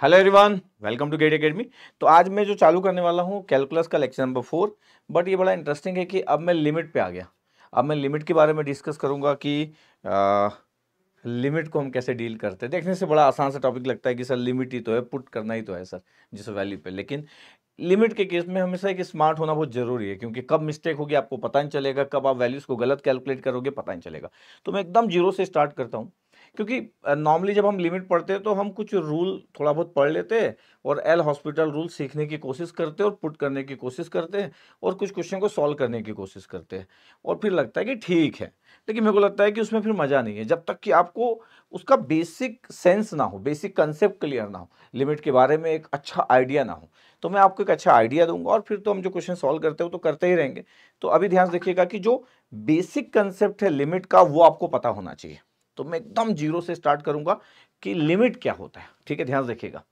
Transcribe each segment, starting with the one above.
Hello everyone welcome to GATE academy तो आज मैं जो चालू करने वाला हूँ कैलकुलस का लेक्चर नंबर फोर बट ये बड़ा इंटरेस्टिंग है कि अब मैं लिमिट पे आ गया अब मैं लिमिट के बारे में डिस्कस करूँगा कि आ, लिमिट को हम कैसे डील करते हैं देखने से बड़ा आसान सा टॉपिक लगता है कि सर लिमिट ही तो है पुट करना ही तो है सर जिस वैल्यू पर लेकिन लिमिट के केस में हमेशा एक स्मार्ट होना बहुत ज़रूरी है क्योंकि कब मिस्टेक होगी आपको पता नहीं चलेगा कब आप वैल्यूज़ को गलत कैलकुलेट करोगे पता नहीं चलेगा तो मैं एकदम जीरो से स्टार्ट करता हूँ क्योंकि नॉर्मली जब हम लिमिट पढ़ते हैं तो हम कुछ रूल थोड़ा बहुत पढ़ लेते हैं और एल हॉस्पिटल रूल सीखने की कोशिश करते हैं और पुट करने की कोशिश करते हैं और कुछ क्वेश्चन को सॉल्व करने की कोशिश करते हैं और फिर लगता है कि ठीक है लेकिन मेरे को लगता है कि उसमें फिर मज़ा नहीं है जब तक कि आपको उसका बेसिक सेंस ना हो बेसिक कंसेप्ट क्लियर ना हो लिमिट के बारे में एक अच्छा आइडिया ना हो तो मैं आपको एक अच्छा आइडिया दूंगा और फिर तो हम जो क्वेश्चन सॉल्व करते हो तो करते ही रहेंगे तो अभी ध्यान रखिएगा कि जो बेसिक कंसेप्ट है लिमिट का वो आपको पता होना चाहिए तो मैं एकदम जीरो से स्टार्ट करूंगा कि लिमिट क्या होता है ठीक है ध्यान रखिएगा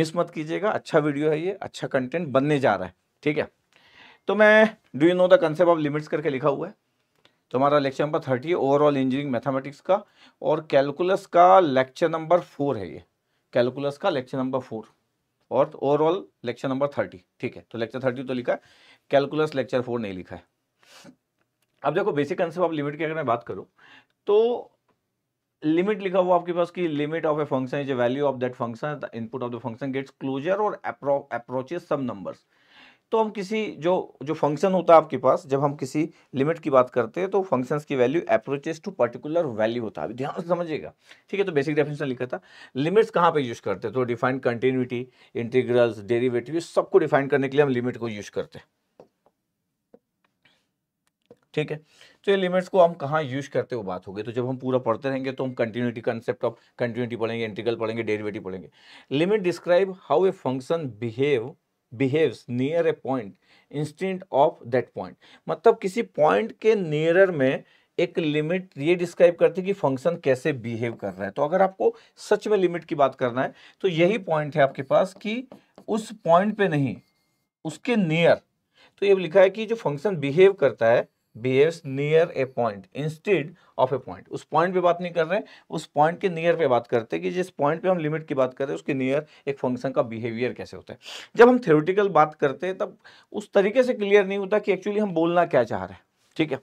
मिस मत कीजिएगा अच्छा वीडियो है ये अच्छा कंटेंट बनने जा रहा है ठीक है तो मैं do you know the concept of limits करके लिखा हुआ है तो हमारा lecture number thirty overall engineering mathematics का और कैलकुलस का लेक्चर नंबर फोर है ये कैलकुलस का लेक्चर नंबर फोर और ओवरऑल लेक्चर नंबर थर्टी ठीक है तो लेक्चर थर्टी तो लिखा है कैलकुलस लेक्चर फोर नहीं लिखा है अब देखो बेसिक कंसेप्ट ऑफ लिमिट की अगर मैं बात करूँ तो लिमिट लिखा हुआ आपके पास की limit of a function is value of that function input of the function gets closer और अप्रोचेज सम नंबर्स तो हम किसी जो जो फंक्शन होता है आपके पास जब हम किसी लिमिट की बात करते हैं तो फंक्शन की value approaches to particular value होता है ध्यान से समझिएगा ठीक है तो बेसिक डेफिनेशन लिखा था लिमिट्स कहाँ पे यूज करते हैं तो डिफाइंड कंटिन्यूटी इंटीग्रल्स डेरिवेटिव सबको डिफाइन करने के लिए हम लिमिट को यूज करते हैं ठीक है तो ये लिमिट्स को हम कहाँ यूज करते हो बात होगी तो जब हम पूरा पढ़ते रहेंगे तो हम कंटिन्यूटी कंसेप्ट ऑफ कंटिन्यूटी पढ़ेंगे इंटीग्रल पढ़ेंगे डेरिवेटिव पढ़ेंगे limit describe how a function behave behaves near a point instant of that point मतलब किसी पॉइंट के नियरर में एक लिमिट ये डिस्क्राइब करती है कि फंक्शन कैसे बिहेव कर रहा है तो अगर आपको सच में लिमिट की बात करना है तो यही पॉइंट है आपके पास कि उस पॉइंट पे नहीं उसके नियर तो ये लिखा है कि जो फंक्शन बिहेव करता है behaves near a point instead of a point उस पॉइंट पे बात नहीं कर रहे हैं उस पॉइंट के नियर पे बात करते हैं कि जिस पॉइंट पे हम लिमिट की बात कर रहे हैं उसके नियर एक फंक्शन का बिहेवियर कैसे होता है जब हम थ्योरेटिकल बात करते हैं तब उस तरीके से क्लियर नहीं होता कि एक्चुअली हम बोलना क्या चाह रहे हैं ठीक है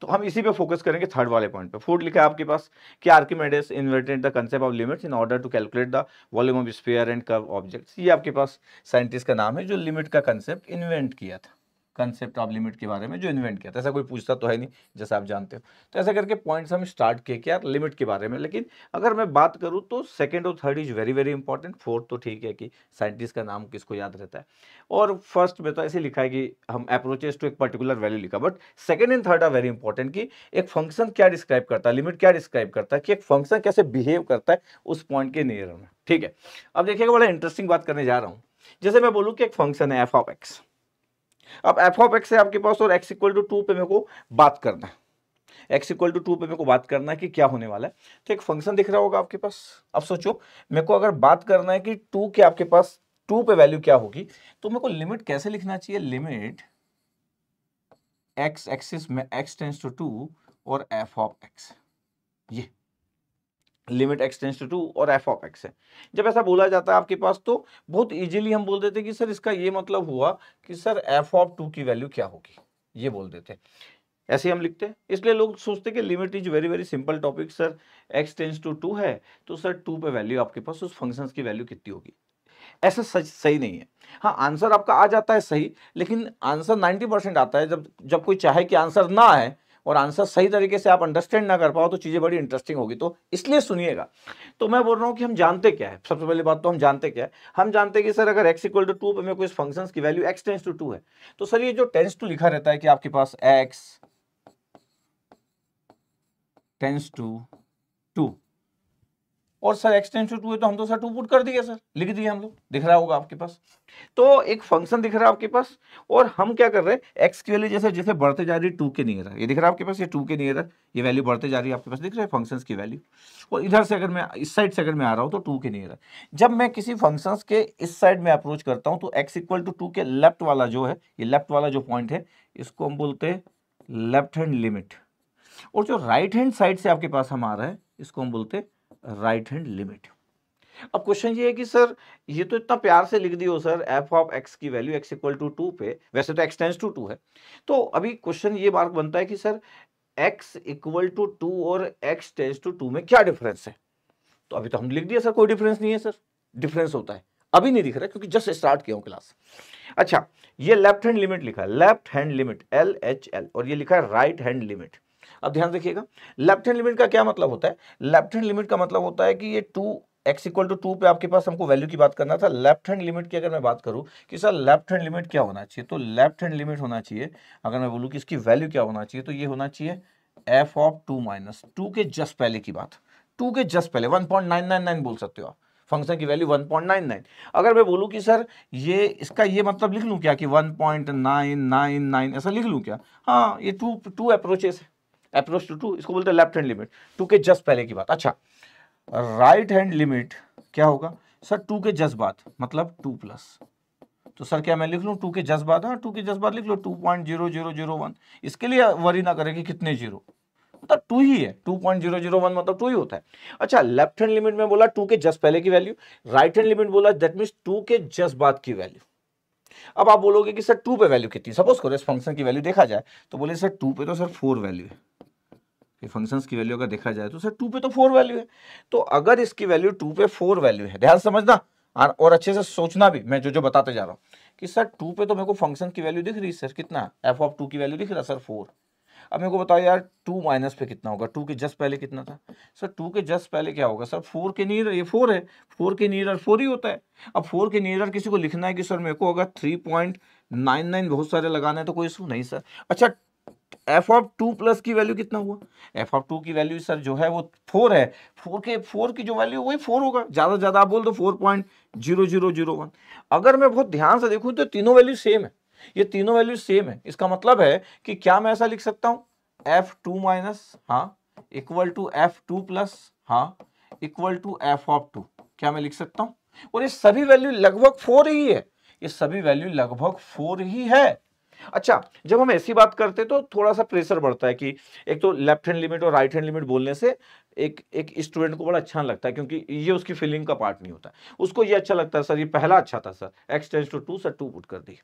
तो हम इसी पे फोकस करेंगे थर्ड वाले पॉइंट पे फोर्थ लिखा है आपके पास कि Archimedes invented the concept of limits in order to calculate the volume of sphere and curve objects ये आपके पास साइंटिस्ट का नाम है जो लिमिट का कंसेप्ट इन्वेंट किया था कंसेप्ट ऑफ लिमिट के बारे में जो इन्वेंट किया था ऐसा कोई पूछता तो है नहीं जैसा आप जानते हो तो ऐसा करके पॉइंट्स हम स्टार्ट किए कि यार लिमिट के बारे में लेकिन अगर मैं बात करूँ तो सेकेंड और third is very very important fourth तो ठीक है कि साइंटिस्ट का नाम किसको याद रहता है और फर्स्ट में तो ऐसे लिखा है कि हम अप्रोचेज टू एक पर्टिकुलर वैल्यू लिखा but second and third are very important कि एक फंक्शन क्या डिस्क्राइब करता है लिमिट क्या डिस्क्राइब करता है कि एक फंक्शन कैसे बिहेव करता है उस पॉइंट के नियर में ठीक है अब देखिएगा बड़ा इंटरेस्टिंग बात करने जा रहा हूँ जैसे मैं बोलूँ कि एक फंक्शन है एफ ऑफ एक्स अब एफ ऑफ एक्स है आपके पास और एक्स इक्वल टू टू पे मेरे को बात करना है एक्स इक्वल टू टू पे मेरे को बात करना है कि क्या होने वाला है तो एक फंक्शन दिख रहा होगा आपके पास अब सोचो मेरे को अगर बात करना है कि टू के आपके पास टू पे वैल्यू क्या होगी तो मेरे को लिमिट कैसे लिखना चाहिए लिमिट एक्स एक्सिस में एक्स टेंस टू टू और एफ ऑफ एक्स ये लिमिट एक्सटेंस टू टू और एफ ऑफ एक्स है जब ऐसा बोला जाता है आपके पास तो बहुत इजीली हम बोल देते कि सर इसका ये मतलब हुआ कि सर एफ ऑफ टू की वैल्यू क्या होगी ये बोल देते ऐसे हम लिखते हैं इसलिए लोग सोचते कि limit is very very simple topic sir expanse to two है तो सर टू पे वैल्यू आपके पास उस फंक्शन की वैल्यू कितनी होगी ऐसा सच सही नहीं है हाँ आंसर आपका आ जाता है सही लेकिन आंसर नाइन्टी परसेंट आता है जब जब कोई चाहे कि आंसर ना आए और आंसर सही तरीके से आप अंडरस्टैंड ना कर पाओ तो चीज़ें बड़ी इंटरेस्टिंग होगी तो इसलिए सुनिएगा तो मैं बोल रहा हूँ कि हम जानते क्या है सबसे पहले बात तो हम जानते क्या है हम जानते कि सर अगर एक्स इक्वल टू टू पर कोई इस फंक्शन की value X tends to two है तो सर ये जो टेंस टू लिखा रहता है कि आपके पास एक्स टेंस टू और सर एक्स टेंस टू है तो हम तो सर टू पुट कर दिया सर लिख दिया हम लोग दिख रहा होगा आपके पास तो एक फंक्शन दिख रहा है आपके पास और हम क्या कर रहे हैं एक्स की वैल्यू जैसे जैसे बढ़ते जा रही है टू के नियर है ये दिख रहा है आपके पास ये टू के नियर है ये वैल्यू बढ़ते जा रही है आपके पास दिख रहा है फंक्शंस की वैल्यू और इधर से अगर मैं इस साइड से अगर मैं आ रहा हूँ तो टू के नियर है जब मैं किसी फंक्शंस के इस साइड में अप्रोच करता हूँ तो एक्स इक्वल टू टू के लेफ्ट वाला जो है ये लेफ्ट वाला जो पॉइंट है इसको हम बोलते हैं लेफ्ट हैंड लिमिट और जो राइट हैंड साइड से आपके पास हम आ रहे हैं इसको हम बोलते हैं राइट हैंड लिमिट अब क्वेश्चन ये है कि सर ये तो इतना प्यार से लिख दियो सर एफ ऑफ एक्स की value x equal to two पे वैसे तो एक्स टेंस टू टू है तो अभी क्वेश्चन ये मार्क बनता है कि sir x equal to two और एक्स टेंस टू टू में क्या डिफरेंस है तो अभी तो हम लिख दिया सर कोई डिफरेंस नहीं है सर डिफरेंस होता है अभी नहीं दिख रहा क्योंकि जस्ट स्टार्ट किया हूं क्लास अच्छा ये लेफ्ट हैंड लिमिट लिखा है left hand limit L H L और ये लिखा है राइट हैंड लिमिट अब ध्यान देखिएगा लेफ्ट हैंड लिमिट का क्या मतलब होता है लेफ्ट हैंड लिमिट का मतलब होता है कि ये two X equal to two पे आपके पास हमको वैल्यू की बात करना था लेफ्ट हैंड लिमिट की अगर मैं बात करूं कि सर लेफ्ट हैंड लिमिट क्या होना चाहिए तो लेफ्ट हैंड लिमिट होना चाहिए अगर मैं बोलूँ कि इसकी वैल्यू क्या होना चाहिए तो ये होना चाहिए F of two minus two के जस्ट पहले की बात टू के जस्ट पहले one point nine nine nine बोल सकते हो आप फंक्शन की value one point nine nine अगर मैं बोलूँ कि सर ये इसका ये मतलब लिख लूँ क्या कि one point nine nine nine ऐसा लिख लूँ क्या हाँ ये टू टू अप्रोचेस है अप्रोच टू टू इसको बोलते हैं लेफ्ट हैंड लिमिट टू के जस्ट पहले की बात अच्छा राइट हैंड लिमिट क्या होगा सर टू के जस्ट बाद मतलब टू प्लस तो सर क्या मैं लिख लू टू के जस्ट बाद टू के जस्ट बाद लिख लो two point zero zero zero one इसके लिए वरी ना करें कि कितने जीरो मतलब टू ही है two point zero zero one मतलब टू ही होता है अच्छा लेफ्ट हैंड लिमिट में बोला टू के जस्ट पहले की वैल्यू राइट हैंड लिमिट बोला दैट मीन टू के जस्ट बाद की वैल्यू अब आप बोलोगे कि सर टू पे वैल्यू कितनी सपोज करो इस फंक्शन की वैल्यू देखा जाए तो बोले सर टू पे तो सर फोर वैल्यू है ये फंक्शंस की वैल्यू अगर देखा जाए तो सर टू पे तो फोर वैल्यू है तो अगर इसकी वैल्यू टू पे फोर वैल्यू है ध्यान समझना और अच्छे से सोचना भी मैं जो जो बताते जा रहा हूँ कि सर टू पे तो मेरे को फंक्शन की वैल्यू दिख रही है सर कितना एफ ऑफ टू की वैल्यू दिख रहा सर फोर अब मेरे को बताओ यार टू माइनस पे कितना होगा टू के जस्ट पहले कितना था सर टू के जस्ट पहले क्या होगा सर फोर के नियर ये फोर है फोर के नियर फोर ही होता है अब फोर के नियर किसी को लिखना है कि सर मेरे को अगर थ्री पॉइंट नाइन नाइन बहुत सारे लगाना है तो कोई इशू नहीं सर अच्छा एफ ऑफ टू प्लस की वैल्यू कितना हुआ एफ ऑफ टू की वैल्यू सर जो है वो फोर है फोर के फोर की जो वैल्यू वही फोर होगा ज़्यादा से ज़्यादा आप बोल दो four point zero zero zero one अगर मैं बहुत ध्यान से देखूँ तो तीनों वैल्यू सेम है ये तीनों वैल्यू सेम है इसका मतलब है कि क्या मैं ऐसा लिख सकता हूं एफ टू माइनस हाँ equal to F two plus हाँ equal to F of two क्या मैं लिख सकता हूं और ये सभी वैल्यू लगभग फोर ही है ये सभी वैल्यू लगभग फोर ही है अच्छा जब हम ऐसी बात करते हैं तो थोड़ा सा प्रेशर बढ़ता है कि एक तो लेफ्ट हैंड लिमिट और राइट हैंड लिमिट बोलने से एक एक स्टूडेंट को बड़ा अच्छा लगता है क्योंकि ये उसकी फीलिंग का पार्ट नहीं होता उसको ये अच्छा लगता है सर ये पहला अच्छा था sir x tends to two sir two put कर दी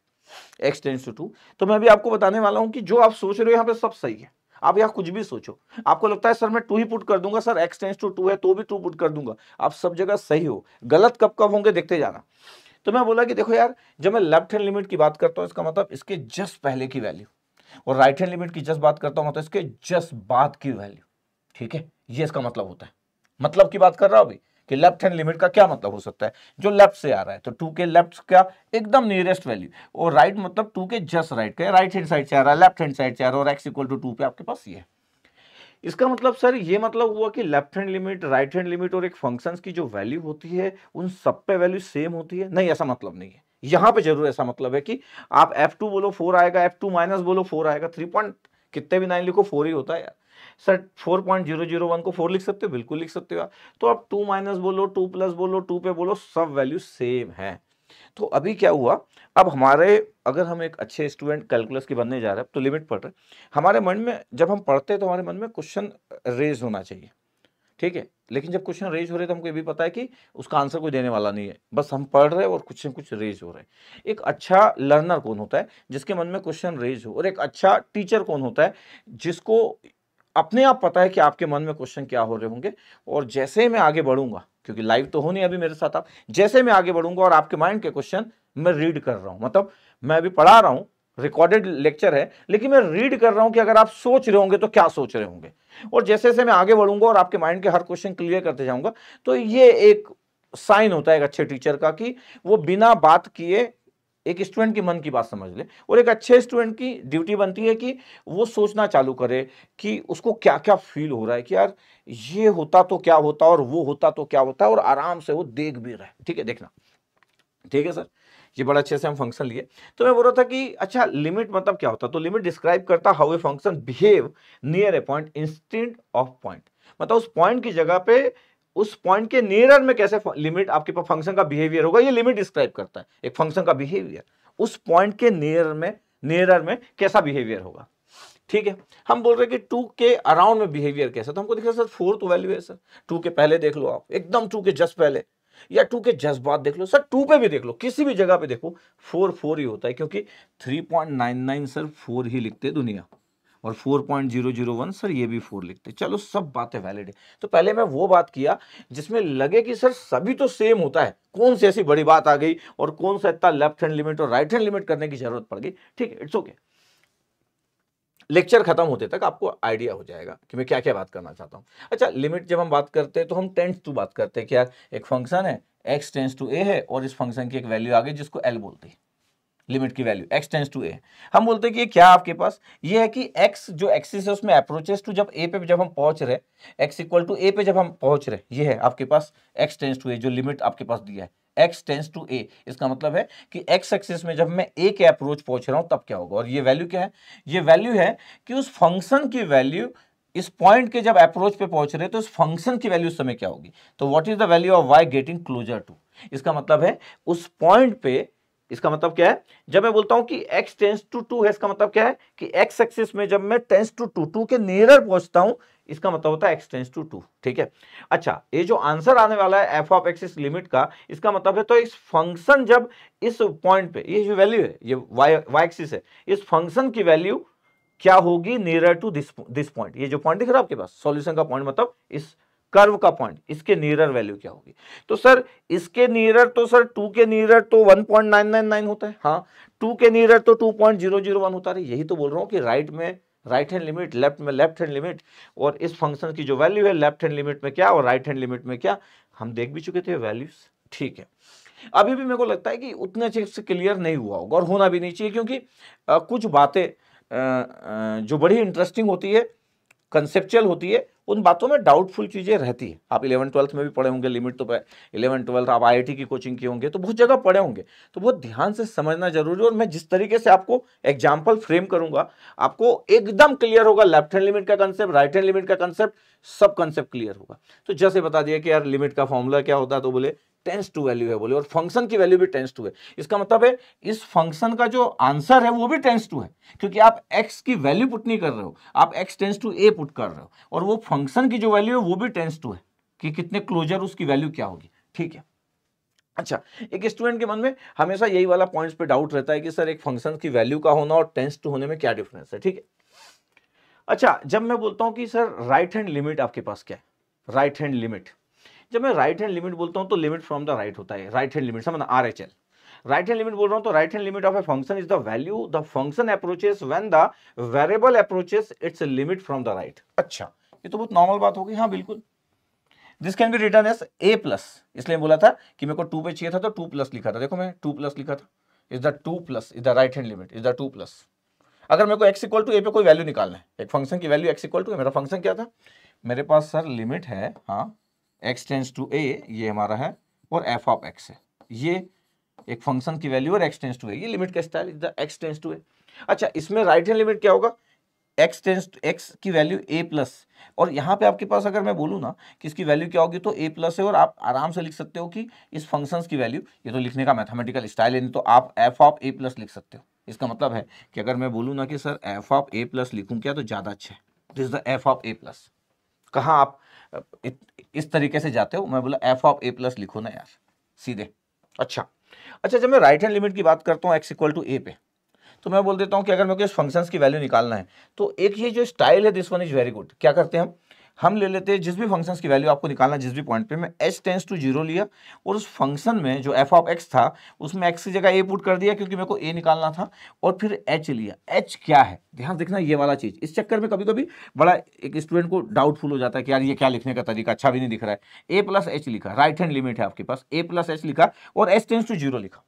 एक्स टेंस टू टू तो मैं अभी आपको बताने वाला हूँ कि जो आप सोच रहे हो यहाँ पे सब सही है आप यहाँ कुछ भी सोचो आपको लगता है सर मैं टू ही पुट कर दूंगा sir x tends to two है तो भी टू पुट कर दूंगा आप सब जगह सही हो गलत कब कब होंगे देखते जाना तो मैं बोला कि देखो यार जब मैं लेफ्ट हैंड लिमिट की बात करता हूँ इसका मतलब इसके जस्ट पहले की वैल्यू और राइट हैंड लिमिट की जस्ट बात करता हूँ मतलब इसके जस्ट बाद की वैल्यू ठीक है ये इसका मतलब होता है मतलब की बात कर रहा हूँ अभी कि लेफ्ट हैंड लिमिट का क्या मतलब हो सकता है जो लेफ्ट से आ रहा है तो टू के लेफ्ट का एकदम नियरेस्ट वैल्यू और राइट मतलब टू के जस्ट राइट का राइट हैंड साइड से आ रहा है लेफ्ट हैंड साइड से आ रहा है और एक्स इक्वल टू टू पे आपके पास ये है इसका मतलब सर ये मतलब हुआ कि left hand limit right hand limit और एक फंक्शंस की जो वैल्यू होती है उन सब पे वैल्यू सेम होती है नहीं ऐसा मतलब नहीं है यहाँ पे जरूर ऐसा मतलब है कि आप एफ टू बोलो फोर आएगा एफ टू माइनस बोलो फोर आएगा थ्री पॉइंट कितने भी नाइन लिखो फोर ही होता है यार sir four point zero zero one को फोर लिख सकते हो बिल्कुल लिख सकते हो तो आप टू माइनस बोलो टू प्लस बोलो टू पे बोलो सब वैल्यू सेम है तो अभी क्या हुआ अब हमारे अगर हम एक अच्छे स्टूडेंट कैलकुलस के बनने जा रहे हैं तो लिमिट पढ़ रहे हमारे मन में जब हम पढ़ते हैं तो हमारे मन में क्वेश्चन रेज होना चाहिए ठीक है लेकिन जब क्वेश्चन रेज हो रहे तो हमको ये भी पता है कि उसका आंसर कोई देने वाला नहीं है बस हम पढ़ रहे हैं और कुछ कुछ रेज हो रहे हैं एक अच्छा लर्नर कौन होता है जिसके मन में क्वेश्चन रेज हो और एक अच्छा टीचर कौन होता है जिसको अपने आप पता है कि आपके मन में क्वेश्चन क्या हो रहे होंगे और जैसे ही मैं आगे बढ़ूंगा क्योंकि लाइव तो हो नहीं अभी मेरे साथ आप जैसे मैं आगे बढ़ूंगा और आपके माइंड के क्वेश्चन मैं रीड कर रहा हूं मतलब मैं अभी पढ़ा रहा हूं रिकॉर्डेड लेक्चर है लेकिन मैं रीड कर रहा हूं कि अगर आप सोच रहे होंगे तो क्या सोच रहे होंगे और जैसे जैसे मैं आगे बढ़ूंगा और आपके माइंड के हर क्वेश्चन क्लियर करते जाऊंगा तो ये एक साइन होता है एक अच्छे टीचर का कि वो बिना बात किए एक स्टूडेंट के मन की बात समझ ले और एक अच्छे स्टूडेंट की ड्यूटी बनती है कि वो सोचना चालू करे कि उसको क्या क्या फील हो रहा है कि यार ये होता तो क्या होता और वो होता तो क्या होता और आराम से वो देख भी रहे ठीक है देखना ठीक है सर ये बड़ा अच्छे से हम फंक्शन लिए तो मैं बोल रहा था कि अच्छा लिमिट मतलब क्या होता तो लिमिट डिस्क्राइब करता how a function behave near a point instant of point मतलब उस पॉइंट की जगह पे उस पॉइंट के नियरर में कैसे लिमिट आपके पास फंक्शन का बिहेवियर होगा ये लिमिट डिस्क्राइब करता है एक फंक्शन का बिहेवियर उस पॉइंट के नियरर में नियरर में कैसा बिहेवियर होगा ठीक है हम बोल रहे हैं कि टू के अराउंड में बिहेवियर कैसा तो हमको दिख रहा है सर फोर्थ वैल्यू है सर टू के पहले देख लो आप एकदम टू के जस्ट पहले या टू के जस्ट बाद देख लो सर टू पे भी देख लो किसी भी जगह पे देखो फोर फोर ही होता है क्योंकि three point nine nine sir four ही लिखते दुनिया और 4.001 सर ये भी फोर लिखते चलो सब बातें वैलिड है तो पहले मैं वो बात किया जिसमें लगे कि सर सभी तो सेम होता है कौन सी ऐसी बड़ी बात आ गई और कौन सा इतना लेफ्ट हैंड लिमिट और राइट हैंड लिमिट करने की जरूरत पड़ गई ठीक है इट्स ओके लेक्चर खत्म होते तक आपको आइडिया हो जाएगा कि मैं क्या क्या बात करना चाहता हूँ अच्छा लिमिट जब हम बात करते हैं तो हम टेंस टू बात करते हैं कि यार एक फंक्शन है एक्स टेंस टू ए है और इस फंक्शन की एक वैल्यू आ गई जिसको एल बोलते हैं लिमिट की value X tends to A हम बोलते हैं कि ये क्या आपके पास ये है कि एक्स जो एक्सिस है उसमें अप्रोचेस टू जब ए पे जब हम पहुंच रहे एक्स इक्वल टू ए पे जब हम पहुंच रहे ये है आपके पास एक्स टेंस टू ए जो लिमिट आपके पास दिया है एक्स टेंस टू ए इसका मतलब है कि एक्स एक्सिस में जब मैं ए के अप्रोच पहुंच रहा हूं तब क्या होगा और ये वैल्यू क्या है ये वैल्यू है कि उस फंक्शन की वैल्यू इस पॉइंट के जब अप्रोच पे पहुंच रहे तो इस फंक्शन की वैल्यू उस समय क्या होगी तो what is the value of Y getting closer to इसका मतलब है उस पॉइंट पे इसका मतलब क्या है जब मैं बोलता हूं कि x टेंस टू टू है इसका मतलब क्या है कि x एक्सिस में जब मैं टेंस टू टू टू के नियरर पहुंचता हूं इसका मतलब होता है x टेंस टू टू ठीक है अच्छा ये जो आंसर आने वाला है f ऑफ x इस लिमिट का इसका मतलब है तो इस फंक्शन जब इस पॉइंट पे ये जो वैल्यू है ये y y एक्सिस है इस फंक्शन की वैल्यू क्या होगी nearer to this this point ये जो पॉइंट दिख रहा है आपके पास सॉल्यूशन का पॉइंट मतलब इस कर्व का पॉइंट इसके नियरर वैल्यू क्या होगी तो सर इसके नियरर तो सर टू के नियरर तो 1.999 होता है हाँ टू के नियरर तो 2.001 होता है यही तो बोल रहा हूँ कि राइट में राइट हैंड लिमिट लेफ्ट में लेफ्ट हैंड लिमिट और इस फंक्शन की जो वैल्यू है लेफ्ट हैंड लिमिट में क्या और राइट हैंड लिमिट में क्या हम देख भी चुके थे वैल्यूज ठीक है अभी भी मेरे को लगता है कि उतने अच्छे से क्लियर नहीं हुआ होगा और होना भी नहीं चाहिए क्योंकि आ, कुछ बातें जो बड़ी इंटरेस्टिंग होती है कंसेप्चुअल होती है उन बातों में डाउटफुल चीज़ें रहती है आप इलेवन ट्वेल्थ में भी पढ़े होंगे लिमिट तो इलेवन ट्वेल्थ आप आई की कोचिंग किए होंगे तो बहुत जगह पढ़े होंगे तो बहुत ध्यान से समझना जरूरी है और मैं जिस तरीके से आपको एग्जाम्पल फ्रेम करूंगा आपको एकदम क्लियर होगा लेफ्ट हैंड लिमिट का कंसेप्ट राइट हैंड लिमिट का कंसेप्ट सब कंसेप्ट क्लियर होगा तो जैसे बता दिया कि यार लिमिट का फॉर्मूला क्या होता है तो बोले टेंस टू वैल्यू है बोले और फंक्शन की वैल्यू भी टेंस टू है इसका मतलब है इस फंक्शन का जो आंसर है वो भी टेंस टू है क्योंकि आप एक्स की वैल्यू पुट नहीं कर रहे हो आप x tends to a put कर रहे हो और वो फंक्शन की जो वैल्यू है वो भी टेंस टू है कि कितने क्लोजर उसकी वैल्यू क्या होगी ठीक है अच्छा एक स्टूडेंट के मन में हमेशा यही वाला पॉइंट्स पे डाउट रहता है कि सर एक फंक्शन की वैल्यू का होना और टेंस टू होने में क्या डिफरेंस है ठीक है अच्छा जब मैं बोलता हूं कि सर राइट हैंड लिमिट आपके पास क्या है राइट हैंड लिमिट जब मैं राइट हैंड लिमिट बोलता हूँ तो लिमिट फ्रॉम द राइट होता है राइट हैंड लिमिट समझना R H L right hand limit बोल रहा हूँ तो right hand limit of a function is the value the function approaches when the variable approaches its limit from the right अच्छा ये तो बहुत नॉर्मल बात होगी हाँ बिल्कुल this can be written as a plus इसलिए बोला था कि मेरे को टू पे चाहिए था तो टू प्लस लिखा था देखो मैं टू प्लस लिखा था is the two plus is the right hand limit is the two plus अगर मेरे को एक्स इक्वल टू ए पे कोई वैल्यू निकालना है एक फंक्शन की वैल्यू एक्स इक्वल टू मेरा फंक्शन क्या था मेरे पास सर लिमिट है हाँ एक्स टेंस टू ए ये हमारा है और एफ ऑफ एक्स है ये एक फंक्शन की वैल्यू और एक्स टेंस टू ए ये लिमिट का style is the x tends to a अच्छा इसमें राइट हैंड लिमिट क्या होगा एक्स टेंस एक्स की वैल्यू ए प्लस और यहाँ पे आपके पास अगर मैं बोलूँ ना कि इसकी वैल्यू क्या होगी तो ए प्लस है और आप आराम से लिख सकते हो कि इस फंक्शंस की वैल्यू ये तो लिखने का मैथमेटिकल स्टाइल है तो आप एफ ऑफ ए प्लस लिख सकते हो इसका मतलब है कि अगर मैं बोलूँ ना कि sir F of a plus लिखूँ क्या तो ज़्यादा अच्छा है this the f of a plus कहाँ आप इस तरीके से जाते हो मैं बोला एफ ऑफ ए प्लस लिखो ना यार सीधे अच्छा अच्छा जब मैं राइट हैंड लिमिट की बात करता हूँ एक्स इक्वल टू ए पे तो मैं बोल देता हूँ कि अगर मेरे को इस फंक्शंस की वैल्यू निकालना है तो एक ये जो स्टाइल है this one is very good क्या करते हैं हम हम ले लेते हैं जिस भी फंक्शन की वैल्यू आपको निकालना जिस भी पॉइंट पे मैं एच टेंस टू जीरो लिया और उस फंक्शन में जो एफ ऑफ एक्स था उसमें एक्स की जगह ए पुट कर दिया क्योंकि मेरे को ए निकालना था और फिर एच लिया एच क्या है ध्यान देखना ये वाला चीज़ इस चक्कर में कभी कभी बड़ा एक स्टूडेंट को डाउटफुल हो जाता है कि यार ये क्या लिखने का तरीका अच्छा भी नहीं दिख रहा है ए प्लस एच लिखा राइट हैंड लिमिट है आपके पास ए प्लस एच लिखा और एच टेंस टू जीरो लिखा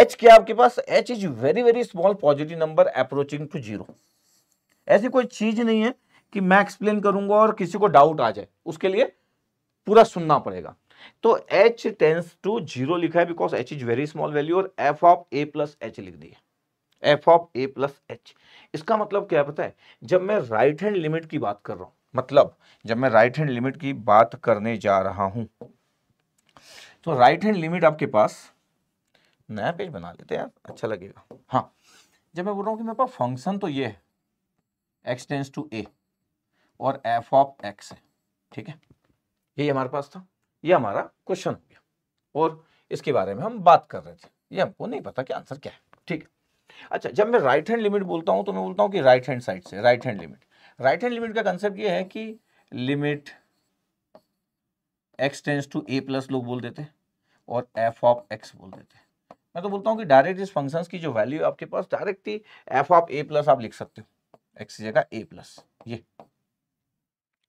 एच क्या आपके पास h is very very small positive number approaching to zero ऐसी कोई चीज नहीं है कि मैं एक्सप्लेन करूंगा और किसी को डाउट आ जाए उसके लिए पूरा सुनना पड़ेगा तो एच टेंस टू जीरो लिखा है because h is very small value और F of a plus h लिख दी है F of a plus h इसका मतलब क्या पता है जब मैं राइट हैंड लिमिट की बात कर रहा हूं मतलब जब मैं राइट हैंड लिमिट की बात करने जा रहा हूं तो राइट हैंड लिमिट आपके पास नया पेज बना लेते हैं यार अच्छा लगेगा हाँ जब मैं बोल रहा हूँ कि मेरे पास फंक्शन तो ये है एक्स टेंस टू ए और एफ ऑफ एक्स है ठीक है ये हमारे पास था ये हमारा क्वेश्चन हो गया और इसके बारे में हम बात कर रहे थे ये हमको नहीं पता कि आंसर क्या है ठीक है अच्छा जब मैं राइट हैंड लिमिट बोलता हूँ तो मैं बोलता हूँ कि राइट हैंड साइड से right hand limit right hand limit का कंसेप्ट ये है कि limit x tends to a plus लोग बोल देते और एफ ऑफ एक्स बोल देते मैं तो बोलता हूँ कि डायरेक्ट इस फंक्शंस की जो वैल्यू है आपके पास डायरेक्ट ही एफ ऑफ ए प्लस आप लिख सकते हो एक्स की जगह ए प्लस ये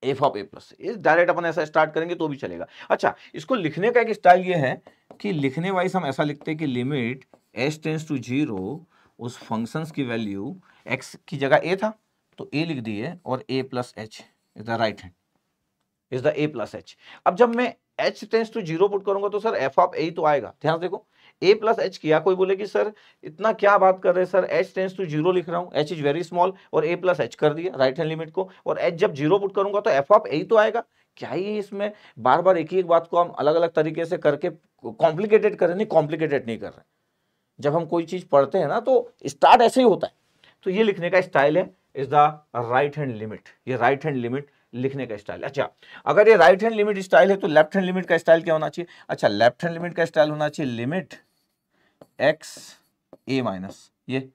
एफ ऑफ ए प्लस इस डायरेक्ट अपन ऐसा स्टार्ट करेंगे तो भी चलेगा अच्छा इसको लिखने का एक स्टाइल ये है कि लिखने वाइज हम ऐसा लिखते हैं कि limit S tends to zero उस फंक्शंस की वैल्यू एक्स की जगह ए था तो ए लिख दिए और a plus h is the right hand is the a plus h अब जब मैं h tends to zero put करूंगा तो सर एफ ऑफ ए तो आएगा ध्यान देखो ए प्लस एच किया कोई बोले कि सर इतना क्या बात कर रहे हैं sir h tends to zero लिख रहा हूँ एच इज वेरी स्मॉल और ए प्लस एच कर दिया राइट हैंड लिमिट को और एच जब जीरो पुट करूंगा तो एफ ऑफ ए तो आएगा क्या ही इसमें बार बार एक ही एक बात को हम अलग अलग तरीके से करके कॉम्प्लिकेटेड कर रहे नहीं कॉम्प्लिकेटेड नहीं कर रहे जब हम कोई चीज़ पढ़ते हैं ना तो स्टार्ट ऐसे ही होता है तो ये लिखने का स्टाइल है is the right hand limit ये राइट हैंड लिमिट लिखने का स्टाइल अच्छा अगर ये राइट हैंड लिमिट स्टाइल है तो लेफ्ट हैंड लिमिट का स्टाइल क्या होना चाहिए अच्छा लेफ्ट हैंड लिमिट का स्टाइल होना चाहिए लिमिट एक्स ए माइनस ये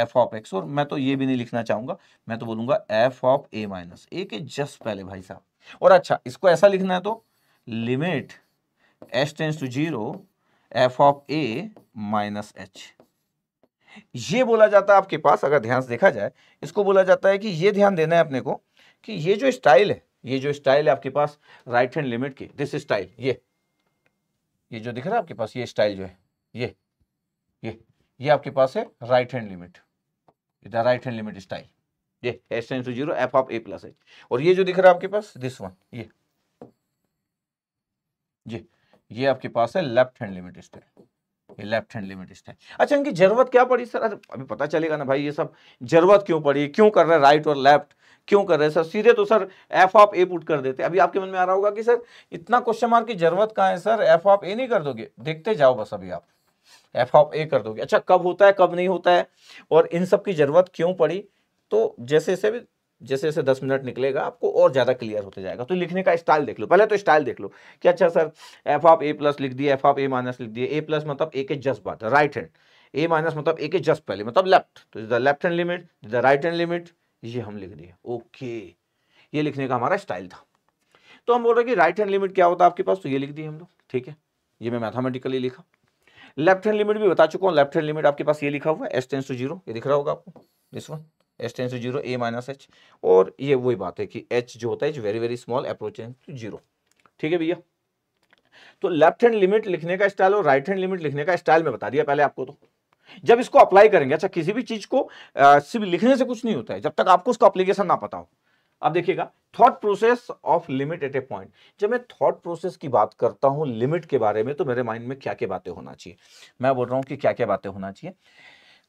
एफ ऑफ एक्स और मैं तो ये भी नहीं लिखना चाहूंगा मैं तो बोलूंगा f of a minus a के जस्ट पहले भाई साहब और अच्छा इसको ऐसा लिखना है तो limit S tends to zero f of a minus h ये बोला जाता है आपके पास अगर ध्यान से देखा जाए इसको बोला जाता है कि ये ध्यान देना है अपने को कि ये जो स्टाइल है ये जो स्टाइल है आपके पास राइट हैंड लिमिट की दिस स्टाइल ये ये जो दिख रहा है आपके पास ये स्टाइल जो है ये ये ये आपके पास है राइट हैंड लिमिट इधर राइट हैंड लिमिट स्टाइल ये x tends to zero f of a plus है और ये जो दिख रहा है आपके पास दिस वन ये ये ये आपके पास है लेफ्ट हैंड लिमिट स्टाइल ये लेफ्ट हैंड लिमिट स्टाइल अच्छा इनकी जरूरत क्या पड़ी सर अभी पता चलेगा ना भाई ये सब जरूरत क्यों पड़ी क्यों कर रहे हैं राइट और लेफ्ट क्यों कर रहे हैं सर सीधे तो sir F of a put कर देते अभी आपके मन में आ रहा होगा कि सर इतना क्वेश्चन मार्क की जरूरत कहाँ है सर एफ ऑफ ए नहीं कर दोगे देखते जाओ बस अभी आप एफ ऑफ ए कर दोगे अच्छा कब होता है कब नहीं होता है और इन सब की जरूरत क्यों पड़ी तो जैसे जैसे भी जैसे जैसे दस मिनट निकलेगा आपको और ज़्यादा क्लियर होते जाएगा तो लिखने का स्टाइल देख लो पहले तो स्टाइल देख लो कि अच्छा sir F of a plus लिख दिया एफ ऑफ ए माइनस लिख दिया ए प्लस मतलब ए के जस्ट बाद राइट हैंड ए माइनस मतलब ए के जस्ट पहले मतलब लेफ्ट तो is the left hand limit is the right hand limit ये हम लिख दिए ओके ये लिखने का हमारा स्टाइल था तो हम बोल रहे कि राइट हैंड लिमिट क्या होता है आपके पास तो ये लिख दिए हम लोग ठीक है ये मैं मैथामेटिकली लिखा लेफ्ट हैंड लिमिट भी बता चुका हूँ लेफ्ट हैंड लिमिट आपके पास ये लिखा हुआ है एस टेंस टू जीरो ये दिख रहा होगा आपको this one x tends to zero a minus h और ये वही बात है कि एच जो होता है very very small approaches to zero ठीक है भैया तो लेफ्ट हैंड लिमिट लिखने का स्टाइल और राइट हैंड लिमिट लिखने का स्टाइल में बता दिया पहले आपको तो जब इसको अप्लाई करेंगे अच्छा किसी भी चीज को सिर्फ लिखने से कुछ नहीं होता है जब तक आपको उसका अप्लीकेशन ना पता हो अब देखिएगा thought process of limit at a point जब मैं थॉट प्रोसेस की बात करता हूं लिमिट के बारे में तो मेरे माइंड में क्या क्या बातें होना चाहिए मैं बोल रहा हूं कि क्या क्या बातें होना चाहिए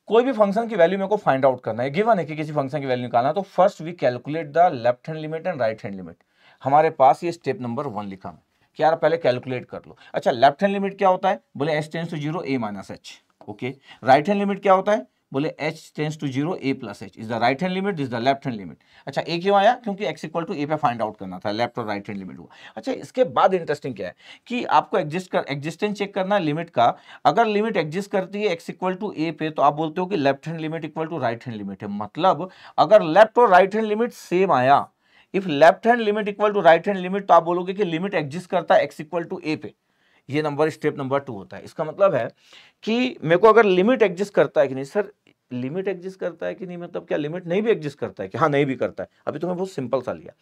कोई भी फंक्शन की वैल्यू मेरे को फाइंड आउट करना है गिवन है कि किसी फंक्शन की वैल्यू निकालना है तो first we calculate the left hand limit and right hand limit हमारे पास ये स्टेप नंबर वन लिखा है कि यार पहले कैलकुलेट कर लो अच्छा लेफ्ट हैंड लिमिट क्या होता है बोले x tends to zero a minus h okay right hand limit क्या होता है बोले h tends to zero a plus h is the right hand limit is the left hand limit अच्छा ए क्यों आया क्योंकि एक्स इक्वल टू ए पे फाइंड आउट करना था लेफ्ट और राइट हैंड लिमिट हुआ अच्छा इसके बाद इंटरेस्टिंग क्या है कि आपको एग्जिस्ट कर एग्जिस्टेंस चेक करना है लिमिट का अगर लिमिट एग्जिस्ट करती है एक्स इक्वल टू ए पे तो आप बोलते हो कि left hand limit equal to right hand limit है मतलब अगर लेफ्ट और राइट हैंड लिमिट सेम आया if left hand limit equal to right hand limit तो आप बोलोगे कि लिमिट एग्जिस्ट करता है एक्स इक्वल टू ए पे ये नंबर स्टेप नंबर टू होता है इसका मतलब है कि मेरे को अगर लिमिट एग्जिस्ट करता है कि नहीं सर लिमिट एग्जिस्ट करता है कि नहीं मतलब क्या लिमिट नहीं भी एग्जिस्ट करता है कि हाँ नहीं भी करता है अभी तो मैं बहुत सिंपल सा लिया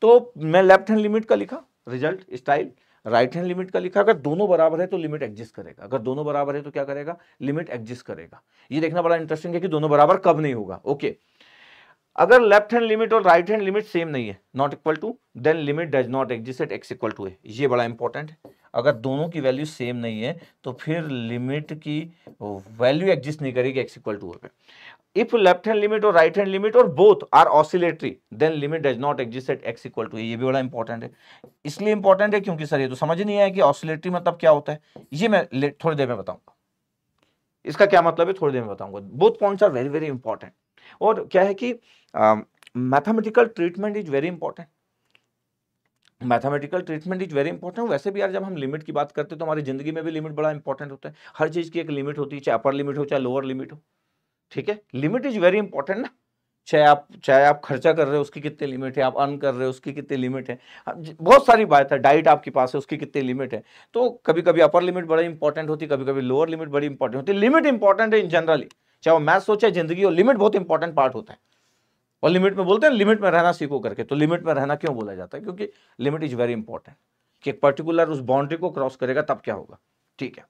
तो मैं लेफ्ट हैंड लिमिट का लिखा result style right hand limit का लिखा अगर दोनों बराबर है तो लिमिट एग्जिस्ट करेगा अगर दोनों बराबर है तो क्या करेगा लिमिट एग्जिस्ट करेगा ये देखना बड़ा इंटरेस्टिंग है कि दोनों बराबर कब नहीं होगा ओके अगर लेफ्ट हैंड लिमिट और राइट हैंड लिमिट सेम नहीं है not equal to then limit does not exist at x equal to a ये बड़ा इंपॉर्टेंट है अगर दोनों की वैल्यू सेम नहीं है तो फिर लिमिट की वैल्यू एग्जिस्ट नहीं करेगी एक्स इक्वल टू पे इफ लेफ्ट हैंड लिमिट और राइट हैंड लिमिट और both are oscillatory then limit does not exist at x equal to ये भी बड़ा इंपॉर्टेंट है इसलिए इंपॉर्टेंट है क्योंकि सर ये तो समझ नहीं आया कि ऑसिलेटरी मतलब क्या होता है ये मैं थोड़ी देर में बताऊंगा इसका क्या मतलब है थोड़ी देर में बताऊंगा both points are very very important और क्या है कि mathematical treatment is very important mathematical treatment is very important वैसे भी यार जब हम लिमिट की बात करते हैं तो हमारी जिंदगी में भी लिमिट बड़ा इंपॉर्टेंट होता है हर चीज़ की एक लिमिट होती है चाहे अपर लिमिट हो चाहे लोअर लिमिट हो ठीक है लिमिट इज वेरी इंपॉर्टेंट ना चाहे आप चाहे आप खर्चा कर रहे हो उसकी कितनी लिमिट है आप अर्न कर रहे हो उसकी कितनी लिमिट है हाँ, बहुत सारी बात है डाइट आपके पास है उसकी कितनी लिमिट है तो कभी कभी अपर लिमिट बड़ी इंपॉर्टेंट होती है कभी कभी लोअर लिमिट बड़ी इंपॉर्टेंट होती लिमिट इंपॉर्टेंट है इन जनरली चाहे वो मैथ सोचे जिंदगी हो लिमिट बहुत इंपॉर्टेंट पार्ट होता है और लिमिट में बोलते हैं लिमिट में रहना सीखो करके तो लिमिट में रहना क्यों बोला जाता है क्योंकि लिमिट इज वेरी इंपॉर्टेंट कि एक पर्टिकुलर उस बाउंड्री को क्रॉस करेगा तब क्या होगा ठीक है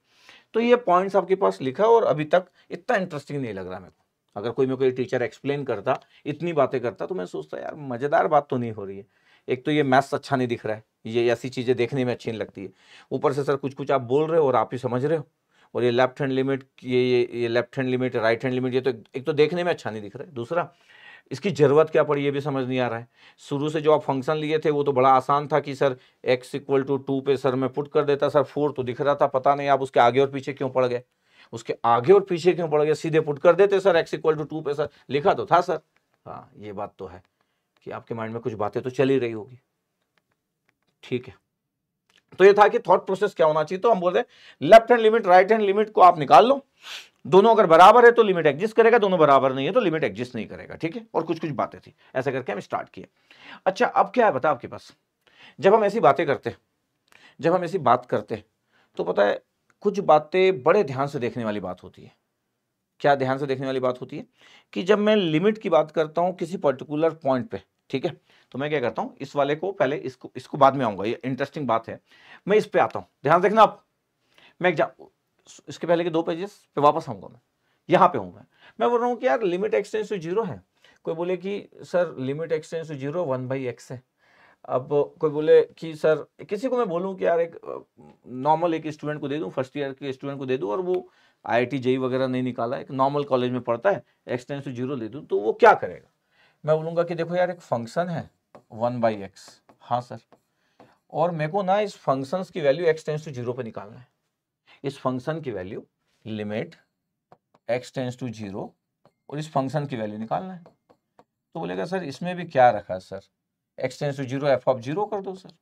तो ये पॉइंट्स आपके पास लिखा और अभी तक इतना इंटरेस्टिंग नहीं लग रहा मेरे को अगर कोई मेरे को टीचर एक्सप्लेन करता इतनी बातें करता तो मैं सोचता यार मज़ेदार बात तो नहीं हो रही है एक तो ये मैथ्स अच्छा नहीं दिख रहा है ये ऐसी चीज़ें देखने में अच्छी नहीं लगती है ऊपर से सर कुछ कुछ आप बोल रहे हो और आप ही समझ रहे हो और ये लेफ्ट हैंड लिमिट ये ये ये left hand limit right hand limit ये तो एक तो देखने में अच्छा नहीं दिख रहा है दूसरा इसकी ज़रूरत क्या पड़ी ये भी समझ नहीं आ रहा है शुरू से जो आप फंक्शन लिए थे वो तो बड़ा आसान था कि sir x equal to two पे सर मैं पुट कर देता सर फोर तो दिख रहा था पता नहीं आप उसके आगे और पीछे क्यों पड़ गए उसके आगे और पीछे क्यों पड़ गए सीधे पुट कर देते sir x equal to two पे सर लिखा तो था सर हाँ ये बात तो है कि आपके माइंड में कुछ बातें तो चल ही रही होगी ठीक है तो ये था कि थॉट प्रोसेस क्या होना चाहिए तो हम बोल रहे हैं left hand limit right hand limit को आप निकाल लो दोनों अगर बराबर है तो लिमिट एग्जिस्ट करेगा दोनों बराबर नहीं है तो लिमिट एग्जिस्ट नहीं करेगा ठीक है और कुछ कुछ बातें थी ऐसा करके हम स्टार्ट किए अच्छा अब क्या है बता आपके पास जब हम ऐसी बातें करते हैं जब हम ऐसी बात करते हैं तो पता है कुछ बातें बड़े ध्यान से देखने वाली बात होती है क्या ध्यान से देखने वाली बात होती है कि जब मैं लिमिट की बात करता हूँ किसी पर्टिकुलर पॉइंट पे ठीक है तो मैं क्या करता हूँ इस वाले को पहले इसको इसको बाद में आऊँगा ये इंटरेस्टिंग बात है मैं इस पर आता हूँ ध्यान देखना आप मैं एग्जाम इसके पहले के दो पेजेस पे वापस आऊँगा मैं यहाँ पे हूँ मैं मैं बोल रहा हूँ कि यार लिमिट एक्सटेंस टू जीरो है कोई बोले कि sir limit expanse to zero one by x है अब कोई बोले कि सर किसी को मैं बोलूँ कि यार एक नॉर्मल एक स्टूडेंट को दे दूँ फर्स्ट ईयर के स्टूडेंट को दे दूँ और वो आई आई जेई वगैरह नहीं निकाला एक नॉर्मल कॉलेज में पढ़ता है एक्सटेंस टू जीरो दे दूँ तो वो क्या करेगा मैं बोलूँगा कि देखो यार एक फंक्शन है वन बाई एक्स हाँ सर और मेरे को ना इस फंक्शंस की वैल्यू एक्सटेंस टू जीरो पर निकालना है इस फंक्शन की value limit x tends to zero और इस फंक्शन की वैल्यू निकालना है तो बोलेगा सर इसमें भी क्या रखा sir x tends to zero f of zero कर दो सर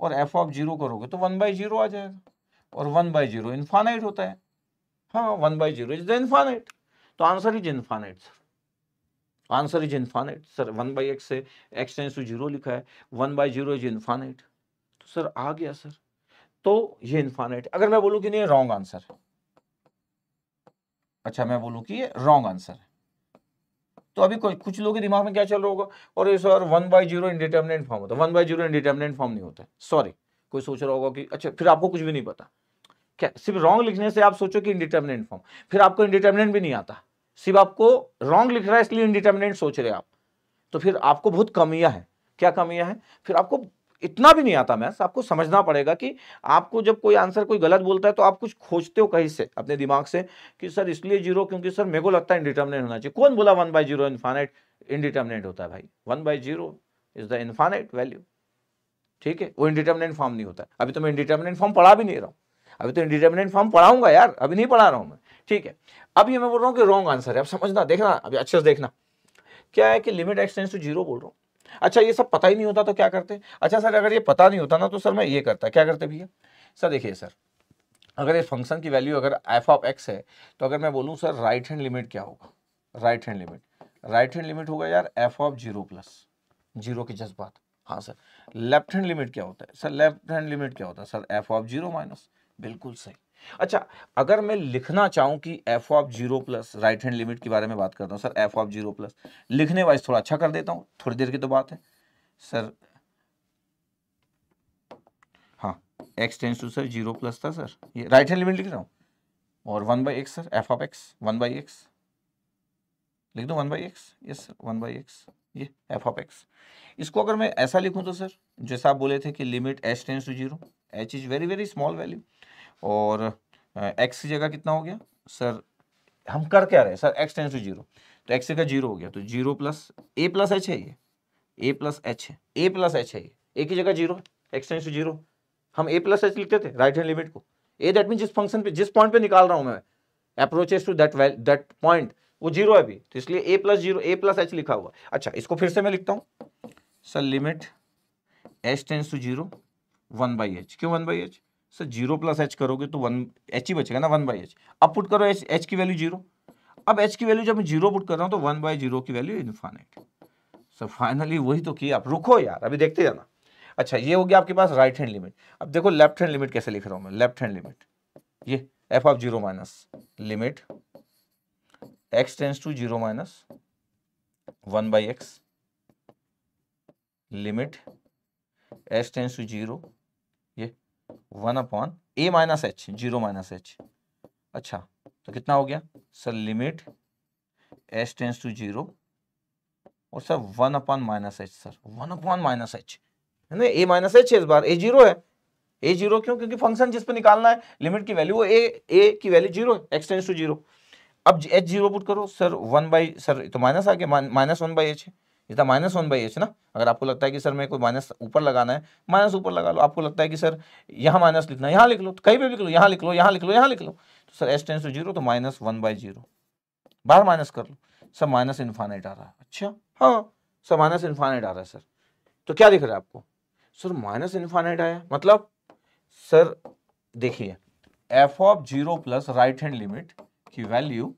और एफ ऑफ जीरो करोगे तो वन बाई जीरो आ जाएगा और वन बाई जीरो इन्फानाइट होता है हाँ one by zero is the infinite तो answer is infinite sir answer is infinite sir one by x से एक्स टेंस टू जीरो लिखा है one by zero is infinite तो सर आ गया सर तो ये इन्फानेट अगर मैं बोलूं कि नहीं रॉन्ग आंसर अच्छा मैं बोलूं कि ये रॉन्ग आंसर तो अभी कुछ लोगों के दिमाग में क्या चल रहा होगा और ये sir one by zero indeterminate form होता है one by zero indeterminate form नहीं होता सॉरी कोई सोच रहा होगा कि अच्छा फिर आपको कुछ भी नहीं पता क्या सिर्फ रॉन्ग लिखने से आप सोचो कि इनडिटर्मिनेंट फॉर्म फिर आपको इनडिटर्मिनेंट भी नहीं आता सिर्फ आपको रॉन्ग लिख रहा है इसलिए इनडिटर्मिनेंट सोच रहे आप तो फिर आपको बहुत कमियां हैं क्या कमियां हैं फिर आपको इतना भी नहीं आता मैथ्स आपको समझना पड़ेगा कि आपको जब कोई आंसर कोई गलत बोलता है तो आप कुछ खोजते हो कहीं से अपने दिमाग से कि सर इसलिए जीरो क्योंकि सर मेरे को लगता है इंडिटर्मिनेट होना चाहिए कौन बोला one by zero infinite indeterminate होता है भाई one by zero is the infinite value ठीक है वो इंडिटर्मिनेट फॉर्म नहीं होता है अभी तो मैं इंडिटर्मिनेट फॉर्म पढ़ा भी नहीं रहा हूँ अभी तो इंडिटर्मिनेट फॉर्म पढ़ाऊंगा यार अभी नहीं पढ़ा रहा हूँ मैं ठीक है अभी मैं बोल रहा हूँ कि रॉन्ग आंसर है अब समझना देखना अभी अच्छे से देखना क्या है कि लिमिट एक्सटेंस टू जीरो बोल रहा हूँ अच्छा ये सब पता ही नहीं होता तो क्या करते अच्छा सर अगर ये पता नहीं होता ना तो सर मैं ये करता क्या करते भैया सर देखिए सर अगर ये फंक्शन की वैल्यू अगर एफ ऑफ एक्स है तो अगर मैं बोलूँ सर राइट हैंड लिमिट क्या होगा right hand limit right hand limit होगा यार f of zero plus zero की जज्बात हाँ सर लेफ्ट हैंड लिमिट क्या होता है सर लेफ्ट हैंड लिमिट क्या होता है sir F of zero minus बिल्कुल सही अच्छा अगर मैं लिखना चाहूं कि f of zero plus right hand limit के बारे में बात करता हूं sir F of zero plus लिखने वाइज थोड़ा अच्छा कर देता हूं थोड़ी देर की तो बात है सर हाँ x tends to sir zero plus था सर ये राइट हैंड लिमिट लिख रहा हूं और one by x sir F of x one by x लिख दो one by x yes sir one by x ये एफ ऑफ एक्स इसको अगर मैं ऐसा लिखूं तो सर जैसा आप बोले थे कि limit h tends to zero h is very very small value और एक्स की जगह कितना हो गया सर हम कर क्या रहे sir x tends to zero तो एक्स का जीरो हो गया तो zero plus a plus h है ये ए प्लस एच है ए प्लस एच है ये ए की जगह zero x tends to zero हम ए प्लस एच लिखते थे राइट हैंड लिमिट को ए दैट मीन जिस फंक्शन पे जिस पॉइंट पे निकाल रहा हूँ मैं approaches to that that point वो जीरो है अभी तो इसलिए a plus zero a plus h लिखा हुआ अच्छा इसको फिर से मैं लिखता हूँ sir limit h tends to zero one by h क्यों one by h sir zero plus h करोगे तो वन एच ही बचेगा ना वन बाई एच अब पुट करो एच एच की वैल्यू जीरो अब एच की वैल्यू जब मैं जीरो पुट कर रहा हूँ तो वन बाई जीरो की वैल्यू इन्फानेट सर फाइनली वही तो किया आप रुको यार अभी देखते जाना अच्छा ये हो गया आपके पास राइट हैंड लिमिट अब देखो लेफ्ट हैंड लिमिट कैसे लिख रहा हूँ मैं लेफ्ट हैंड लिमिट ये f of zero minus limit x tends to zero minus one by x limit x tends to zero ये one upon a minus h zero minus h अच्छा तो कितना हो गया sir limit h tends to zero और sir one upon minus h sir one upon minus h है ना ए minus h है इस बार ए जीरो है ए जीरो क्यों क्योंकि फंक्शन जिस पे निकालना है लिमिट की वैल्यू वो ए ए की वैल्यू जीरो है एक्स टेंस टू जीरो अब एच जीरो पुट करो सर वन बाई सर तो माइनस आ गया माइनस वन बाई एच है इतना माइनस वन बाई एच ना अगर आपको लगता है कि सर मेरे को माइनस ऊपर लगाना है माइनस ऊपर लगा लो आपको लगता है कि सर यहाँ माइनस लिखना है यहाँ लिख लो तो कहीं पर लिख लो यहाँ लिख लो यहाँ लिख लो यहाँ लिख लो तो sir x tends to zero तो माइनस वन बाई जीरो बाहर माइनस कर लो सर माइनस इन्फानेट आ रहा है अच्छा हाँ सर माइनस इन्फानेट आ रहा है सर तो क्या दिख रहा है आपको सर माइनस इन्फानेट आया मतलब सर देखिए f of zero plus right hand limit की वैल्यू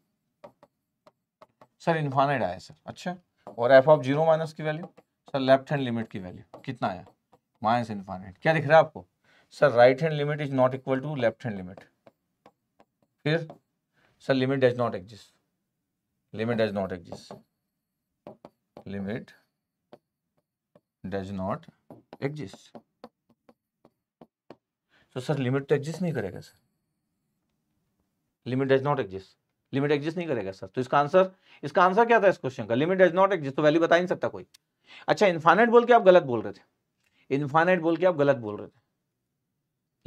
सर इन्फानेट आया सर अच्छा और एफ ऑफ जीरो माइनस की value sir left hand limit की वैल्यू कितना आया माइनस इनफाइनेट क्या दिख रहा है आपको sir right hand limit is not equal to left hand limit फिर sir limit does not exist limit does not exist limit does not exist तो सर लिमिट तो एग्जिस्ट नहीं करेगा sir limit does not exist limit exist नहीं करेगा sir तो इसका answer इसका आंसर क्या था इस क्वेश्चन का लिमिट डज नॉट एग्जिस्ट तो वैल्यू बता ही नहीं सकता कोई अच्छा इन्फानेट बोल के आप गलत बोल रहे थे इन्फानेट बोल के आप गलत बोल रहे थे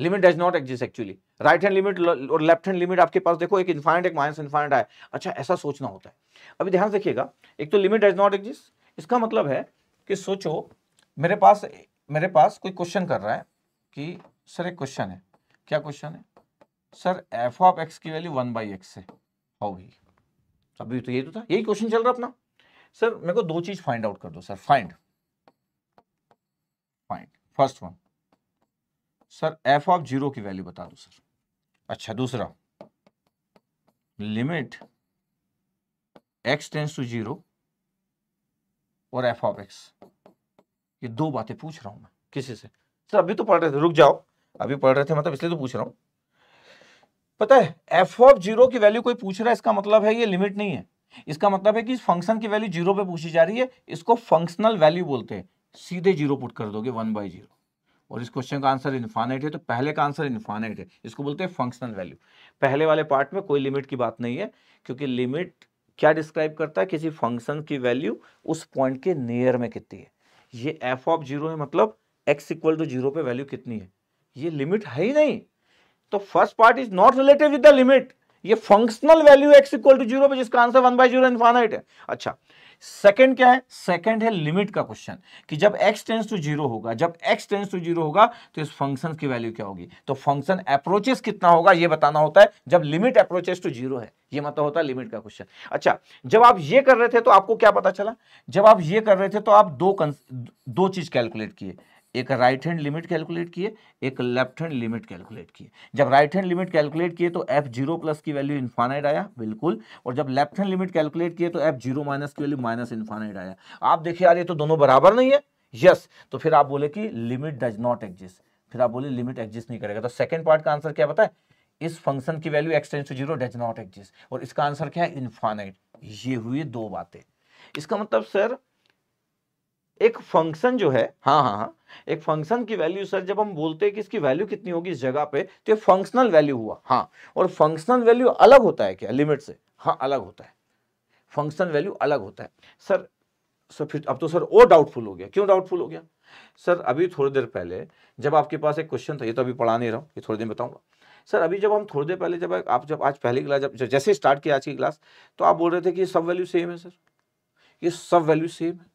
limit does not exist actually right hand limit और लेफ्ट हैंड लिमिट आपके पास देखो एक इन्फाइनाइट एक माइनस इन्फाइनट आया अच्छा ऐसा सोचना होता है अभी ध्यान देखिएगा एक तो लिमिट डज नॉट एग्जिस्ट इसका मतलब है कि सोचो मेरे पास मेरे पास कोई क्वेश्चन कर रहा है कि सर एक क्वेश्चन है क्या क्वेश्चन है सर एफ ऑफ एक्स की वैल्यू वन बाई एक्स है होगी अभी तो यही तो था यही क्वेश्चन चल रहा अपना सर मेरे को दो चीज फाइंड आउट कर दो sir find find first one sir F of zero की वैल्यू बता दो सर अच्छा दूसरा limit x tends to zero और एफ ऑफ एक्स ये दो बातें पूछ रहा हूं मैं किसी से सर अभी तो पढ़ रहे थे रुक जाओ अभी पढ़ रहे थे मतलब इसलिए तो पूछ रहा हूं पता है एफ ऑफ जीरो की वैल्यू कोई पूछ रहा है इसका मतलब है ये लिमिट नहीं है इसका मतलब है कि इस फंक्शन की वैल्यू जीरो पे पूछी जा रही है इसको फंक्शनल वैल्यू बोलते हैं सीधे जीरो पुट कर दोगे वन बाई जीरो और इस क्वेश्चन का आंसर इन्फानेट है तो पहले का आंसर इन्फानेट है इसको बोलते हैं फंक्शनल वैल्यू पहले वाले पार्ट में कोई लिमिट की बात नहीं है क्योंकि लिमिट क्या डिस्क्राइब करता है किसी फंक्शन की वैल्यू उस पॉइंट के नियर में कितनी है ये एफ ऑफ जीरो है मतलब एक्स इक्वल टू जीरो पे वैल्यू कितनी है ये लिमिट है ही नहीं तो first part is not related with the limit ये functional value x equal to zero जिसका answer one by zero infinite है अच्छा सेकंड क्या है सेकंड है लिमिट का क्वेश्चन कि जब एक्स टेंस टू जीरो होगा जब एक्स टेंस टू जीरो होगा तो इस फंक्शन की वैल्यू क्या होगी तो फंक्शन अप्रोचेस कितना होगा ये बताना होता है जब लिमिट अप्रोचेस टू जीरो है ये मतलब होता है लिमिट का क्वेश्चन अच्छा जब आप ये कर रहे थे तो आपको क्या पता चला जब आप ये कर रहे थे तो आप दो दो चीज कैलकुलेट किए एक राइट हैंड लिमिट कैलकुलेट किए एक लेफ्ट हैंड लिमिट कैलकुलेट किए जब राइट हैंड लिमिट कैलकुलेट किए तो एफ जीरो प्लस की वैल्यू इन्फानाइड आया बिल्कुल और जब लेफ्ट हैंड लिमिट कैलकुलेट किए तो एफ जीरो माइनस की वैल्यू माइनस इन्फानाइड आया आप देखिए यार ये तो दोनों बराबर नहीं है यस तो फिर आप बोले कि लिमिट डज नॉट एग्जिस्ट फिर आप बोले लिमिट एग्जिस्ट नहीं करेगा तो सेकेंड पार्ट का आंसर क्या बताए इस फंक्शन की value x tends to zero does not exist और इसका आंसर क्या है इन्फानाइट ये हुई दो बातें इसका मतलब सर एक फंक्शन जो है हाँ हाँ हाँ एक फंक्शन की वैल्यू सर जब हम बोलते हैं कि इसकी वैल्यू कितनी होगी इस जगह पे तो ये फंक्शनल वैल्यू हुआ हाँ और फंक्शनल वैल्यू अलग होता है क्या लिमिट से हाँ अलग होता है फंक्शन वैल्यू अलग होता है सर सर फिर अब तो सर और डाउटफुल हो गया क्यों डाउटफुल हो गया सर अभी थोड़ी देर पहले जब आपके पास एक क्वेश्चन था ये तो अभी पढ़ा नहीं रहा हूँ ये थोड़ी देर बताऊँगा सर अभी जब हम थोड़ी देर पहले जब आप जब आज पहली क्लास जब जैसे स्टार्ट किया आज की क्लास तो आप बोल रहे थे कि सब वैल्यू सेम है सर ये सब वैल्यू सेम है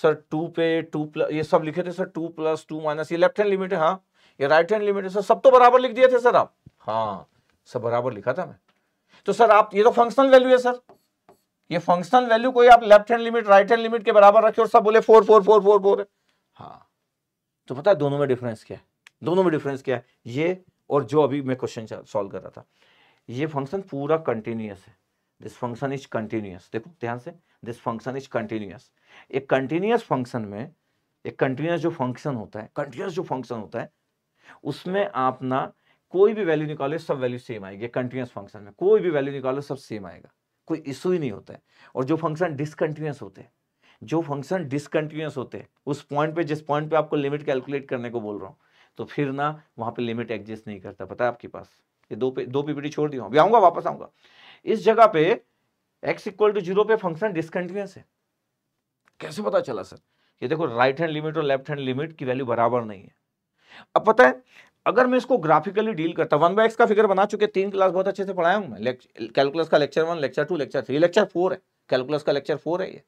सर टू पे टू प्लस ये सब लिखे थे sir two plus two minus ये लेफ्ट हैंड लिमिट है हाँ ये राइट हैंड लिमिट है सर सब तो बराबर लिख दिए थे सर आप हाँ सब बराबर लिखा था मैं तो सर आप ये तो फंक्शनल वैल्यू है सर ये फंक्शनल वैल्यू कोई आप left hand limit right hand limit के बराबर रखे और सब बोले four four four four four हाँ तो पता है दोनों में डिफरेंस क्या है दोनों में डिफरेंस क्या है ये और जो अभी मैं क्वेश्चन सॉल्व कर रहा था ये फंक्शन पूरा कंटिन्यूस है दिस फंक्शन इज कंटिन्यूस देखो ध्यान से दिस फंक्शन इज कंटिन्यूस एक कंटिन्यूस फंक्शन में एक कंटिन्यूस जो फंक्शन होता है कंटिन्यूस जो फंक्शन होता है उसमें आप ना कोई भी वैल्यू निकालो सब वैल्यू सेम आएगी कंटिन्यूस फंक्शन में कोई भी वैल्यू निकालो सब सेम आएगा कोई इशू ही नहीं होता है और जो फंक्शन डिसकंटिन्यूस होते हैं जो फंक्शन डिसकंटिन्यूस होते हैं उस पॉइंट पे जिस पॉइंट पे आपको लिमिट कैलकुलेट करने को बोल रहा हूँ तो फिर ना वहाँ पे लिमिट एग्जिस्ट नहीं करता पता है आपके पास ये दो पे दो पीपीटी छोड़ दिया अभी आऊँगा वापस आऊँगा इस जगह पे एक्स इक्वल टू जीरो पे फंक्शन डिसकंटिन्यूस है कैसे पता चला सर ये देखो राइट हैंड लिमिट और लेफ्ट हैंड लिमिट की वैल्यू बराबर नहीं है अब पता है अगर मैं इसको ग्राफिकली डील करता वन बाय एक्स का फिगर बना चुके तीन क्लास बहुत अच्छे से पढ़ाया हूँ मैं कैलकुलस का lecture one lecture two lecture three lecture four है कैलकुलस का लेक्चर फोर है ये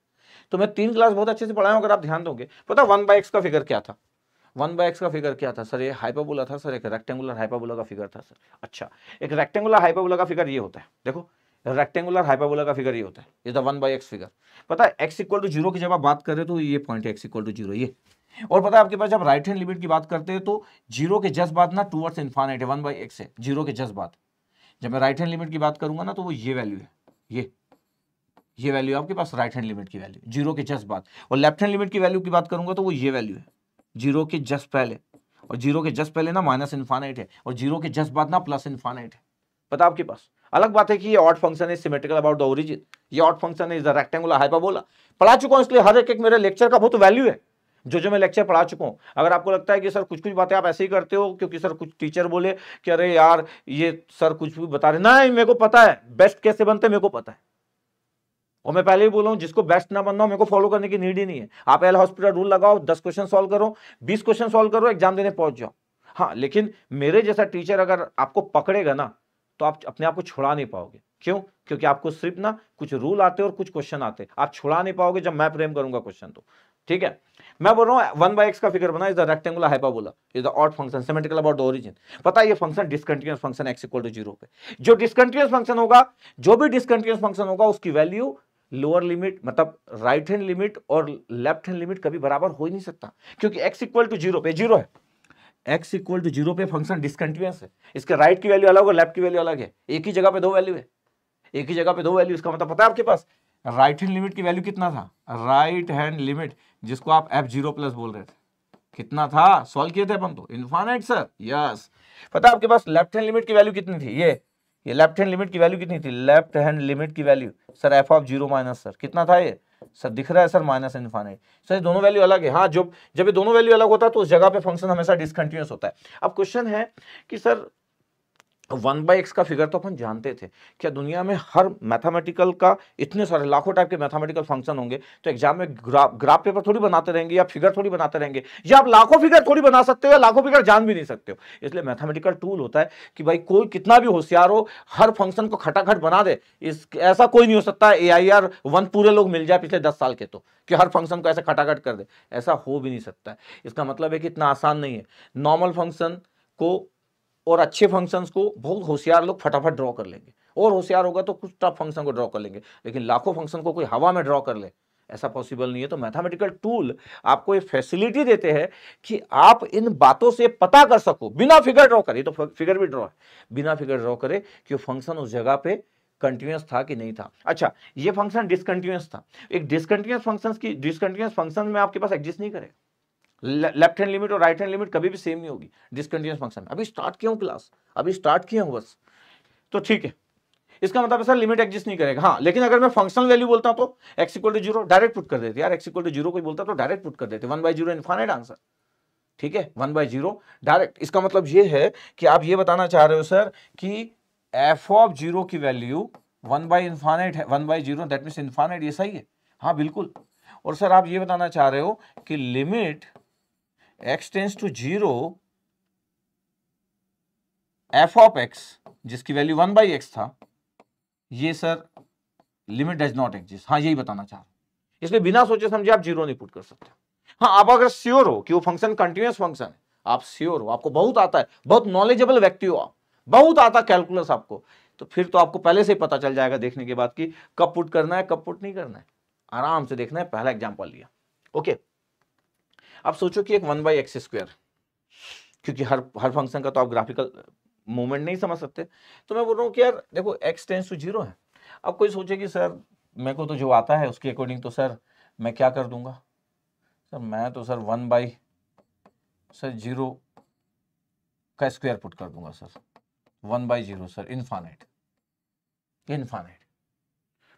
तो मैं तीन क्लास बहुत अच्छे से पढ़ाया हूँ अगर आप ध्यान दोगे पता वन बाय एक्स का फिगर क्या था वन बाय एक्स का फिगर क्या था सर ये हाइपाबोला था सर एक रेक्टेंगुलर हाइपाबोला का फिगर था सर अच्छा एक रेक्टेंगुलर हाइपाबोला का फिगर ये होता है देखो रेक्टेंगुलर हाइपाबोला का फिगर ये होता है is the one by x figure पता है एक्स इक्वल टू जीरो की जब आप बात कर रहे हो तो ये पॉइंट है एक्स इक्वल टू जीरो ये और पता है आपके पास जब राइट हैंड लिमिट की बात करते हैं तो जीरो के जस्ट बाद ना टूवर्ड्स इन्फानाइट है वन बाई एक्स है जीरो के जस्ट बाद जब मैं राइट हैंड लिमिट की बात करूंगा ना तो वो ये वैल्यू है ये ये वैल्यू आपके पास राइट हैंड लिमिट की वैल्यू जीरो के जस्ट बाद और लेफ्ट हैंड लिमिट की वैल्यू की बात करूंगा तो वो ये वैल्यू है जीरो के जस्ट पहले और जीरो के जस्ट पहले ना माइनस इन्फानाइट है और जीरो के जस्ट बाद ना प्लस इन्फानाइट है पता आपके पास अलग बात है कि ये odd function is symmetrical about the origin ये odd function is the rectangular hyperbola पढ़ा चुका हूँ इसलिए हर एक एक मेरे लेक्चर का बहुत वैल्यू है जो जो मैं लेक्चर पढ़ा चुका हूँ अगर आपको लगता है कि सर कुछ कुछ बातें आप ऐसे ही करते हो क्योंकि सर कुछ टीचर बोले कि अरे यार ये सर कुछ भी बता रहे ना मेरे को पता है बेस्ट कैसे बनते मेरे को पता है और मैं पहले ही बोला हूँ जिसको बेस्ट ना बनना हो मेरे को फॉलो करने की नीड ही नहीं है आप एल हॉस्पिटल रूल लगाओ दस क्वेश्चन सॉल्व करो बीस क्वेश्चन सॉल्व करो एग्जाम देने पहुंच जाओ हाँ लेकिन मेरे जैसा टीचर अगर आपको पकड़ेगा ना तो आप अपने आप को छुड़ा नहीं पाओगे क्यों क्योंकि आपको सिर्फ ना कुछ रूल आते और कुछ क्वेश्चन आते आप छुड़ा नहीं पाओगे जब मैं प्रेम करूंगा क्वेश्चन तो ठीक है मैं बोल रहा हूँ वन बाई एक्स का फिगर बना is the rectangular hyperbola is the odd function symmetrical about the origin पता है ये function discontinuous function x equal to zero पे जो डिस्कंटिन्यूस फंक्शन होगा जो भी डिस्कंटिन्यूस फंक्शन होगा उसकी वैल्यू लोअर लिमिट मतलब राइट हैंड लिमिट और लेफ्ट हैंड लिमिट कभी बराबर हो ही नहीं सकता क्योंकि एक्स इक्वल टू जीरो पे जीरो है एक्स इक्वल टू जीरो पे फंक्शन डिसकंटिन्यूस है इसके राइट की वैल्यू अलग और लेफ्ट की वैल्यू अलग है एक ही जगह पे दो वैल्यू है एक ही जगह पे दो वैल्यू इसका मतलब पता है आपके पास राइट हैंड लिमिट की वैल्यू कितना था राइट हैंड लिमिट जिसको आप एफ जीरो प्लस बोल रहे थे कितना था सॉल्व किए थे अपन तो इन्फानाइट सर यस पता आपके पास लेफ्ट हैंड लिमिट की वैल्यू कितनी थी ये ये लेफ्ट हैंड लिमिट की वैल्यू कितनी थी लेफ्ट हैंड लिमिट की value sir F of zero minus sir कितना था ये सर दिख रहा है सर माइनस इन्फाइनाइट सर ये दोनों वैल्यू अलग है हाँ जब जब ये दोनों वैल्यू अलग होता है तो उस जगह पे फंक्शन हमेशा डिसकंटिन्यूस होता है अब क्वेश्चन है कि सर वन बाई एक्स का फिगर तो अपन जानते थे क्या दुनिया में हर मैथमेटिकल का इतने सारे लाखों टाइप के मैथमेटिकल फंक्शन होंगे तो एग्जाम में ग्राफ ग्राफ पेपर थोड़ी बनाते रहेंगे या फिगर थोड़ी बनाते रहेंगे या आप लाखों फिगर थोड़ी बना सकते हो या लाखों फिगर जान भी नहीं सकते हो इसलिए मैथमेटिकल टूल होता है कि भाई कोई कितना भी होशियार हो हर फंक्शन को खटाखट बना दे इस ऐसा कोई नहीं हो सकता ए आई आर वन पूरे लोग मिल जाए पिछले दस साल के तो कि हर फंक्शन को ऐसा खटाखट कर दे ऐसा हो भी नहीं सकता है इसका मतलब है कि इतना आसान नहीं है नॉर्मल फंक्शन को और अच्छे फंक्शंस को बहुत होशियार लोग फटाफट ड्रॉ कर लेंगे और होशियार होगा तो कुछ टफ फंक्शन को ड्रॉ कर लेंगे लेकिन लाखों फंक्शन को कोई हवा में ड्रॉ कर ले ऐसा पॉसिबल नहीं है तो मैथमेटिकल टूल आपको ये फैसिलिटी देते हैं कि आप इन बातों से पता कर सको बिना फिगर ड्रॉ करे तो फिगर भी ड्रॉ है बिना फिगर ड्रॉ करे कि फंक्शन उस जगह पे कंटिन्यूस था कि नहीं था अच्छा ये फंक्शन डिसकंटिन्यूस था एक डिसकंटिन्यूस फंक्शन की डिसकंटिन्यूस फंक्शन में आपके पास एग्जिस्ट नहीं करेगा लेफ्ट हैंड लिमिट और राइट हैंड लिमिट कभी भी सेम नहीं होगी डिसकंटिन्यूस फंक्शन में अभी स्टार्ट किया हूँ क्लास अभी स्टार्ट किया हूँ बस तो ठीक है इसका मतलब है सर लिमिट एग्जिस्ट नहीं करेगा हाँ लेकिन अगर मैं फंक्शनल वैल्यू बोलता तो x equal to zero direct put कर देते यार एक्स इक्वल टू जीरो कोई बोलता तो डायरेक्ट पुट कर देते one by zero infinite answer ठीक है वन बाई जीरो डायरेक्ट इसका मतलब ये है कि आप ये बताना चाह रहे हो सर कि एफ ऑफ जीरो की वैल्यू वन बाई इन्फाइनाइट है one by zero that means infinite ये सही है हाँ बिल्कुल और सर आप ये बताना चाह रहे हो कि limit x tends to zero f of x जिसकी वैल्यू वन बाई एक्स था ये sir limit does not exist हाँ यही बताना चाह रहा हूं इसलिए बिना सोचे समझे आप जीरो नहीं पुट कर सकते हाँ आप अगर श्योर हो कि वो फंक्शन कंटिन्यूस फंक्शन है आप श्योर हो आपको बहुत आता है बहुत नॉलेजेबल व्यक्ति हो आप बहुत आता कैलकुलस आपको तो फिर तो आपको पहले से ही पता चल जाएगा देखने के बाद कि कब पुट करना है कब पुट नहीं करना है आराम से देखना है पहला एग्जाम्पल लिया ओके okay. अब सोचो कि एक वन बाई एक्स स्क्वेयर क्योंकि हर हर फंक्शन का तो आप ग्राफिकल मूवमेंट नहीं समझ सकते तो मैं बोल रहा हूँ कि यार देखो एक्स टेंस टू जीरो है अब कोई सोचे कि सर मेरे को तो जो आता है उसके अकॉर्डिंग तो सर मैं क्या कर दूंगा सर मैं तो sir one by sir zero का स्क्वायर पुट कर दूंगा sir one by zero sir infinite infinite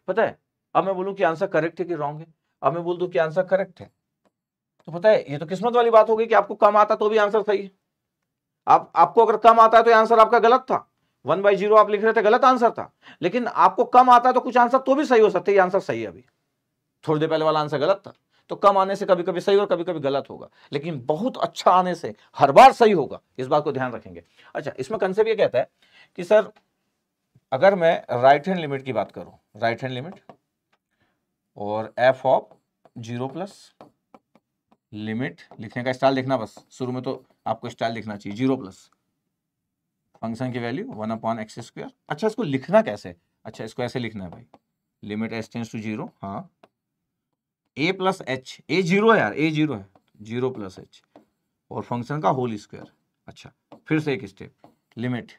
पता है अब मैं बोलूँ कि आंसर करेक्ट है कि रॉन्ग है अब मैं बोल दूँ कि आंसर करेक्ट है तो पता है ये तो किस्मत वाली बात होगी कि आपको कम आता तो भी आंसर सही है आप आपको अगर कम आता है तो आंसर आपका गलत था वन बाई जीरो आप लिख रहे थे गलत आंसर था लेकिन आपको कम आता है तो कुछ आंसर तो भी सही हो सकते ये आंसर सही है अभी थोड़ी देर पहले वाला आंसर गलत था तो कम आने से कभी कभी सही और कभी कभी गलत होगा लेकिन बहुत अच्छा आने से हर बार सही होगा इस बात को ध्यान रखेंगे अच्छा इसमें कंसेप्ट ये कहता है कि सर अगर मैं राइट हैंड लिमिट की बात करूं राइट हैंड लिमिट और F of zero plus limit लिखने का स्टाइल देखना बस शुरू में तो आपको स्टाइल लिखना चाहिए जीरो प्लस फंक्शन की value one upon x square अच्छा इसको लिखना कैसे अच्छा इसको ऐसे लिखना है भाई limit S tends to zero हाँ a plus h a zero है यार ए जीरो है जीरो प्लस एच और फंक्शन का होल स्क्वायर अच्छा फिर से एक step limit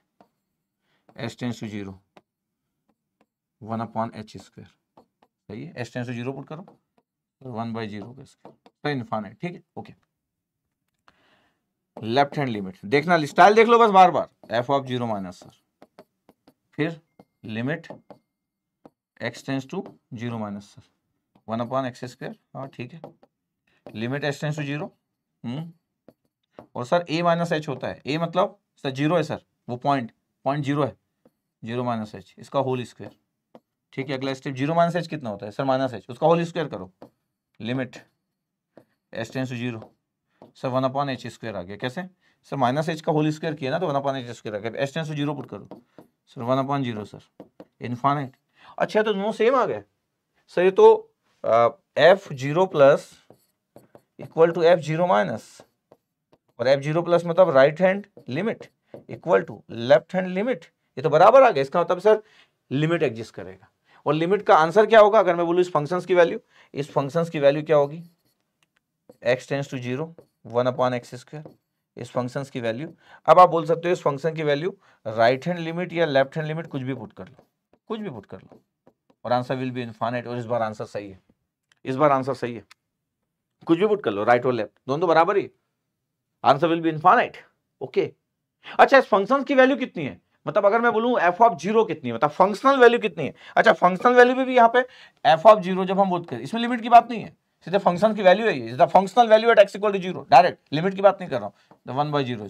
S tends to zero one upon h square सही है x tends to zero put करो वन बाई जीरो तो इन्फानेट ठीक है ओके लेफ्ट हैंड लिमिट देखना स्टाइल देख लो बस बार बार f of zero minus sir फिर limit x tends to zero minus sir one upon x square हाँ ठीक है limit x tends to zero और सर ए माइनस एच होता है ए मतलब सर जीरो है सर वो पॉइंट पॉइंट जीरो है जीरो माइनस एच इसका होल स्क्वायर ठीक है अगला स्टेप जीरो माइनस एच कितना होता है सर माइनस एच उसका होल स्क्वायर करो limit S tends to zero sir one upon h square आ गया कैसे सर माइनस एच का होल स्क्वायर किया ना तो वन अपॉन एच स्क्वायर आ गया एस टेंस जीरो पुट करो sir one upon zero sir infinite अच्छा तो दोनों सेम आ गए सर ये तो f zero plus equal to f zero minus और एफ जीरो प्लस मतलब right hand limit equal to left hand limit ये तो बराबर आ गया इसका मतलब सर लिमिट एग्जिस्ट करेगा और लिमिट का आंसर क्या होगा अगर मैं बोलूँ इस फंक्शन की वैल्यू इस फंक्शन की वैल्यू क्या होगी x tends to zero one upon x square इस फंक्शन की वैल्यू अब आप बोल सकते हो इस फंक्शन की वैल्यू राइट हैंड लिमिट या लेफ्ट हैंड लिमिट कुछ भी पुट कर लो कुछ भी पुट कर लो और आंसर विल बी इन्फानेट और इस बार आंसर सही है इस बार आंसर सही है कुछ भी पुट कर लो राइट और लेफ्ट दोनों बराबर ही answer will be infinite okay अच्छा इस फंक्शन की वैल्यू कितनी है मतलब अगर मैं बोलूँ एफ ऑफ जीरो कितनी है मतलब फंक्शनल वैल्यू कितनी है अच्छा फंक्शनल वैल्यू भी, भी यहाँ पे एफ ऑफ जीरो जब हम बोलते हैं इसमें लिमिट की बात नहीं है सीधे फंक्शन की वैल्यू है functional value at x to zero direct limit की बात नहीं कर रहा हूँ वन बाई जीरो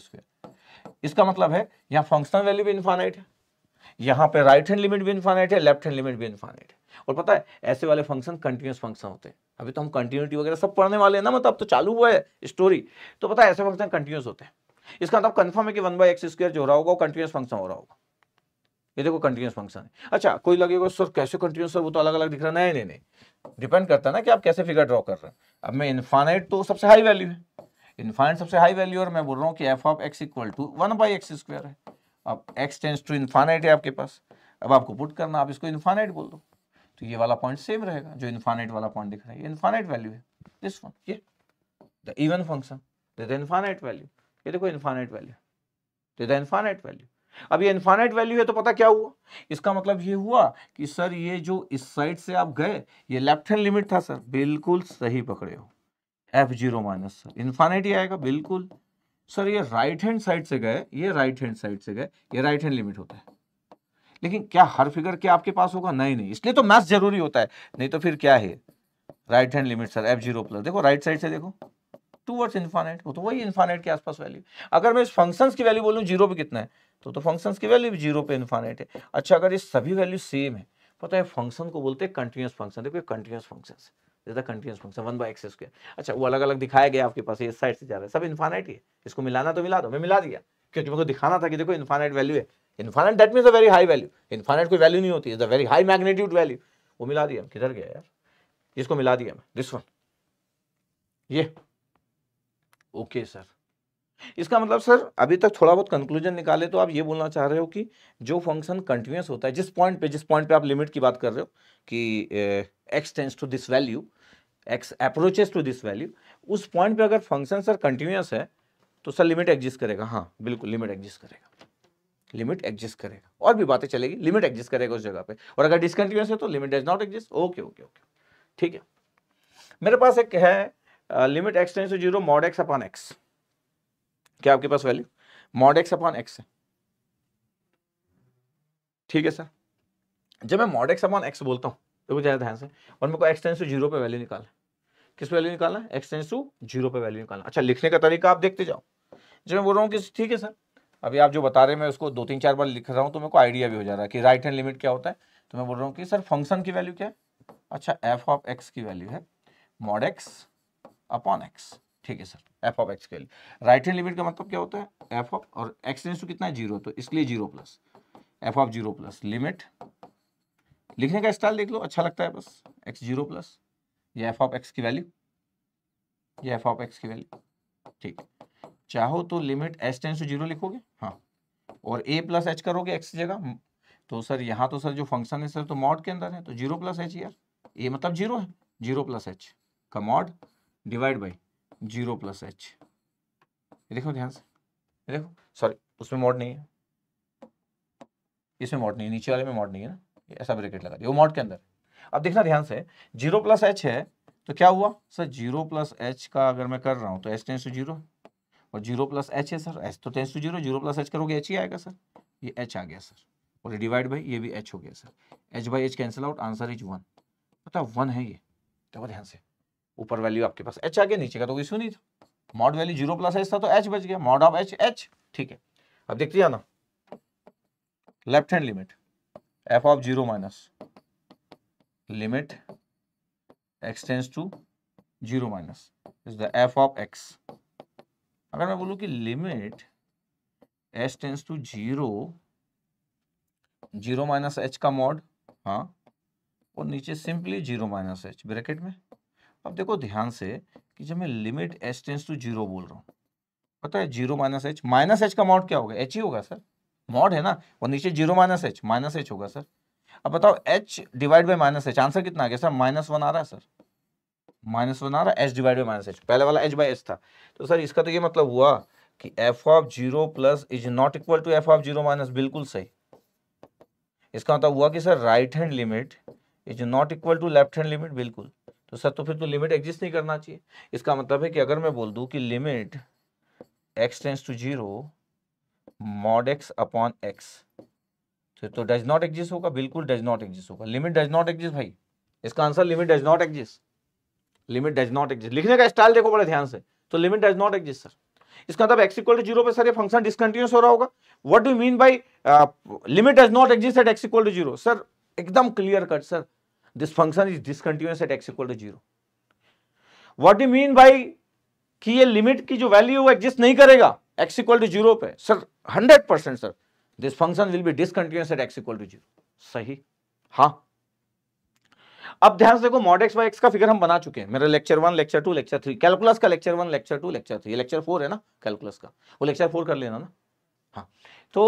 इसका मतलब है यहाँ फंक्शनल वैल्यू भी इन्फानाइट है यहाँ पे राइट हैंड लिमिट भी इन्फानाइट है लेफ्ट हैंड लिमिट भी इन्फानाइट है और पता है ऐसे वाले फंक्शन कंटिन्यूस फंक्शन होते हैं अभी तो हम कंटिन्यूटी वगैरह सब पढ़ने वाले हैं ना मतलब अब तो चालू हुआ है स्टोरी तो पता है ऐसे फंक्शन कंटिन्यूस होते हैं इसका मतलब कन्फर्म है कि वन बाई एक्स स्क्र जो रहा होगा वो कंटिन्यूस फंक्शन हो रहा होगा ये देखो कंटिन्यूस फंक्शन है अच्छा कोई लगेगा सर कैसे कंटिन्यूस सर वो तो अलग अलग दिख रहा है नहीं नहीं नहीं डिपेंड करता है ना कि आप कैसे फिगर ड्रॉ कर रहे हैं अब मैं इन्फाइनाइट तो सबसे हाई वैल्यू है इन्फाइनाइट सबसे हाई वैल्यू और मैं बोल रहा हूँ कि f of x equal to one by x square है अब एक्स टेंस टू इन्फाइनाइट है आपके पास अब आपको पुट करना आप इसको इन्फाइनाइट बोल दो तो ये वाला पॉइंट सेम रहेगा जो इन्फाइनाइट वाला पॉइंट दिख रहा है इन्फाइनाइट वैल्यू है दिस वन ये the even function the infinite value ये देखो इन्फानेट वैल्यू दे द इन्फानेट वैल्यू अब ये इन्फानाइट वैल्यू है तो पता क्या हुआ इसका मतलब ये हुआ कि सर ये जो इस साइड से आप गए ये लेफ्ट हैंड लिमिट था सर बिल्कुल सही पकड़े हो f zero minus sir infinite ही आएगा बिल्कुल सर ये राइट हैंड साइड से गए ये राइट हैंड साइड से गए ये राइट हैंड लिमिट होता है लेकिन क्या हर फिगर के आपके पास होगा नहीं नहीं इसलिए तो मैथ जरूरी होता है नहीं तो फिर क्या है right hand limit sir f zero plus देखो राइट साइड से देखो टूवर्ड्स इन्फानेट वो तो वही इन्फानेट के आसपास वैल्यू अगर मैं इस फंक्शंस की वैल्यू बोलूँ जीरो पे कितना है तो तो फंक्शंस की वैल्यू भी जीरो पे इन्फानेट है अच्छा अगर ये सभी वैल्यू सेम है पता है फंक्शन को बोलते हैं कंटिन्यूस फंक्शन देखो कंटिन्यूस फंक्शन जैसा continuous function one by x square अच्छा वो अलग अलग दिखाया गया आपके पास इस साइड से जा रहा है सब इन्फानेट ही है इसको मिलाना तो मिला दो मैं मिला दिया क्योंकि मेरे को दिखाना था कि देखो इन्फानेट वैल्यू है infinite that mean a very high value infinite कोई वैल्यू नहीं होती is a very high magnitude value वो मिला दिया किधर गया यार इसको मिला दिया मैं दिस वन ये ओके सर इसका मतलब सर अभी तक थोड़ा बहुत कंक्लूजन निकाले तो आप ये बोलना चाह रहे हो कि जो फंक्शन कंटिन्यूस होता है जिस पॉइंट पे जिस पॉइंट पे आप लिमिट की बात कर रहे हो कि x tends to this value x approaches to this value उस पॉइंट पे अगर फंक्शन सर कंटिन्यूस है तो सर लिमिट एग्जिस्ट करेगा हाँ बिल्कुल लिमिट एग्जिस्ट करेगा लिमिट एग्जिस्ट करेगा और भी बातें चलेगी लिमिट एग्जिस्ट करेगा उस जगह पर और अगर डिसकंटिन्यूस है तो limit does not exist okay okay okay ठीक है मेरे पास एक है limit x tends to zero mod x upon x क्या आपके पास value mod x upon x है ठीक है सर जब मैं मॉड एक्स अपॉन एक्स बोलता हूँ तो मुझे ध्यान से और मेरे को एक्स टेंस टू जीरो पे वैल्यू निकालना किस वैल्यू निकालना है एक्स टेंस टू जीरो पे वैल्यू निकालना अच्छा लिखने का तरीका आप देखते जाओ जब मैं बोल रहा हूँ कि ठीक है सर अभी आप जो बता रहे हैं मैं उसको दो तीन चार बार लिख रहा हूँ तो मेरे को आइडिया भी हो जा रहा है कि राइट हैंड लिमिट क्या होता है तो मैं बोल रहा हूँ कि सर फंक्शन की वैल्यू क्या है अच्छा एफ ऑफ एक्स की वैल्यू है मॉड एक्स अपॉन एक्स ठीक है सर एफ ऑफ एक्स के लिए राइट हैंड लिमिट का मतलब क्या होता है एफ ऑफ और एक्स टेंस टू कितना है जीरो तो इसके लिए zero plus f of zero plus limit लिखने का स्टाइल देख लो अच्छा लगता है बस एक्स जीरो प्लस ये एफ ऑफ एक्स की वैल्यू ये एफ ऑफ एक्स की वैल्यू ठीक चाहो तो limit S tends to zero लिखोगे हाँ और ए प्लस एच करोगे एक्स की जगह तो सर यहाँ तो सर जो फंक्शन है सर तो मॉड के अंदर है तो जीरो प्लस एच यार ए मतलब जीरो है जीरो प्लस एच का mod divide by zero plus h देखो ध्यान से देखो सॉरी उसमें मॉड नहीं है इसमें मॉड नहीं है नीचे वाले में मॉड नहीं है ना ऐसा ब्रेकेट लगा दिया वो मॉड के अंदर अब देखना ध्यान से जीरो प्लस एच है तो क्या हुआ सर जीरो प्लस एच का अगर मैं कर रहा हूँ तो एच टेंस टू जीरो और जीरो प्लस एच है सर एच तो tends to zero zero plus h करोगे एच ही आएगा सर ये एच आ गया सर और ये डिवाइड बाई ये भी एच हो गया sir h by h cancel out answer is one पता वन है ये देखो ध्यान से ऊपर वैल्यू आपके पास एच आ गया नीचे का तो इश्यू नहीं था mod value zero plus h था तो एच बच गया मॉड ऑफ एच एच ठीक है अब देखते जाना left hand limit f of zero minus limit x tends to zero minus is the f of x अगर मैं बोलूं कि limit h tends to zero zero minus h का मॉड हाँ और नीचे simply zero minus h bracket में अब देखो ध्यान से कि जब मैं limit h tends to zero बोल रहा हूँ पता है zero minus h minus h का मॉड क्या होगा एच ही होगा सर मॉड है ना और नीचे zero minus h minus h होगा सर अब बताओ h divide by minus h answer कितना आ गया सर माइनस वन आ रहा है सर माइनस वन आ रहा है h divide by minus h पहले वाला एच बाई एच था तो सर इसका तो ये मतलब हुआ कि f of zero plus is not equal to F of zero minus बिल्कुल सही इसका मतलब हुआ कि sir right hand limit is not equal to left hand limit बिल्कुल तो सर तो फिर तो लिमिट एग्जिस्ट नहीं करना चाहिए इसका मतलब है कि अगर मैं बोल दूं कि limit x tends to zero mod x upon x फिर तो डज नॉट एग्जिस्ट होगा बिल्कुल डज नॉट एग्जिस्ट होगा लिमिट डज नॉट एग्जिस्ट भाई इसका answer limit does not exist limit does not exist लिखने का स्टाइल देखो बड़े ध्यान से तो limit does not exist sir इसका मतलब एक्स इक्वल टू जीरो पे सर ये फंक्शन डिसकंटिन्यूस हो रहा होगा what do mean bye limit does not exist at x equal to zero sir एकदम clear cut sir this function is discontinuous at x equal to zero. What do you mean by कि ये limit की जो value वो exist नहीं करेगा x equal to zero पे sir hundred percent sir this function will be discontinuous at x equal to zero सही हाँ अब ध्यान से देखो मॉड एक्स बाई एक्स का फिगर हम बना चुके हैं मेरा lecture one lecture two lecture three calculus का lecture one lecture two lecture three lecture four है ना कैलकुलस का वो लेक्चर फोर कर लेना ना हाँ तो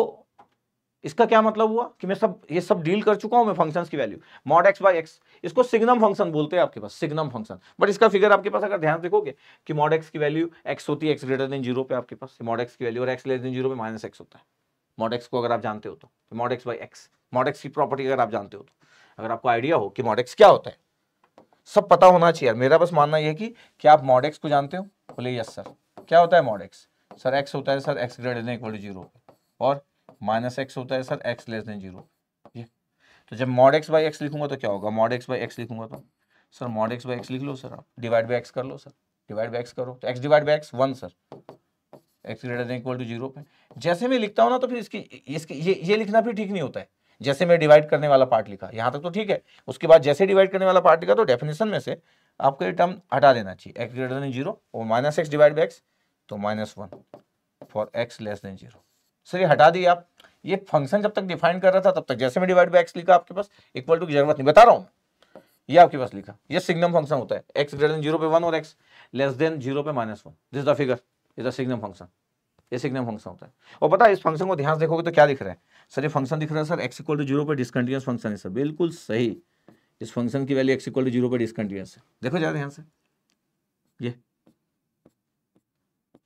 इसका क्या मतलब हुआ कि मैं सब ये सब डील कर चुका हूं मैं फंक्शंस की value mod x by x इसको सिग्नम फंक्शन बोलते हैं आपके पास सिग्नम फंक्शन बट इसका फिगर आपके पास अगर ध्यान देखोगे कि मॉड एक्स की वैल्यू एक्स होती है एक्स ग्रेटर देन जीरो पे आपके पास मॉड एक्स की वैल्यू और एक्स लेस देन जीरो पे माइनस एक्स होता है मॉड एक्स को अगर आप जानते हो तो mod x by x mod x की प्रॉपर्टी अगर आप जानते हो तो अगर आपको आइडिया हो कि मॉड एक्स क्या होता है सब पता होना चाहिए मेरा बस मानना यह कि क्या आप मॉड एक्स को जानते हो बोले यस सर क्या होता है मॉड एक्स सर एक्स होता है sir x greater than equal to zero और माइनस एक्स होता है sir x less than zero तो जब मॉड एक्स बाई एक्स लिखूंगा तो क्या होगा मॉड एक्स बाई एक्स लिखूंगा तो sir mod x by x लिख लो सर आप डिवाइड बाई एक्स कर लो सर डिवाइड बाई एक्स करो तो x divide by x one sir x greater than equal to zero पे जैसे मैं लिखता हूँ ना तो फिर इसकी इसकी ये ये लिखना फिर ठीक नहीं होता है जैसे मैं डिवाइड करने वाला पार्ट लिखा यहाँ तक तो ठीक है उसके बाद जैसे डिवाइड करने वाला पार्ट लिखा तो डेफिनेशन में से आपको ये टर्म हटा देना चाहिए एक्स ग्रेटर देन जीरो और minus x divide by x तो minus one for x less than zero so ये हटा दिए आप ये फंक्शन जब तक डिफाइन कर रहा था तब तक जैसे मैं डिवाइड बाई एक्स लिखा आपके पास इक्वल टू की जरूरत नहीं बता रहा हूँ ये आपके पास लिखा ये सिग्नम फंक्शन होता है एक्स ग्रेटर जीरो पे वन और एक्स लेस देन जीरो पे minus one this the figure is the signum function ये सिग्नम फंक्शन होता है और पता है इस फंक्शन को ध्यान से देखोगे तो क्या दिख रहा है सर ये फंक्शन दिख रहा है sir x equal to zero पर डिसकंटिन्यूस फंक्शन है सर बिल्कुल सही इस फंक्शन की value x equal to zero पर डिसकंटिन्यूस है देखो जरा ध्यान से ये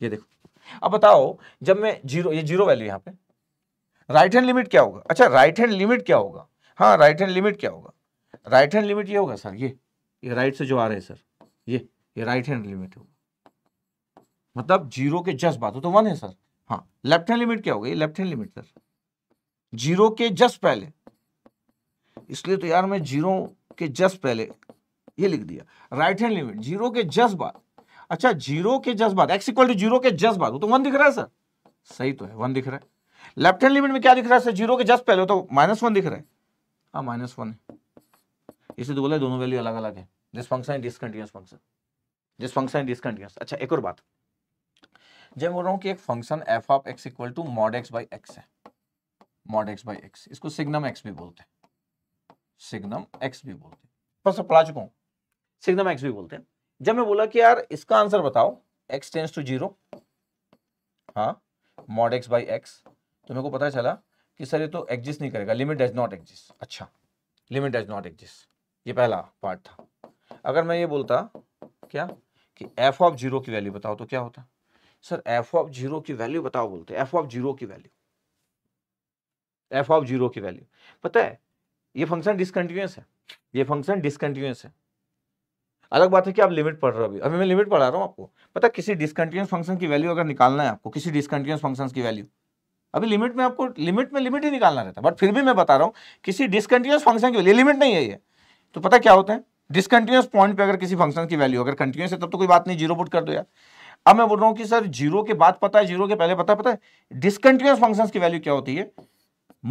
ये देखो अब बताओ जब मैं जीरो ये जीरो वैल्यू यहाँ पे राइट हैंड लिमिट क्या होगा अच्छा राइट हैंड लिमिट क्या होगा हाँ राइट हैंड लिमिट क्या होगा राइट हैंड लिमिट ये होगा सर ये ये राइट से जो आ रहे हैं सर ये ये राइट हैंड लिमिट होगा मतलब जीरो के जस्ट बात हो तो वन है सर हाँ लेफ्ट हैंड लिमिट क्या होगा ये left hand limit sir zero के जस्ट पहले इसलिए तो यार मैं जीरो के जस्ट पहले ये लिख दिया राइट हैंड लिमिट जीरो के जस्ट बाद अच्छा जीरो के जस्ट बाद एक्स इक्वल टू जीरो के जस्ट बाद तो वन दिख रहा है सर सही तो है वन दिख रहा है लेफ्ट हैंड लिमिट में क्या दिख रहा है सर जीरो के जस्ट पहले तो माइनस वन दिख रहा है हाँ माइनस वन है इसी तो बोला दोनों वैल्यू अलग अलग है this function discontinuous function this function discontinuous अच्छा एक और बात जब बोल रहा हूँ कि एक function f of x equal to mod x by x है मॉड एक्स बाई एक्स इसको सिग्नम एक्स भी बोलते हैं सिग्नम एक्स भी बोलते हैं बस पढ़ा चुका हूँ सिग्नम एक्स भी बोलते हैं जब मैं बोला कि यार इसका आंसर बताओ एक्स टेंस टू जीरो हाँ मॉड एक्स बाई एक्स तो मेरे को पता चला कि सर ये तो एग्जिस्ट नहीं करेगा लिमिट डज नॉट एग्जिस्ट अच्छा लिमिट डज नॉट एग्जिस्ट ये पहला पार्ट था अगर मैं ये बोलता क्या कि एफ ऑफ जीरो की वैल्यू बताओ तो क्या होता सर एफ ऑफ जीरो की वैल्यू बताओ बोलते एफ ऑफ जीरो की वैल्यू एफ ऑफ जीरो की वैल्यू पता है ये फंक्शन डिसकंटिन्यूस है ये फंक्शन डिसकंटिन्यूस है अलग बात है कि आप लिमिट पढ़ रहे हो अभी अभी मैं लिमिट पढ़ा रहा हूँ आपको पता किसी डिसकंटिन्यूस फंक्शन की वैल्यू अगर निकालना है आपको किसी डिसकंटिन्यूस फंक्शन की वैल्यू अभी लिमिट में आपको लिमिट में लिमिट ही निकालना रहता है बट फिर भी मैं बता रहा हूँ किसी डिसकंटिन्यूस फंक्शन की वैल्यू लिमिट नहीं है ये तो पता क्या होता है डिसकंटिन्यूस पॉइंट पर अगर किसी फंक्शन की वैल्यू अगर कंटिन्यूस है तब तो कोई बात नहीं जीरो पुट कर दो यार अब मैं बोल रहा हूँ कि सर जीरो के बाद पता है जीरो के पहले पता है पता है डिसकंटिन्यूस फंक्शन की वैल्यू क्या होती है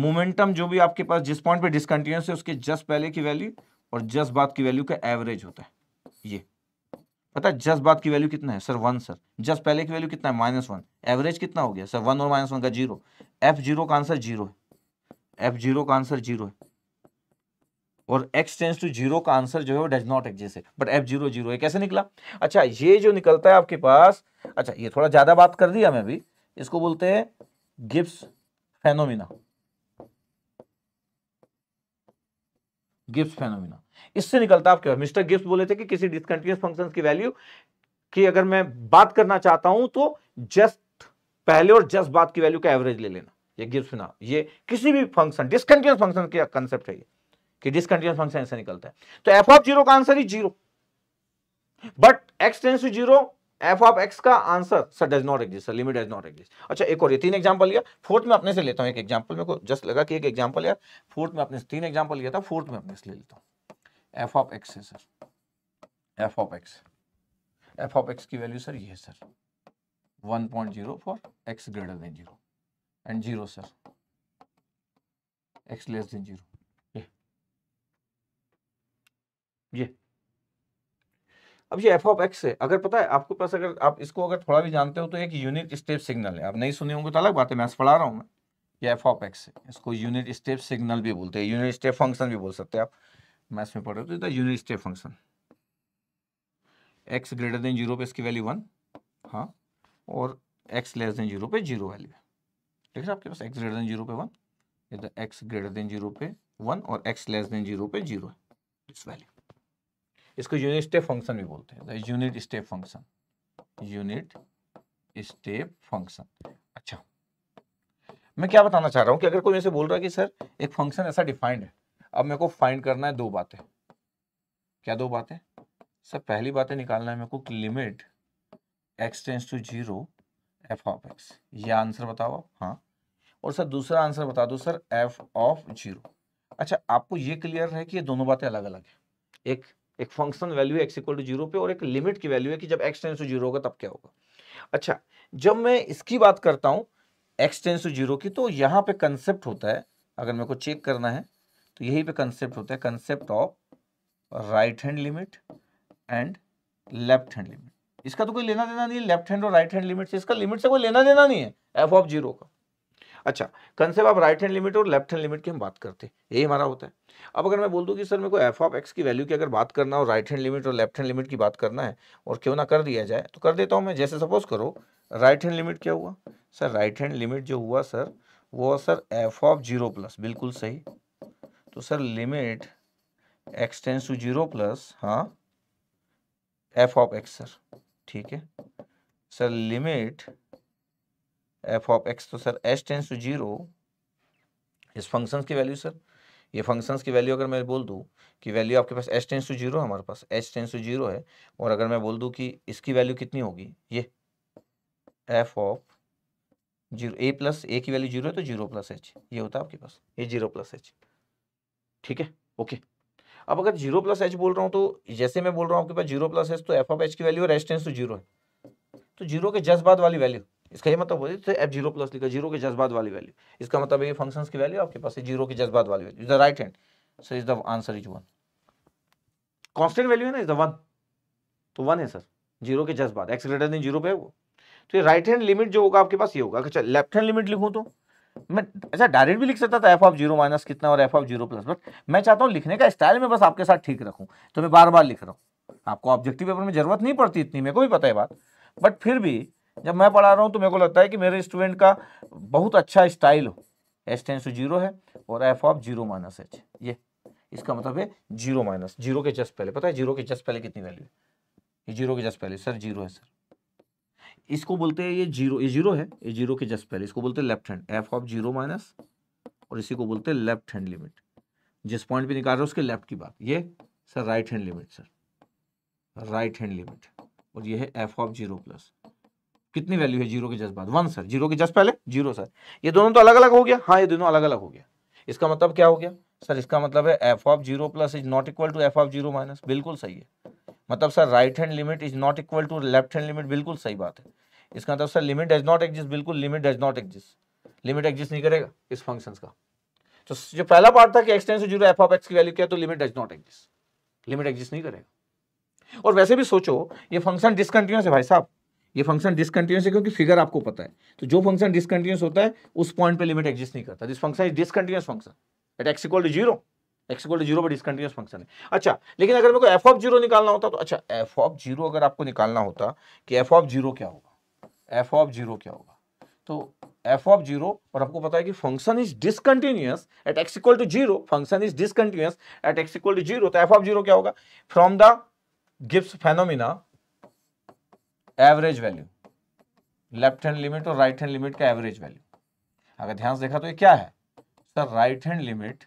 मोमेंटम जो भी आपके पास जिस पॉइंट पे डिसकंटिन्यूस है उसके जस्ट पहले की वैल्यू और जस्ट बाद की वैल्यू का एवरेज होता है ये पता है जस बात की वैल्यू कितना है सर वन सर जस पहले की वैल्यू कितना है माइनस वन एवरेज कितना हो गया सर वन और माइनस वन का जीरो एफ जीरो का आंसर जीरो है एफ जीरो का आंसर जीरो है और x टेंस टू जीरो का आंसर जो है वो डज नॉट एग्जिस्ट है बट एफ जीरो जीरो कैसे निकला अच्छा ये जो निकलता है आपके पास अच्छा ये थोड़ा ज्यादा बात कर दिया मैं अभी इसको बोलते हैं गिप्स फेनोमिना गिप्स फेनोमिना इससे निकलता आपके मिस्टर गिफ्ट बोले थे कि किसी डिसकंटिन्यूस फंक्शन की वैल्यू की अगर मैं बात करना चाहता हूं तो जस्ट पहले और जस्ट बात की वैल्यू का एवरेज ले लेना ये गिफ्ट सुना ये किसी भी फंक्शन डिसकंटिन्यूस फंक्शन का कंसेप्ट है ये कि डिसकंटिन्यूस फंक्शन ऐसे निकलता है तो एफ ऑफ जीरो का आंसर ही zero but x tends to zero f of x का answer sir does not exist sir limit does not exist अच्छा एक और ये तीन एग्जांपल लिया फोर्थ में अपने से लेता हूं एक एग्जांपल मेरे को जस्ट लगा कि एक एग्जांपल यार फोर्थ में अपने से तीन एग्जांपल लिया था फोर्थ में अपने से ले लेता हूं एफ ऑफ एक्स है sir F of x f of x की वैल्यू सर ये है sir 1.0 for x greater than zero and zero sir x less than zero ये अब ये एफ ऑफ एक्स है अगर पता है आपको पास अगर आप इसको अगर थोड़ा भी जानते हो तो एक यूनिट स्टेप सिग्नल है आप नहीं सुने होंगे तो अलग बात है मैं पढ़ा रहा हूँ मैं ये एफ ऑफ एक्स है इसको यूनिट स्टेप सिग्नल भी बोलते हैं यूनिट स्टेप फंक्शन भी बोल सकते हैं आप मैथ्स में पढ़ रहे हो तो the unit step function x greater than zero पे इसकी वैल्यू वन हाँ और एक्स लेस देन जीरो पे जीरो वैल्यू है ठीक है आपके पास एक्स ग्रेटर देन जीरो पे वन इधर एक्स ग्रेटर देन जीरो पे वन और एक्स लेस देन जीरो पे जीरो वैल्यू इसको यूनिट स्टेप फंक्शन भी बोलते हैं unit step function unit step function अच्छा मैं क्या बताना चाह रहा हूँ कि अगर कोई ऐसे बोल रहा है कि सर एक फंक्शन ऐसा डिफाइंड है अब मेरे को फाइंड करना है दो बातें क्या दो बातें सर पहली बातें निकालना है मेरे को limit x tends to zero f of x ये आंसर बताओ आप हाँ और सर दूसरा आंसर बता दो सर एफ ऑफ जीरो अच्छा आपको ये क्लियर है कि ये दोनों बातें अलग अलग है एक एक function value x equal to zero पे और एक लिमिट की वैल्यू है कि जब एक्स टेंस टू जीरो होगा तब क्या होगा अच्छा जब मैं इसकी बात करता हूँ एक्स टेंस टू जीरो की तो यहाँ पे कंसेप्ट होता है अगर मेरे को चेक करना है तो यही पे कंसेप्ट होता है concept of right hand limit and left hand limit इसका तो कोई लेना देना नहीं है लेफ्ट हैंड और राइट हैंड लिमिट से इसका लिमिट से कोई लेना देना नहीं है एफ ऑफ जीरो का अच्छा concept of right hand limit और लेफ्ट हैंड लिमिट की हम बात करते हैं यही हमारा होता है अब अगर मैं बोल दूँ कि सर मेरे को एफ ऑफ एक्स की वैल्यू की अगर बात करना और राइट हैंड लिमिट और लेफ्ट हैंड लिमिट की बात करना है और क्यों ना कर दिया जाए तो कर देता हूँ मैं जैसे सपोज करो राइट हैंड लिमिट क्या हुआ सर राइट हैंड लिमिट जो हुआ सर वो sir F of zero plus बिल्कुल सही तो sir limit x tends to zero plus हाँ एफ ऑफ एक्स सर ठीक है sir limit f of x तो sir h tends to zero इस फंक्शंस की वैल्यू सर ये फंक्शंस की वैल्यू अगर मैं बोल दूँ कि वैल्यू आपके पास एच टेंस टू जीरो हमारे पास एच टेंस टू जीरो है और अगर मैं बोल दूँ कि इसकी वैल्यू कितनी होगी ये f of zero a plus a की वैल्यू जीरो है तो जीरो प्लस एच ये होता है आपके पास ये जीरो प्लस एच ठीक है ओके अब अगर जीरो प्लस एच बोल रहा हूँ तो जैसे मैं बोल रहा हूँ आपके पास जीरो प्लस एच तो एफ ऑफ एच की value rest tends to zero है तो जीरो के जज्बात बाद वाली वैल्यू इसका ये मतलब होती तो एफ जीरो प्लस लिखा जीरो के जज्बात वाली वैल्यू इसका मतलब ये फंक्शंस की वैल्यू आपके पास है जीरो के जज्बात वाली value is the right hand sir is the answer is one constant value है ना इज द वन तो वन है सर जीरो के जज्बात एक्स ग्रेटर देन जीरो पे है वो तो ये राइट हैंड लिमिट जो होगा आपके पास ये होगा अच्छा लेफ्ट हैंड लिमिट लिखूँ तो मैं अच्छा डायरेक्ट भी लिख सकता था एफ ऑफ जीरो माइनस कितना और F of zero plus but मैं चाहता हूँ लिखने का स्टाइल में बस आपके साथ ठीक रखूँ तो मैं बार बार लिख रहा हूँ आपको ऑब्जेक्टिव पेपर में जरूरत नहीं पड़ती इतनी मेरे को भी पता है बात बट फिर भी जब मैं पढ़ा रहा हूँ तो मेरे को लगता है कि मेरे स्टूडेंट का बहुत अच्छा स्टाइल हो एस टेंस टू जीरो है और F of zero minus h ये इसका मतलब है जीरो माइनस जीरो के जस्ट पहले पता है जीरो के जस्ट पहले कितनी वैल्यू है ये जीरो के जस्ट पहले सर जीरो है सर इसको बोलते हैं ये जीरो ये जीरो है ये जीरो के जस्ट पहले इसको बोलते हैं left hand f of zero minus और इसी को बोलते हैं लेफ्ट हैंड लिमिट जिस पॉइंट पे निकाल रहे हो उसके लेफ्ट की बात ये sir right hand limit sir right hand limit और ये है एफ ऑफ जीरो प्लस कितनी वैल्यू है जीरो के जस्ट बाद वन सर जीरो के जस्ट पहले जीरो सर ये दोनों तो अलग अलग हो गया हाँ ये दोनों अलग अलग हो गया इसका मतलब क्या हो गया सर इसका मतलब है F of zero plus is not equal to F of zero minus बिल्कुल सही है मतलब sir right hand limit is not equal to left hand limit बिल्कुल सही बात है इसका मतलब sir limit does not exist बिल्कुल limit does not exist limit exist नहीं करेगा इस फंक्शन का तो जो पहला पार्ट था कि x tends tends zero f of x की वैल्यू क्या तो limit does not exist limit exist नहीं करेगा और वैसे भी सोचो ये फंक्शन डिसकंटिन्यूस है भाई साहब ये फंक्शन डिसकंटिन्यूस है क्योंकि फिगर आपको पता है तो जो फंक्शन डिसकंटिन्यूस होता है उस पॉइंट पे लिमिट एग्जिस्ट नहीं करता this function is discontinuous function at x equal to zero x equal to zero पर डिसकंटिन्यूस फंक्शन है अच्छा लेकिन अगर मेरे को एफ ऑफ जीरो निकालना होता तो अच्छा एफ ऑफ जीरो अगर आपको निकालना होता कि एफ ऑफ जीरो क्या होगा एफ ऑफ जीरो क्या होगा तो एफ ऑफ जीरो और आपको पता है कि function is discontinuous at x equal to zero function is discontinuous at x equal to zero तो एफ ऑफ जीरो क्या होगा from the Gibbs phenomena average value left hand limit और right hand limit का average value अगर ध्यान से देखा तो ये क्या है sir right hand limit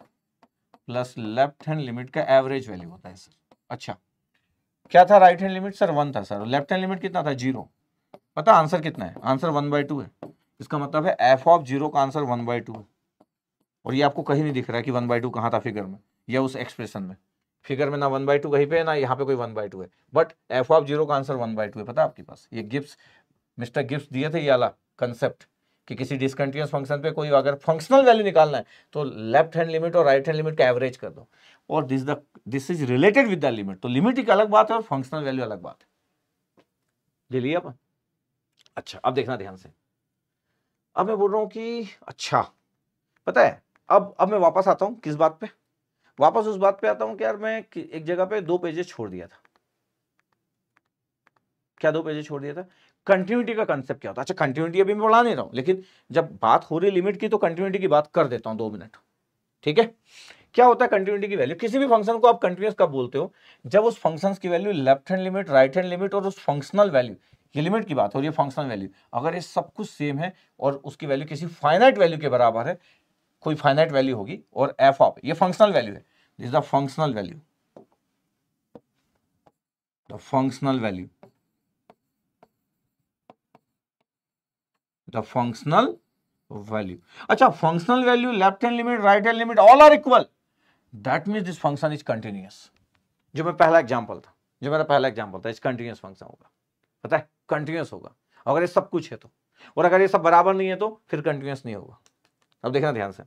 plus left hand limit का एवरेज वैल्यू होता है सर अच्छा क्या था right hand limit sir one था सर लेफ्ट हैंड लिमिट कितना था जीरो पता आंसर कितना है आंसर वन बाई टू है इसका मतलब है एफ ऑफ जीरो का आंसर वन बाई टू है और ये आपको कहीं नहीं दिख रहा है कि वन बाई टू कहाँ था फिगर में या उस एक्सप्रेशन में फिगर में ना वन बाई टू कहीं पे है ना यहाँ पे कोई वन बाई टू है बट एफ ऑफ जीरो का आंसर वन बाई टू है पता आपके पास ये गिफ्ट मिस्टर गिफ्ट दिए थे ये वाला कंसेप्ट कि किसी डिसकंटिन्यूस फंक्शन पे कोई अगर फंक्शनल वैल्यू निकालना है तो लेफ्ट हैंड लिमिट और राइट हैंड लिमिट का एवरेज कर दो और this the this is related with the limit तो लिमिट एक अलग बात है और फंक्शनल वैल्यू अलग बात है ले लिया अपन अच्छा अब देखना ध्यान से अब मैं बोल रहा हूँ कि अच्छा पता है अब अब मैं वापस आता हूँ किस बात पे वापस उस बात पे आता हूँ कि यार मैं एक जगह पे दो पेजेस छोड़ दिया था क्या दो पेजेस छोड़ दिया था कंटिन्यूटी का कंसेप्ट क्या होता है अच्छा कंटिन्यूटी अभी मैं बढ़ा नहीं रहा हूँ लेकिन जब बात हो रही लिमिट की तो कंटिन्यूटी की बात कर देता हूँ दो मिनट ठीक है क्या होता है कंटिन्यूटी की वैल्यू किसी भी फंक्शन को आप कंटिन्यूस कब बोलते हो जब उस फंक्शन की value left hand limit right hand limit और उस फंक्शनल वैल्यू ये लिमिट की बात हो रही है फंक्शनल वैल्यू अगर ये सब कुछ सेम है और उसकी वैल्यू किसी फाइनाइट वैल्यू के बराबर है कोई फाइनाइट वैल्यू होगी और एफ ऑफ ये फंक्शनल वैल्यू है this the functional value the functional value the functional value. Acha, अच्छा, functional value, left hand limit, right hand limit, all are equal. That means this function is continuous. जो मैं पहला example था जो मेरा पहला example था इस कंटिन्यूस फंक्शन होगा पता है कंटिन्यूस होगा अगर ये सब कुछ है तो और अगर ये सब बराबर नहीं है तो फिर कंटिन्यूस नहीं होगा अब देखना ध्यान से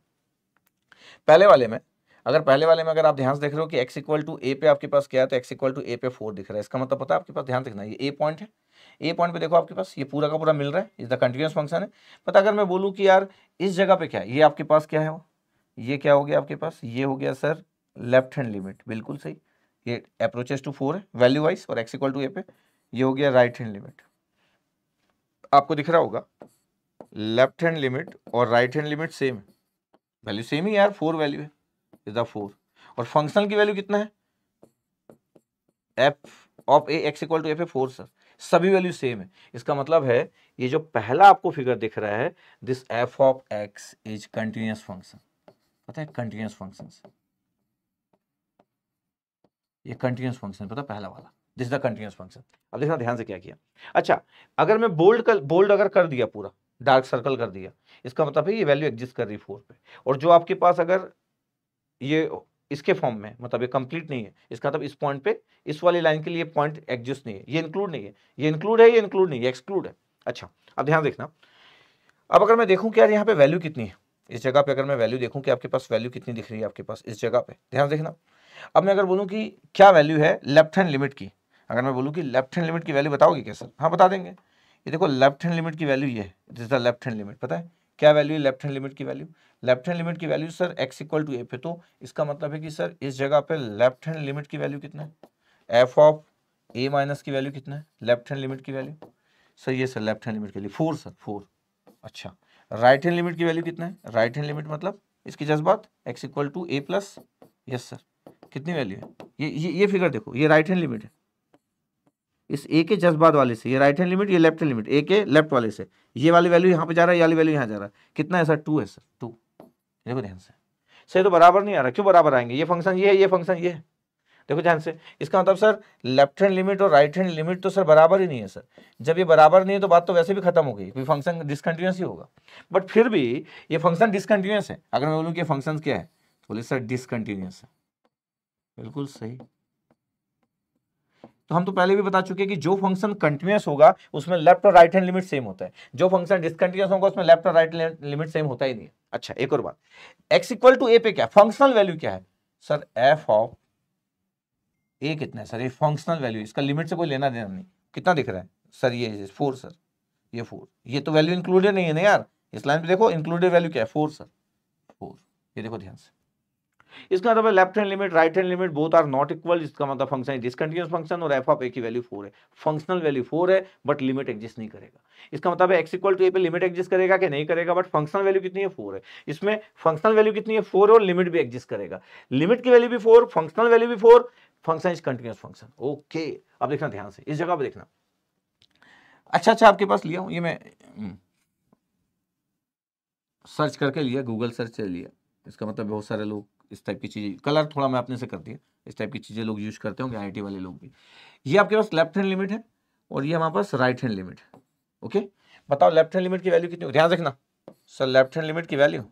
पहले वाले में अगर पहले वाले में अगर आप ध्यान से देख रहे हो कि x इक्वल टू ए पे आपके पास क्या है तो x इक्वल टू ए पे फोर दिख रहा है इसका मतलब पता है आपके पास ध्यान देखना ये ए पॉइंट है ए पॉइंट पे देखो आपके पास ये पूरा का पूरा मिल रहा है इज द कंटिन्यूस फंक्शन है बट अगर मैं बोलूँ कि यार इस जगह पे क्या है ये आपके पास क्या है वो ये क्या हो गया आपके पास ये हो गया सर लेफ्ट हैंड लिमिट बिल्कुल सही ये अप्रोचेस टू फोर है वैल्यू वाइज और एक्स इक्वल टू ए पे ये हो गया राइट हैंड लिमिट आपको दिख रहा होगा लेफ्ट हैंड लिमिट और राइट हैंड लिमिट सेम है वैल्यू सेम ही यार फोर वैल्यू है इज द फोर और फंक्शनल की वैल्यू कितना है F of a x equal to f a four sir सभी वैल्यू सेम है इसका मतलब है ये जो पहला आपको फिगर दिख रहा है this f of x is continuous function पता है कंटिन्यूस फंक्शन ये कंटिन्यूस फंक्शन पता पहला वाला दिस द कंटिन्यूस फंक्शन अब देखना ध्यान से क्या किया अच्छा अगर मैं बोल्ड कर बोल्ड अगर कर दिया पूरा डार्क सर्कल कर दिया इसका मतलब है ये वैल्यू एग्जिस्ट कर रही फोर पे और जो आपके पास अगर ये इसके फॉर्म में मतलब ये कंप्लीट नहीं है इसका मतलब इस पॉइंट पे इस वाली लाइन के लिए पॉइंट एग्जिस्ट नहीं है ये इंक्लूड नहीं है ये इंक्लूड है ये इंक्लूड नहीं है एक्सक्लूड है अच्छा अब ध्यान देखना अब अगर मैं देखूं कि यार यहाँ पे वैल्यू कितनी है इस जगह पे अगर मैं वैल्यू देखूँ कि आपके पास वैल्यू कितनी दिख रही है आपके पास इस जगह पे ध्यान देखना अब मैं अगर बोलूँ कि क्या वैल्यू है लेफ्ट हैंड लिमिट की अगर मैं बोलूँ कि लेफ्ट हैंड लिमिट की वैल्यू बताओगे कैसे हाँ बता देंगे ये देखो लेफ्ट हैंड लिमिट की वैल्यू ये है this the left hand limit पता है क्या वैल्यू है लेफ्ट हैंड लिमिट की वैल्यू लेफ्ट हैंड लिमिट की value sir x equal to f है तो इसका मतलब है कि सर इस जगह पे लेफ्ट हैंड लिमिट की वैल्यू कितना है एफ ऑफ ए माइनस की वैल्यू कितना है लेफ्ट हैंड लिमिट की वैल्यू सर ये सर लेफ्ट हैंड लिमिट के लिए फोर सर फोर अच्छा राइट हैंड लिमिट की वैल्यू कितना है राइट हैंड लिमिट मतलब इसकी जज्बात x equal to a plus yes sir कितनी वैल्यू है ये ये ये फिगर देखो ये राइट हैंड लिमिट है इस ए के जज्बात वाले से ये राइट हैंड लिमिट ये लेफ्ट हैंड लिमिट ए के लेफ्ट वाले से ये वाली वैल्यू यहाँ पे जा रहा है ये वाली वैल्यू यहाँ जा रहा है कितना है सर टू है सर टू देखो ध्यान से सर तो बराबर नहीं आ रहा क्यों बराबर आएंगे ये फंक्शन ये है ये फंक्शन ये है देखो ध्यान से इसका मतलब सर लेफ्ट हैंड लिमिट और राइट हैंड लिमिट तो सर बराबर ही नहीं है सर जब ये बराबर नहीं है तो बात तो वैसे भी खत्म हो गई फंक्शन डिसकंटिन्यूस ही होगा बट फिर भी ये फंक्शन डिसकंटिन्यूस है अगर मैं बोलूँ कि फंक्शन क्या है तो बोले सर डिसकंटिन्यूस है बिल्कुल सही तो हम तो पहले भी बता चुके हैं कि जो फंक्शन कंटिन्यूस होगा उसमें लेफ्ट और राइट हैंड लिमिट सेम होता है जो फंक्शन डिसकंटिन्यूस होगा उसमें लेफ्ट और राइट लिमिट सेम होता ही नहीं अच्छा एक और बात एक्स इक्वल टू ए पे क्या फंक्शनल वैल्यू क्या है सर एफ ऑफ ए कितना है सर ये फंक्शनल वैल्यू इसका लिमिट से कोई लेना देना नहीं कितना दिख रहा है सर ये फोर सर ये फोर ये तो वैल्यू इंक्लूडेड नहीं है ना यार इस लाइन पे देखो इंक्लूडेड वैल्यू क्या है फोर सर फोर ये देखो ध्यान से इसका मतलब left hand limit right hand limit both are not equal इसका मतलब फंक्शन इज डिसकंटिन्यूस फंक्शन और एफ ऑफ ए की वैल्यू फोर है फंक्शनल वैल्यू फोर है बट लिमिट एग्जिस्ट नहीं करेगा इसका मतलब एक्स इक्वल टू ए पे लिमिट एग्जिस्ट करेगा कि नहीं करेगा बट फंक्शनल वैल्यू कितनी है फोर है इसमें फंक्शनल वैल्यू कितनी है फोर और लिमिट भी एग्जिस्ट करेगा लिमिट की वैल्यू भी फोर फंक्शनल वैल्यू भी four function is continuous function okay अब देखना ध्यान से इस जगह पर देखना अच्छा अच्छा आपके पास लिया हूं ये मैं सर्च हम्म। करके लिया गूगल सर्च से लिया इसका मतलब बहुत सारे लोग इस टाइप की चीज़ें कलर थोड़ा मैं अपने से कर दिया इस टाइप की चीज़ें लोग यूज़ करते होंगे आई वाले लोग भी ये आपके पास लेफ्ट हैंड लिमिट है और ये हमारे पास राइट हैंड लिमिट है ओके बताओ लेफ्ट हैंड लिमिट की वैल्यू कितनी ध्यान रखना सर लेफ्ट हैंड लिमिट की value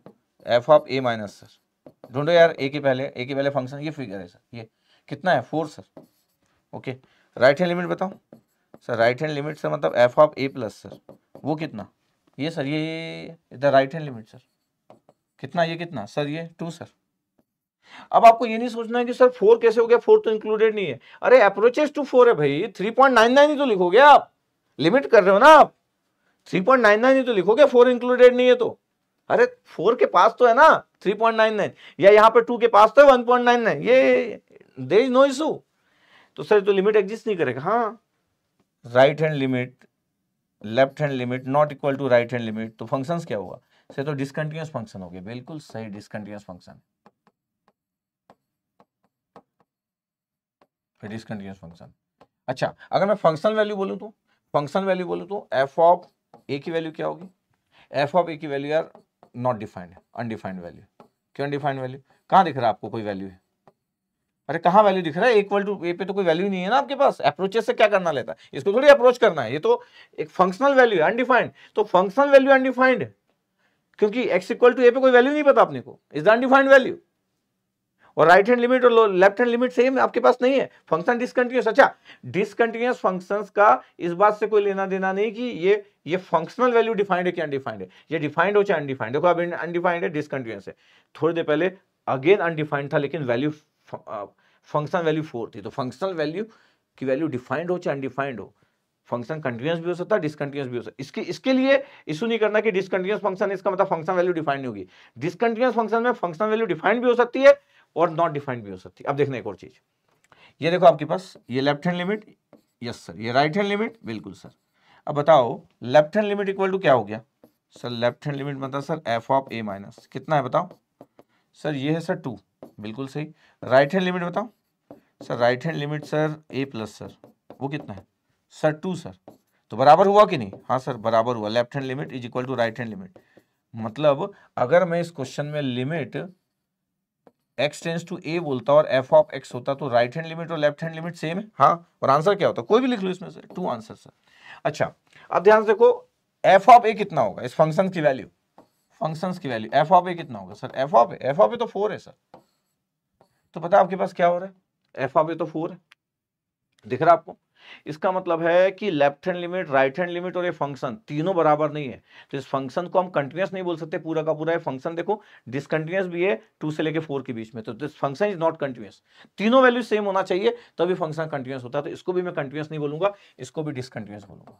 f of a minus sir ढूंढो यार ए के पहले ए के पहले फंक्शन ये फिगर है सर ये कितना है four sir okay right hand limit बताओ sir right hand limit sir मतलब f of a plus sir वो कितना ये सर ये इधर राइट हैंड लिमिट सर कितना ये कितना सर ये टू सर अब आपको ये नहीं सोचना है कि सर फोर कैसे हो गया फोर तो इंक्लूडेड नहीं है अरे अप्रोचेस टू फोर है भाई थ्री पॉइंट नाइन नाइन ही तो लिखोगे आप लिमिट कर रहे हो ना आप थ्री पॉइंट नाइन नाइन ही तो लिखोगे फोर इंक्लूडेड नहीं है तो अरे फोर के पास तो है ना थ्री पॉइंट नाइन नाइन या यहाँ पर टू के पास तो है वन पॉइंट नाइन नाइन ये दे इज नो इशू तो सर तो लिमिट एग्जिस्ट नहीं करेगा हाँ right hand limit left hand limit not equal to right hand limit तो फंक्शन क्या हुआ सर तो डिसकंटिन्यूस फंक्शन हो गया बिल्कुल सही discontinuous function it is continuous function अच्छा अगर मैं फंक्शन वैल्यू बोलूँ तो फंक्शन वैल्यू बोलूँ तो एफ ऑफ ए की वैल्यू क्या होगी एफ ऑफ ए की value are not defined undefined value क्यों अनडिफाइंड वैल्यू कहाँ दिख रहा है आपको कोई वैल्यू है अरे कहाँ वैल्यू दिख रहा है इक्वल टू ए पे तो कोई वैल्यू नहीं है ना आपके पास अप्रोचेस से क्या करना लेता है इसको थोड़ी अप्रोच करना है ये तो एक फंक्शनल वैल्यू है अनडिफाइंड तो फंक्शनल वैल्यू अनडिफाइंड क्योंकि एक्स इक्वल टू ए पे कोई वैल्यू नहीं पता अपने को इज द अनडिफाइंड वैल्यू और राइट हैंड लिमिट और लेफ्ट हैंड लिमिट सेम आपके पास नहीं है फंक्शन डिसकंटिन्यूस अच्छा डिसकंटिन्यूस फंक्शंस का इस बात से कोई लेना देना नहीं कि ये ये फंक्शनल वैल्यू डिफाइंड है कि अनडिफाइंड है ये डिफाइंड हो चाहे अनडिफाइंड देखो अब अनडिफाइंड है डिसकंटिन्यूस है थोड़ी देर पहले अगेन अनडिफाइंड था लेकिन वैल्यू फंक्शन वैल्यू फोर थी तो फंक्शनल वैल्यू की वैल्यू डिफाइंड हो चाहे अनडिफाइंड हो फंक्शन कंटिन्यूस भी हो सकता है डिसकंटिन्यूस भी हो सकता है इसके इसके लिए इशू नहीं करना कि डिसकंटिन्यूस फंक्शन इसका मतलब फंक्शन वैल्यू डिफाइंड होगी डिसकंटिन्यूस फंक्शन में फंक्शन वैल्यू डिफाइंड भी हो सकती है और नॉट डिफाइंड भी हो सकती है अब देखना एक और चीज ये देखो आपके पास ये left hand limit yes sir ये राइट हैंड लिमिट बिल्कुल सर अब बताओ left hand limit equal to क्या हो गया सर लेफ्ट हैंड लिमिट मतलब sir F of a minus कितना है बताओ सर ये है सर टू बिल्कुल सही राइट हैंड लिमिट बताओ sir right hand limit sir a plus sir वो कितना है सर टू सर तो बराबर हुआ कि नहीं हाँ सर बराबर हुआ left hand limit is equal to right hand limit मतलब अगर मैं इस क्वेश्चन में limit x tends to a बोलता और एफ ऑफ एक्स होता तो राइट हैंड लिमिट और लेफ्ट हैंड लिमिट सेम है हाँ और आंसर क्या होता कोई भी लिख लो इसमें से टू आंसर सर अच्छा अब ध्यान से देखो एफ ऑफ ए कितना होगा इस फंक्शन की वैल्यू फंक्शन की वैल्यू एफ ऑफ ए कितना होगा sir F of f of a तो फोर है सर तो पता आपके पास क्या हो रहा है एफ ऑफ ए तो फोर है दिख रहा है आपको इसका मतलब है कि left hand limit right hand limit और ये फंक्शन तीनों बराबर नहीं है तो इस फंक्शन को हम कंटिन्यूस नहीं बोल सकते पूरा का पूरा ये फंक्शन देखो डिसकंटिन्यूस भी है टू से लेके फोर के बीच में तो this function is not continuous तीनों वैल्यू सेम होना चाहिए तभी फंक्शन कंटिन्यूस होता है तो इसको भी मैं कंटिन्यूस नहीं बोलूंगा इसको भी डिसकंटिन्यूस बोलूंगा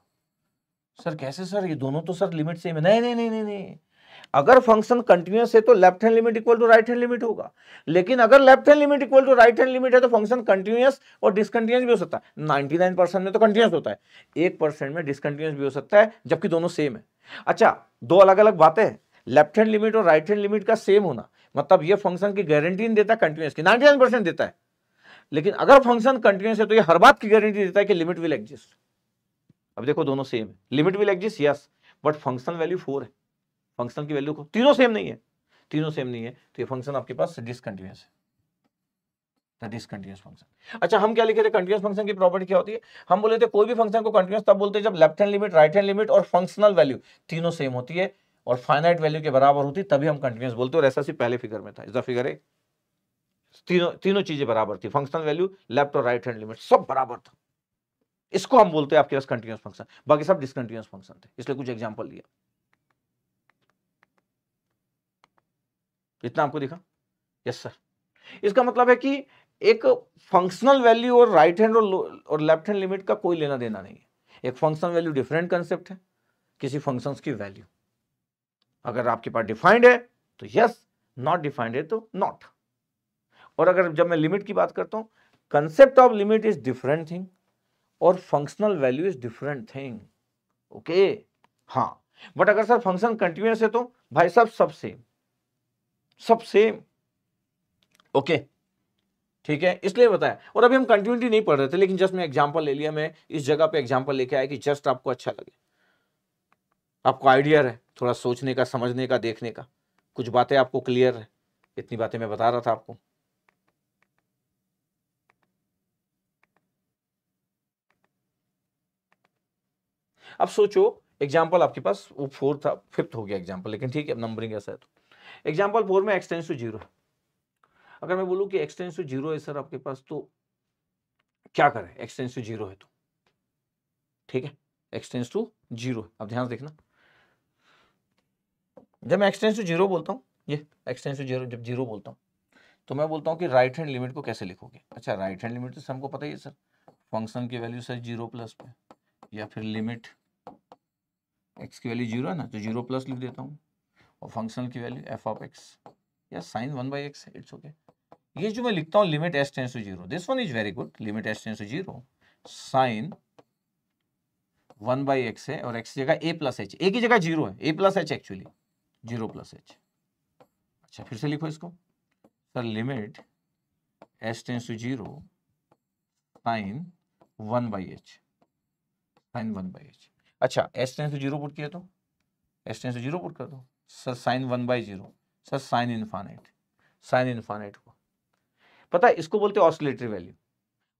सर कैसे सर ये दोनों तो सर लिमिट सेम है नहीं नहीं नहीं नहीं नहीं अगर फंक्शन कंटिन्यूस है तो left hand limit equal to right hand limit होगा लेकिन अगर left hand limit equal to right hand limit है तो फंक्शन कंटिन्यूस और डिसकंटिन्यूस भी हो सकता है नाइनटी नाइन परसेंट में तो कंटिन्यूस होता है एक परसेंट में डिसकंटिन्यूस भी हो सकता है जबकि दोनों सेम है अच्छा दो अलग अलग बातें हैं लेफ्ट हैंड लिमिट और राइट हैंड लिमिट का सेम होना मतलब ये फंक्शन की गारंटी नहीं देता कंटिन्यूस की नाइन परसेंट देता है लेकिन अगर फंक्शन कंटिन्यूस है तो ये हर बात की गारंटी देता है कि लिमिट विल एग्जिस्ट अब देखो दोनों सेम है limit will exist yes but function value four है फंक्शन की वैल्यू को तीनों सेम नहीं है तीनों सेम नहीं है तो ये फंक्शन आपके पास डिसकंटिन्यूस है फंक्शन अच्छा हम क्या लिखे थे कंटिन्यूस फंक्शन की प्रॉपर्टी क्या होती है हम बोले थे कोई भी फंक्शन को कंटिन्यूस तब बोलते हैं जब left hand limit right hand limit और फंक्शनल वैल्यू तीनों सेम होती है और फाइनाइट वैल्यू के बराबर होती है तभी हम कंटिन्यूस बोलते हैं और ऐसा सी पहले फिगर में था इसका फिगर है तीनों तीनों चीजें बराबर थी फंक्शनल वैल्यू लेफ्ट और राइट हैंड लिमिट सब बराबर था इसको हम बोलते हैं आपके पास कंटिन्यूस फंक्शन बाकी सब डिसकंटिन्यूस फंक्शन थे इसलिए कुछ एग्जाम्पल लिया इतना आपको दिखा यस सर इसका मतलब है कि एक फंक्शनल वैल्यू और राइट हैंड और लेफ्ट हैंड लिमिट का कोई लेना देना नहीं है एक फंक्शनल वैल्यू डिफरेंट कंसेप्ट है किसी फंक्शन की वैल्यू अगर आपके पास डिफाइंड है तो यस नॉट डिफाइंड है तो नॉट और अगर जब मैं लिमिट की बात करता हूँ concept of limit is different thing और functional value is different thing okay हाँ बट अगर सर फंक्शन कंटिन्यूस है तो भाई साहब सब सेम सब सेम ओके ठीक है इसलिए बताया और अभी हम कंटिन्यूटी नहीं पढ़ रहे थे लेकिन जस्ट मैं एग्जांपल ले लिया मैं इस जगह पे एग्जांपल लेके आया कि जस्ट आपको अच्छा लगे आपको आइडिया है थोड़ा सोचने का समझने का देखने का कुछ बातें आपको क्लियर है इतनी बातें मैं बता रहा था आपको अब सोचो एग्जाम्पल आपके पास वो फोर्थ था फिफ्थ हो गया एग्जाम्पल लेकिन ठीक है नंबरिंग ऐसा है तो एग्जाम्पल फोर में एक्सटेंस टू जीरो अगर मैं बोलूँ कि एक्सटेंस टू जीरो है सर आपके पास तो क्या करें एक्सटेंस टू जीरो है तो ठीक है एक्सटेंस टू जीरो अब ध्यान से देखना जब मैं एक्सटेंस टू जीरो बोलता हूँ ये एक्सटेंस टू जीरो जब जीरो बोलता हूँ तो मैं बोलता हूँ कि राइट हैंड लिमिट को कैसे लिखोगे अच्छा राइट हैंड लिमिट तो हमको पता ही है सर फंक्शन की वैल्यू सर जीरो प्लस पे या फिर लिमिट एक्स की वैल्यू जीरो है ना तो जीरो प्लस लिख देता हूँ और फंक्शनल की वैल्यू एफ ऑफ एक्स या sine one by x it's okay ये जो मैं लिखता हूँ limit S tends to zero this one is very good limit S tends to zero sine one by x है और एक्स की जगह ए प्लस एच ए की जगह जीरो है a plus h actually zero plus h अच्छा फिर से लिखो इसको sir limit S tends to zero sine one by h sine one by h अच्छा x tends to zero put किया तो x tends to zero put कर दो sir sine one by zero sir sine infinite sine infinite को पता है इसको बोलते हैं वैल्यू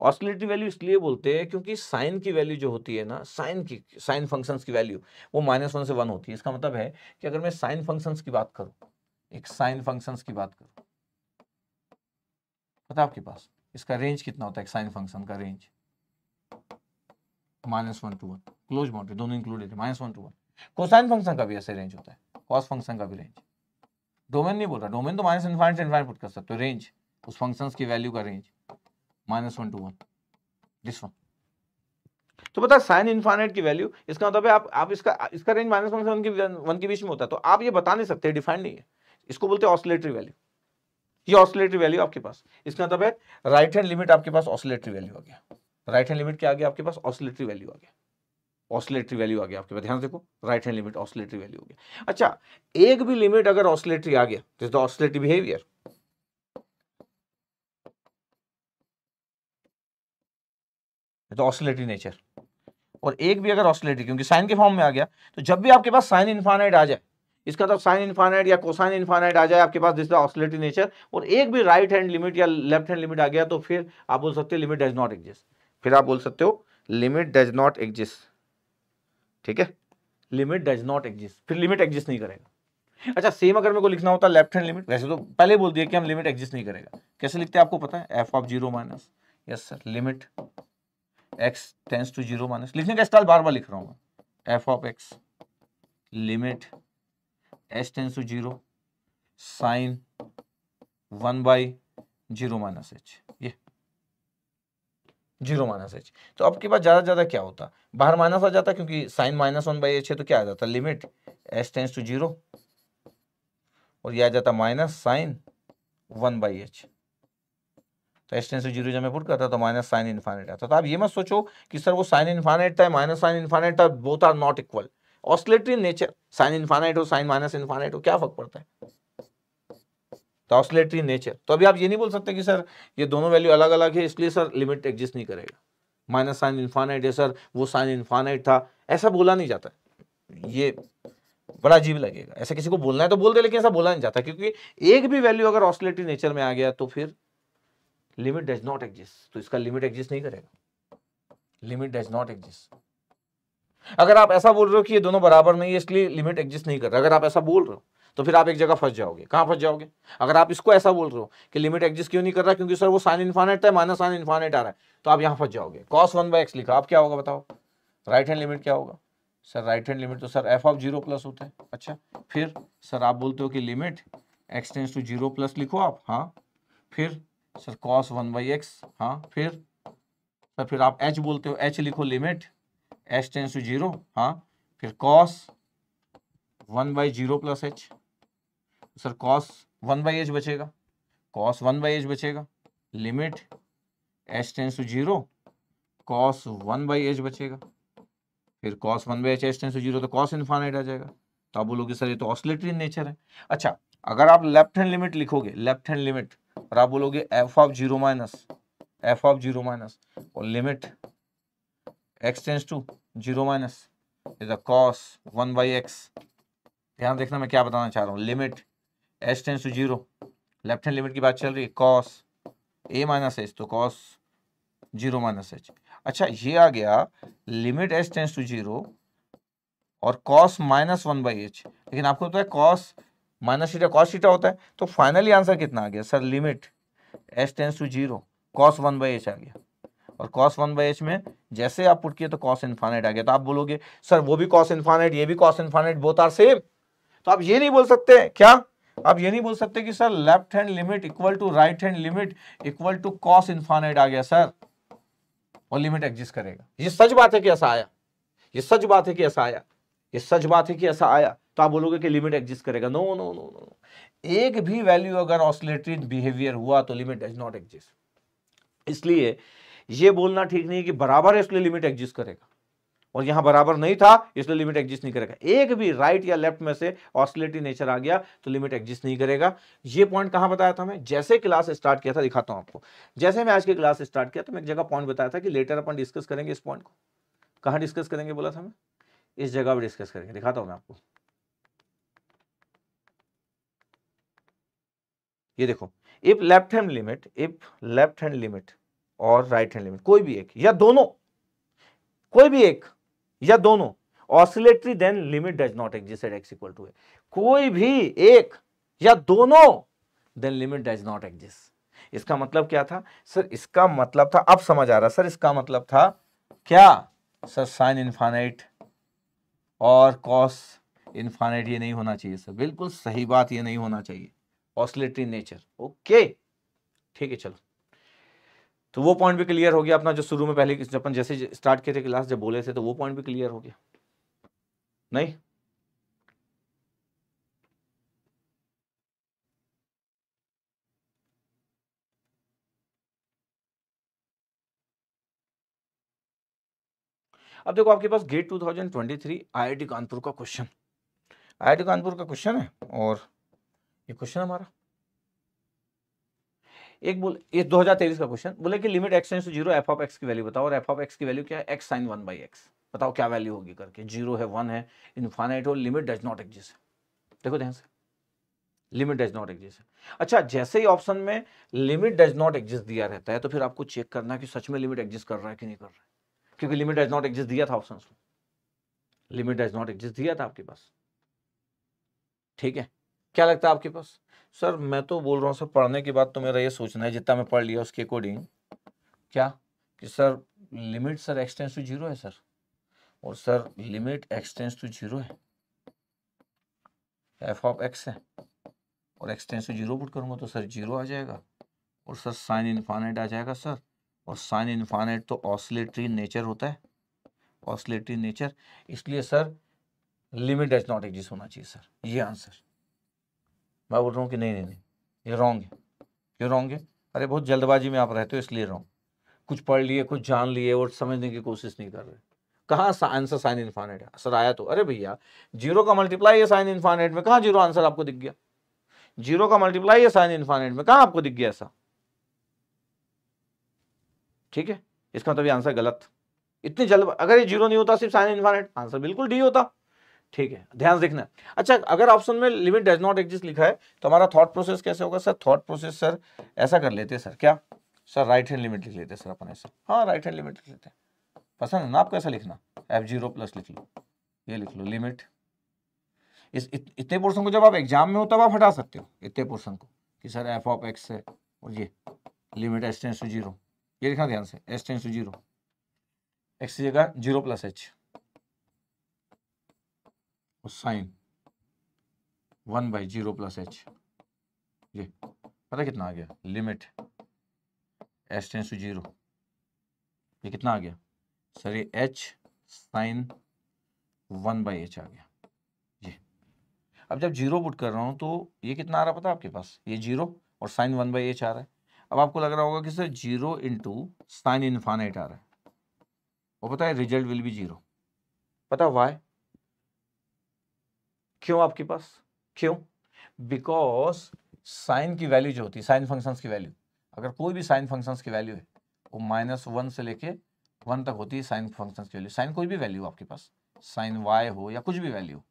ऑसिलेटरी वैल्यू इसलिए बोलते हैं क्योंकि साइन की वैल्यू जो होती है ना साइन की साइन फंक्शंस की वैल्यू वो माइनस वन से वन होती है इसका मतलब है कि अगर मैं साइन फंक्शंस की बात करूँ एक साइन फंक्शंस की बात करूँ पता आपके पास इसका रेंज कितना होता है साइन फंक्शन का range minus one to one close boundary दोनों इंक्लूडेड है minus one to one cosine function का भी ऐसे रेंज होता है कॉस फंक्शन का भी रेंज डोमेन नहीं बोल रहा डोमेन तो माइनस इनफाइनट इनफाइन पुट कर सकते हो रेंज उस फंक्शन की वैल्यू का range minus one to one this one तो बता साइन इन्फाइनाइट की वैल्यू इसका मतलब है आप आप इसका इसका रेंज माइनस वन से वन के वन के बीच में होता है तो आप ये बता नहीं सकते डिफाइंड नहीं है इसको बोलते हैं ऑसिलेटरी वैल्यू ये ऑसिलेटरी वैल्यू आपके पास इसका मतलब है राइट हैंड लिमिट आपके पास ऑसिलेटरी वैल्यू आ गया राइट हैंड लिमिट क्या आ गया आपके पास ऑसिलेटरी वैल्यू आ गया ऑसिलेटरी वैल्यू आ गया आपके पास ध्यान देखो right hand limit oscillatory value हो गया अच्छा एक भी लिमिट अगर ऑसिलेटरी आ गया दिस द ऑसिलेटरी बिहेवियर तो ऑसिलेटरी नेचर और एक भी अगर ऑसिलेटरी क्योंकि साइन के फॉर्म में आ गया तो जब भी आपके पास साइन इन्फानाइट आ जाए इसका तो साइन इन्फानाइट या कोसाइन इन्फानाइट आ जाए आपके पास दिस ऑसिलेटरी नेचर और एक भी राइट हैंड लिमिट या लेफ्ट हैंड लिमिट आ गया तो फिर आप बोल सकते हो लिमिट डज नॉट एग्जिस्ट फिर आप बोल सकते हो लिमिट डज नॉट एग्जिस्ट ठीक है लिमिट डज नॉट एग्जिस्ट फिर लिमिट एग्जिस्ट नहीं करेगा अच्छा सेम अगर मेरे को लिखना होता लेफ्ट हैंड लिमिट वैसे तो पहले बोल दिया कि हम लिमिट एग्जिस्ट नहीं करेगा कैसे लिखते हैं आपको पता है F of zero minus yes sir limit x tends to zero minus लिखने का स्टाइल बार बार लिख रहा हूँ मैं f of x limit S tends to zero sine one by zero minus h ये जीरो माइनस एच तो आपके पास ज़्यादा ज़्यादा क्या होता बाहर माइनस आ जाता क्योंकि sine minus one by h है तो क्या आ जाता limit S tends to zero और यह आ जाता minus sine one by h तो एस टेंस टू जीरो जब मैं पुट करता तो माइनस साइन इन्फाइनेट आता तो आप ये मत सोचो कि सर वो साइन इन्फाइनेट था माइनस साइन इन्फाइनेट था both are not equal oscillatory nature sine infinite हो साइन माइनस इन्फाइनाइट हो क्या फर्क पड़ता है तो ऑसलेटरी नेचर तो अभी आप ये नहीं बोल सकते कि सर ये दोनों वैल्यू अलग अलग है इसलिए सर लिमिट एग्जिस्ट नहीं करेगा माइनस साइन इन्फानाइट है सर वो साइन इन्फानाइट था ऐसा बोला नहीं जाता ये बड़ा अजीब लगेगा ऐसा किसी को बोलना है तो बोल दे लेकिन ऐसा बोला नहीं जाता क्योंकि एक भी वैल्यू अगर ऑसलेटरी नेचर में आ गया तो फिर लिमिट डज नॉट एग्जिस्ट तो इसका लिमिट एग्जिस्ट नहीं करेगा लिमिट डज नॉट एग्जिस्ट अगर आप ऐसा बोल रहे हो कि ये दोनों बराबर नहीं है इसलिए लिमिट एग्जिस्ट नहीं कर रहा अगर आप ऐसा बोल रहे हो तो फिर आप एक जगह फंस जाओगे कहाँ फंस जाओगे अगर आप इसको ऐसा बोल रहे हो कि लिमिट एग्जिस्ट क्यों नहीं कर रहा क्योंकि सर वो साइन इन्फानेट है माइनस साइन इन्फानेट आ रहा है तो आप यहाँ फंस जाओगे कॉस वन बाई एक्स लिखा आप क्या होगा बताओ राइट हैंड लिमिट क्या होगा सर राइट हैंड लिमिट तो sir F of zero plus होता है अच्छा फिर सर आप बोलते हो कि limit x tends to zero plus लिखो आप हाँ फिर sir cos one by x हाँ फिर सर फिर आप एच बोलते हो एच लिखो limit h tends to zero हाँ फिर cos one by zero plus h sir cos one by h बचेगा कॉस वन बाई एच बचेगा limit h tends to zero cos one by h बचेगा फिर cos one by h h tends to zero तो cos infinite आ जाएगा तो आप बोलोगे सर ये तो ऑसिलेटरी नेचर है अच्छा अगर आप लेफ्ट हैंड लिमिट लिखोगे लेफ्ट हैंड लिमिट और आप बोलोगे f of zero minus f of zero minus और limit x tends to zero minus is a cos one by x ध्यान देखना मैं क्या बताना चाह रहा हूँ limit h tends to zero left hand limit की बात चल रही है कॉस ए माइनस एच तो कॉस जीरो माइनस एच अच्छा ये आ गया limit h tends to zero और cos minus one by h लेकिन आपको पता है cos minus theta cos theta होता है तो फाइनली आंसर कितना आ गया sir limit h tends to zero cos one by h आ गया और कॉस वन बाई एच में जैसे आप पुट किए तो कॉस इन्फानेट आ गया तो आप बोलोगे सर वो भी कॉस इन्फानेट ये भी cos infinite both are same तो आप ये नहीं बोल सकते क्या आप ये नहीं बोल सकते कि sir left hand limit equal to right hand limit equal to cos infinite आ गया सर और लिमिट एग्जिस्ट करेगा ये सच बात है कि ऐसा आया ये सच बात है कि ऐसा आया ये सच बात है कि ऐसा आया तो आप बोलोगे कि लिमिट एग्जिस्ट करेगा नो नो नो नो एक भी वैल्यू अगर ऑसलेटरी बिहेवियर हुआ तो लिमिट डज नॉट एग्जिस्ट इसलिए ये बोलना ठीक नहीं है कि बराबर है इसलिए लिमिट एग्जिस्ट करेगा और यहां बराबर नहीं था इसलिए लिमिट एग्जिस्ट नहीं करेगा एक भी राइट या लेफ्ट में से ऑसिलेटरी नेचर आ गया तो लिमिट एग्जिस्ट नहीं करेगा ये पॉइंट कहां बताया था मैं जैसे क्लास स्टार्ट किया था दिखाता हूं आपको जैसे मैं आज की क्लास स्टार्ट किया तो मैं एक जगह पॉइंट बताया था कि लेटर अपन डिस्कस करेंगे इस पॉइंट को कहां डिस्कस करेंगे बोला था मैं इस जगह पर डिस्कस करेंगे दिखाता हूं मैं आपको ये देखो if left hand limit if left hand limit और राइट हैंड लिमिट कोई भी एक या दोनों कोई भी एक या दोनों oscillatory then limit does not exist at x equal to a कोई भी एक या दोनों then limit does not exist इसका मतलब क्या था सर इसका मतलब था अब समझ आ रहा सर इसका मतलब था क्या सर साइन इन्फानाइट और कॉस इन्फानाइट ये नहीं होना चाहिए सर बिल्कुल सही बात ये नहीं होना चाहिए ऑसिलेटरी नेचर ओके ठीक है चलो तो वो पॉइंट भी क्लियर हो गया अपना जो शुरू में पहले जब अपन जैसे स्टार्ट किए थे क्लास जब बोले थे तो वो पॉइंट भी क्लियर हो गया नहीं अब देखो आपके पास गेट 2023 आईआईटी कानपुर का क्वेश्चन आईआईटी कानपुर का क्वेश्चन है और ये क्वेश्चन हमारा एक बोल ये 2023 का क्वेश्चन बोले कि limit x tends zero f of x की वैल्यू बताओ और एफ ऑफ एक्स की वैल्यू क्या है x sine one by x बताओ क्या वैल्यू होगी करके जीरो है वन है इनफाइनाइट हो लिमिट डज नॉट एग्जिस्ट देखो ध्यान से लिमिट डज नॉट एग्जिस्ट अच्छा जैसे ही ऑप्शन में लिमिट डज नॉट एग्जिस्ट दिया रहता है तो फिर आपको चेक करना है कि सच में लिमिट एग्जिस्ट कर रहा है कि नहीं कर रहा है क्योंकि लिमिट डज नॉट एग्जिस्ट दिया था ऑप्शन में लिमिट डज नॉट एग्जिस्ट दिया था आपके पास ठीक है क्या लगता है आपके पास सर मैं तो बोल रहा हूँ सर पढ़ने के बाद तो मेरा ये सोचना है जितना मैं पढ़ लिया उसके अकॉर्डिंग क्या कि sir limit sir expanse to zero है सर और sir limit expanse to zero है एफ ऑफ एक्स है और एक्सटेंस टू जीरो पुट करूँगा तो सर जीरो आ जाएगा और सर साइन इन्फानेट आ जाएगा सर और साइन इन्फानेट तो ऑसलेटरी नेचर होता है ऑसलेटरी नेचर इसलिए sir limit does not exist होना चाहिए सर ये आंसर मैं बोल रहा हूँ कि नहीं नहीं नहीं ये रॉन्ग है क्यों रॉन्ग है अरे बहुत जल्दबाजी में आप रहते हो इसलिए रॉन्ग कुछ पढ़ लिए कुछ जान लिए और समझने की कोशिश नहीं कर रहे कहाँ आंसर साइन इन्फानेट है सर आया तो अरे भैया जीरो का मल्टीप्लाई है साइन इन्फानेट में कहाँ जीरो आंसर आपको दिख गया जीरो का मल्टीप्लाई है साइन इन्फानेट में कहाँ आपको दिख गया ऐसा ठीक है इसका मतलब आंसर गलत इतनी जल्द अगर ये जीरो नहीं होता सिर्फ साइन इन्फानेट आंसर बिल्कुल डी होता ठीक है ध्यान देखना अच्छा अगर ऑप्शन में लिमिट डज नॉट एग्जिस्ट लिखा है तो हमारा थॉट प्रोसेस कैसे होगा सर थॉट प्रोसेस सर ऐसा कर लेते हैं सर क्या सर राइट हैंड लिमिट लिख लेते हैं सर अपन ऐसा हाँ राइट हैंड लिमिट लिख लेते हैं पसंद है ना आप कैसा लिखना एफ जीरो प्लस लिख लो ये लिख लो लिमिट इस इत, इतने पोर्सन को जब आप एग्जाम में हो तब आप हटा सकते हो इतने पोर्सन को कि सर एफ ऑफ एक्स है और ये limit S tends to zero ये लिखना ध्यान से x tends to zero x की जगह जीरो प्लस एच और sine one by zero plus h ये पता कितना आ गया limit h tends to zero ये कितना आ गया सर ये h sine one by h आ गया ये अब जब जीरो पुट कर रहा हूँ तो ये कितना आ रहा पता आपके पास ये जीरो और साइन वन बाई एच आ रहा है अब आपको लग रहा होगा कि sir zero into sine infinite आ रहा है और पता है रिजल्ट विल बी जीरो पता वाई क्यों आपके पास क्यों बिकॉज साइन की वैल्यू जो होती है साइन फंक्शंस की वैल्यू अगर कोई भी साइन फंक्शंस की वैल्यू है वो माइनस वन से लेके वन तक होती है साइन फंक्शंस की वैल्यू साइन कोई भी वैल्यू आपके पास साइन वाई हो या कुछ भी वैल्यू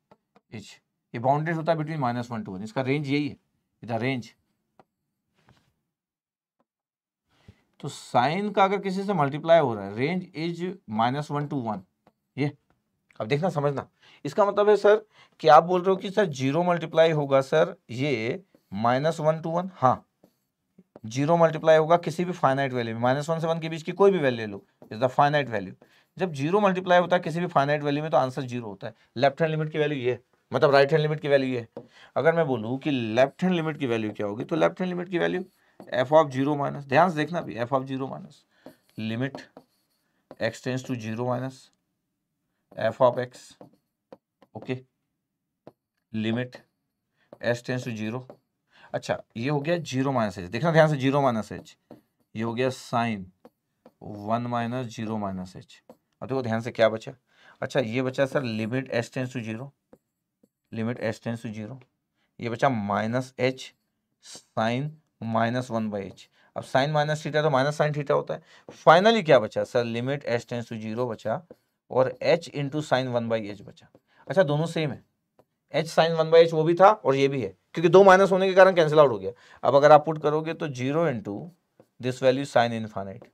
इच ये बाउंडेड होता है between minus one to one इसका रेंज यही है इधर रेंज तो साइन का अगर किसी से मल्टीप्लाई हो रहा है range is minus one to one ये अब देखना समझना इसका मतलब है सर कि आप बोल रहे हो कि सर जीरो मल्टीप्लाई होगा सर ये माइनस वन टू वन हाँ जीरो मल्टीप्लाई होगा किसी भी फाइनाइट वैल्यू में माइनस वन से वन के बीच की कोई भी वैल्यू लो इज द फाइनाइट वैल्यू जब जीरो मल्टीप्लाई होता है किसी भी फाइनाइट वैल्यू में तो आंसर जीरो होता है लेफ्ट हैंड लिमिट की वैल्यू ये मतलब राइट हैंड लिमिट की वैल्यू ये अगर मैं बोलूँ कि लेफ्ट हैंड लिमिट की वैल्यू क्या होगी तो लेफ्ट हैंड लिमिट की value f of zero minus ध्यान से देखना भी f of zero minus limit expanse to zero minus f of x okay limit S tends to zero अच्छा ये हो गया जीरो माइनस एच देखना ध्यान से जीरो माइनस एच ये हो गया sine one minus zero minus h और देखो ध्यान से क्या बचा अच्छा ये बचा sir limit S tends to zero limit S tends to zero ये बचा minus h sine minus one by h अब साइन माइनस थीटा तो माइनस साइन थीटा होता है फाइनली क्या बचा sir limit S tends to zero बचा और h into sine one by h बचा अच्छा दोनों सेम है h sine one by h वो भी था और ये भी है क्योंकि दो माइनस होने के कारण कैंसिल आउट हो गया अब अगर आप पुट करोगे तो zero into this value sine infinite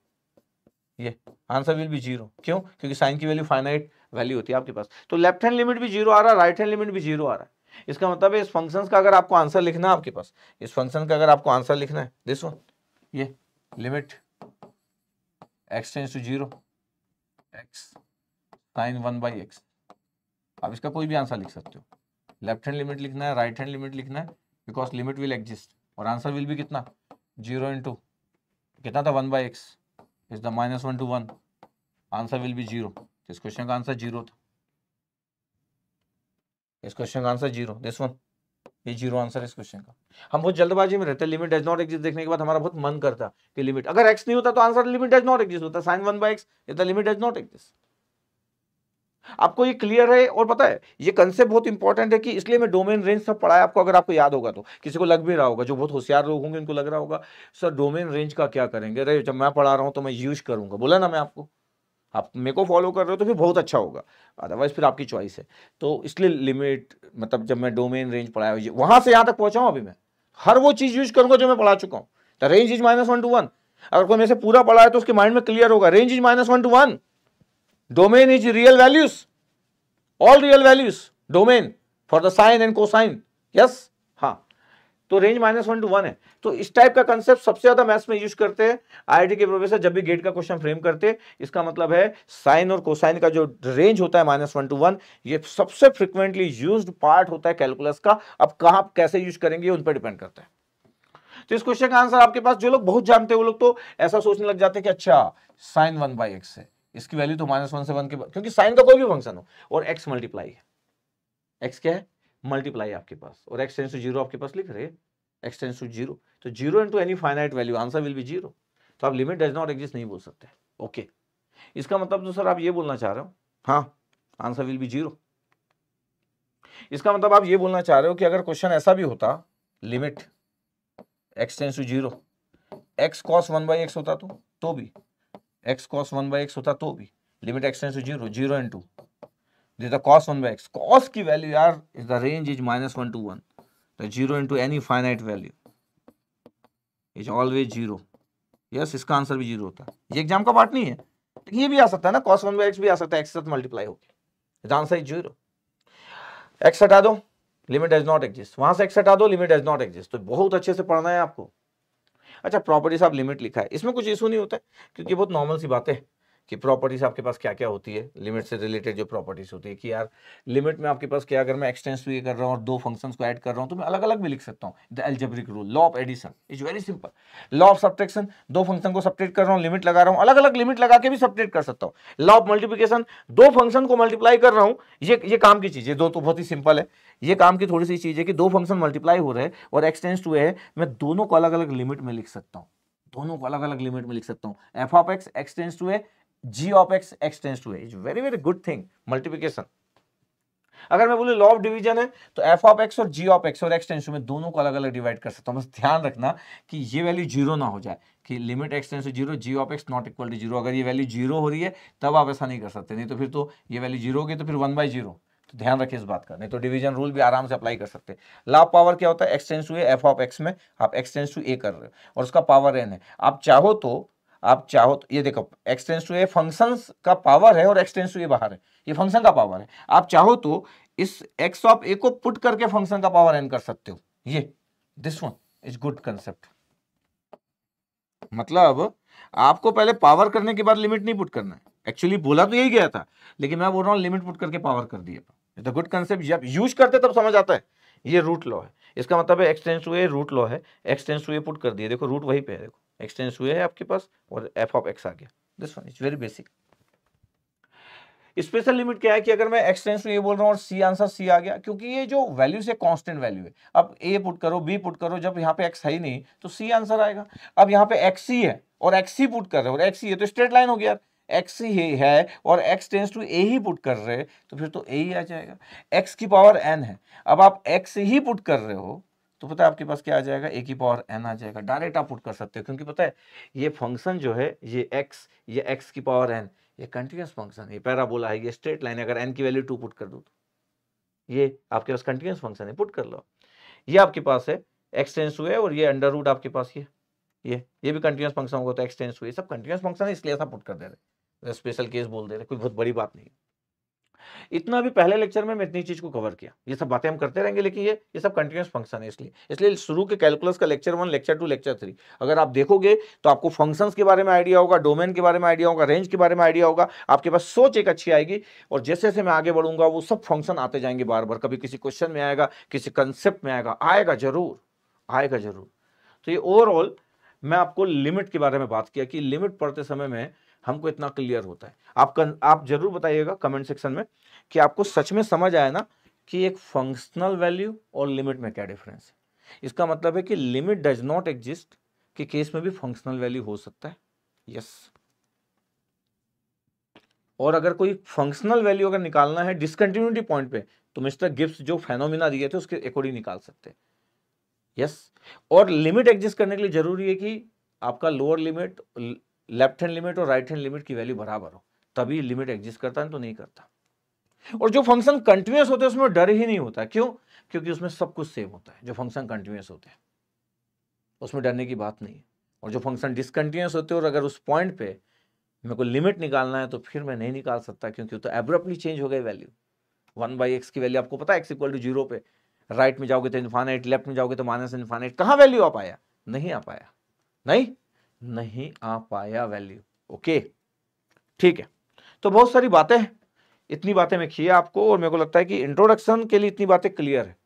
ये आंसर विल बी जीरो क्यों क्योंकि साइन की वैल्यू फाइनाइट वैल्यू होती है आपके पास तो लेफ्ट हैंड लिमिट भी जीरो आ रहा है राइट हैंड लिमिट भी जीरो आ रहा है इसका मतलब इस फंक्शन का अगर आपको आंसर लिखना है आपके पास इस फंक्शन का अगर आपको आंसर लिखना है दिस वन ये limit x tends to zero x sine one by x आप इसका कोई भी आंसर लिख सकते हो लेफ्ट हैंड लिमिट लिखना है राइट हैंड लिमिट लिखना है बिकॉज लिमिट विल एग्जिस्ट और आंसर विल भी कितना जीरो इंटू कितना था one by x is the minus one to one answer will भी जीरो इस क्वेश्चन का आंसर जीरो था इस क्वेश्चन का आंसर जीरो दिस वन ये जीरो आंसर इस क्वेश्चन का हम बहुत जल्दबाजी में रहते हैं लिमिट डज नॉट एग्जिस्ट देखने के बाद हमारा बहुत मन करता कि लिमिट अगर एक्स नहीं होता तो answer limit does not exist होता sine one by x is the limit does not exist आपको ये क्लियर है और पता है ये कंसेप्ट बहुत इंपॉर्टेंट है कि इसलिए मैं डोमेन रेंज सब पढ़ाया आपको अगर आपको याद होगा तो किसी को लग भी रहा होगा जो बहुत होशियार लोग होंगे उनको लग रहा होगा सर डोमेन रेंज का क्या करेंगे अरे जब मैं पढ़ा रहा हूँ तो मैं यूज करूंगा बोला ना मैं आपको आप मेरे को फॉलो कर रहे हो तो फिर बहुत अच्छा होगा अदरवाइज फिर आपकी चॉइस है तो इसलिए लिमिट मतलब जब मैं डोमेन रेंज पढ़ाया वहां से यहाँ तक पहुँचाऊँ अभी मैं हर वो चीज़ यूज करूंगा जो मैं पढ़ा चुका हूँ the range is minus one to one अगर कोई मेरे से पूरा पढ़ा है तो उसके माइंड में क्लियर होगा range is minus one to one domain is real values all real values domain for the sine and cosine yes हाँ तो range minus one to one है तो इस टाइप का कंसेप्ट सबसे ज्यादा मैथ्स में यूज करते हैं आईआईटी के प्रोफेसर जब भी गेट का क्वेश्चन फ्रेम करते हैं इसका मतलब है साइन और कोसाइन का जो रेंज होता है माइनस वन टू वन ये सबसे फ्रिक्वेंटली यूज्ड पार्ट होता है कैलकुलस का अब कहाँ कैसे यूज करेंगे उन पर डिपेंड करता है तो इस क्वेश्चन का आंसर आपके पास जो लोग बहुत जानते हैं वो लोग तो ऐसा सोचने लग जाते हैं कि अच्छा साइन वन बाई एक्स है इसकी वैल्यू तो माइनस वन से वन के क्योंकि साइन का कोई भी फंक्शन हो और एक्स मल्टीप्लाई है एक्स क्या है मल्टीप्लाई आपके पास और एक्स टेंस टू जीरो आपके पास लिख रहे एक्स टेंस टू जीरो तो zero into any finite value answer will be zero तो आप लिमिट डज नॉट एग्जिस्ट नहीं बोल सकते ओके इसका मतलब तो सर आप ये बोलना चाह रहे हो हाँ आंसर विल बी जीरो इसका मतलब आप ये बोलना चाह रहे हो कि अगर क्वेश्चन ऐसा भी होता limit x tends to zero x cos one by x होता तो, तो भी x cos one by x होता तो भी limit expanse to zero zero into this cos one by x cos की वैल्यू यार is the range is minus one to one तो zero into any finite value is always zero yes इसका answer भी zero होता है ये exam का part नहीं है ये भी आ सकता है ना कॉस वन बाई एक्स भी आ सकता है एक्स साथ मल्टीप्लाई होकर आंसर इज जीरो एक्स हटा दो लिमिट डज नॉट एग्जिस्ट वहां से एक्स हटा दो लिमिट डज नॉट एग्जिस्ट तो बहुत अच्छे से पढ़ना है आपको अच्छा प्रॉपर्टी साहब लिमिट लिखा है इसमें कुछ इशू नहीं होता है क्योंकि बहुत नॉर्मल सी बात है कि प्रॉपर्टीज आपके पास क्या क्या होती है लिमिट से रिलेटेड जो प्रॉपर्टीज होती है कि यार लिमिट में आपके पास क्या अगर मैं एक्सटेंस भी कर रहा हूँ और दो फंक्शंस को ऐड कर रहा हूँ तो मैं अलग अलग भी लिख सकता हूँ the algebraic rule law of addition is very simple law of subtraction दो फंक्शन को सब्ट्रेट कर रहा हूँ लिमिट लगा रहा हूँ अलग अलग लिमिट लगा के भी सब्ट्रेट कर सकता हूँ लॉ ऑफ मल्टीप्लीकेशन दो फंक्शन को मल्टीप्लाई कर रहा हूँ ये ये काम की चीज़ है दो तो बहुत ही सिंपल है ये काम की थोड़ी सी चीज़ है कि दो फंक्शन मल्टीप्लाई हो रहे हैं और एक्सटेंस टू है मैं दोनों को अलग अलग लिमिट में लिख सकता हूँ दोनों को अलग अलग लिमिट में लिख सकता हूँ f of x x tends to है g of x x tends to a is very very good thing multiplication अगर मैं बोलूँ लॉ ऑफ डिवीजन है तो एफ ऑफ एक्स और जी ऑफ एक्स और एक्सटेंस टू में दोनों को अलग अलग डिवाइड कर सकता हूं बस ध्यान रखना कि ये वैल्यू जीरो ना हो जाए कि limit expanse to zero g of x not equal to zero अगर ये वैल्यू जीरो हो रही है तब आप ऐसा नहीं कर सकते नहीं तो फिर तो ये वैल्यू जीरो होगी तो फिर वन बाई जीरो तो ध्यान रखिए इस बात का नहीं तो डिवीजन रूल भी आराम से अप्लाई कर सकते हैं लाभ पावर क्या होता है x tends to F of x में आप एक्सटेंस टू ए कर रहे हो और उसका पावर एन है आप चाहो तो आप चाहो तो ये देखो एक्सटेंस टू ए फंक्शन का पावर है और एक्सटेंस टू ए बाहर है ये फंक्शन का पावर है आप चाहो तो इस एक्स ऑफ ए को पुट करके फंक्शन का पावर एन कर सकते हो ये this one is good concept मतलब आपको पहले पावर करने के बाद लिमिट नहीं पुट करना है एक्चुअली बोला तो यही गया था लेकिन मैं बोल रहा हूँ लिमिट पुट करके पावर कर दिया गुड कंसेप्ट जब यूज करते तब समझ आता है ये रूट लॉ है इसका मतलब है x tends to a root law है एक्सटेंस टू ए पुट कर दिया देखो रूट वहीं पे है देखो एक्सटेंस हुए है आपके पास और एफ ऑफ एक्स आ गया this one is very basic special limit क्या है कि अगर मैं एक्सटेंस ये बोल रहा हूँ और सी आंसर सी आ गया क्योंकि ये जो वैल्यू से कांस्टेंट वैल्यू है अब ए पुट करो बी पुट करो जब यहाँ पे एक्स है ही नहीं तो सी आंसर आएगा अब यहाँ पे एक्स ही है और एक्स ही तो तो तो पुट कर रहे हो और एक्स ही है तो स्ट्रेट लाइन हो गया एक्स ही है और एक्स टेंस टू ए ही पुट कर रहे तो फिर तो ए ही आ जाएगा एक्स की पावर एन है अब आप एक्स ही पुट कर रहे हो तो पता है आपके पास क्या आ जाएगा ए की पावर एन आ जाएगा डायरेक्ट आप पुट कर सकते हो क्योंकि पता है ये फंक्शन जो है ये एक्स ये एक्स की पावर एन ये कंटिन्यूस फंक्शन है पैरा बोला है ये स्ट्रेट लाइन है अगर एन की वैल्यू टू पुट कर दो तो ये आपके पास कंटिन्यूस फंक्शन है पुट कर लो ये आपके पास है एक्सटेंस हुए और ये अंडर रूट आपके पास ये ये ये भी कंटिन्यूस फंक्शन होगा तो एक्सटेंस हुए सब कंटिन्यूस फंक्शन है इसलिए ऐसा पुट कर दे रहे स्पेशल केस तो बोल दे रहे कोई बहुत बड़ी बात नहीं इतना भी पहले लेक्चर में मैं इतनी चीज को कवर किया ये सब बातें हम करते रहेंगे लेकिन ये ये सब कंटिन्यूस फंक्शन है इसलिए इसलिए शुरू के कैलकुलस का lecture one lecture two lecture three अगर आप देखोगे तो आपको फंक्शन के बारे में आइडिया होगा डोमेन के बारे में आइडिया होगा रेंज के बारे में आइडिया होगा आपके पास सोच एक अच्छी आएगी और जैसे जैसे मैं आगे बढ़ूंगा वो सब फंक्शन आते जाएंगे बार बार कभी किसी क्वेश्चन में आएगा किसी कंसेप्ट में आएगा आएगा जरूर आएगा जरूर तो ये ओवरऑल मैं आपको लिमिट के बारे में बात किया कि लिमिट पढ़ते समय में हमको इतना क्लियर होता है आप कन, आप जरूर बताइएगा कमेंट सेक्शन में कि आपको सच में समझ आया ना कि एक फंक्शनल वैल्यू और लिमिट में क्या डिफरेंस है इसका मतलब है कि लिमिट डज नॉट एग्जिस्ट के केस में भी फंक्शनल वैल्यू हो सकता है यस और अगर कोई फंक्शनल वैल्यू अगर निकालना है डिसकंटिन्यूटी पॉइंट पे तो मिस्टर गिफ्ट जो फेनोमिना दिए थे उसके अकॉर्डिंग निकाल सकते हैं यस और लिमिट एग्जिस्ट करने के लिए जरूरी है कि आपका lower limit left hand limit और राइट हैंड लिमिट की वैल्यू बराबर हो तभी लिमिट एग्जिस्ट करता है तो नहीं करता और जो फंक्शन कंटिन्यूस होते हैं उसमें डर ही नहीं होता क्यों क्योंकि उसमें सब कुछ सेम होता है जो फंक्शन कंटिन्यूस होते हैं उसमें डरने की बात नहीं है और जो फंक्शन डिसकंटिन्यूस होते हैं और अगर उस पॉइंट पे मेरे को लिमिट निकालना है तो फिर मैं नहीं निकाल सकता क्योंकि तो एब्रप्टली चेंज हो गई वैल्यू वन बाई एक्स की वैल्यू आपको पता है एक्स इक्वल टू जीरो पे राइट में जाओगे तो इन्फानेट लेफ्ट में जाओगे तो माइनस इन्फानेट कहाँ वैल्यू आ पाया नहीं आ पाया नहीं नहीं आ पाया वैल्यू ओके ठीक है तो बहुत सारी बातें हैं इतनी बातें मैं की आपको और मेरे को लगता है कि इंट्रोडक्शन के लिए इतनी बातें क्लियर है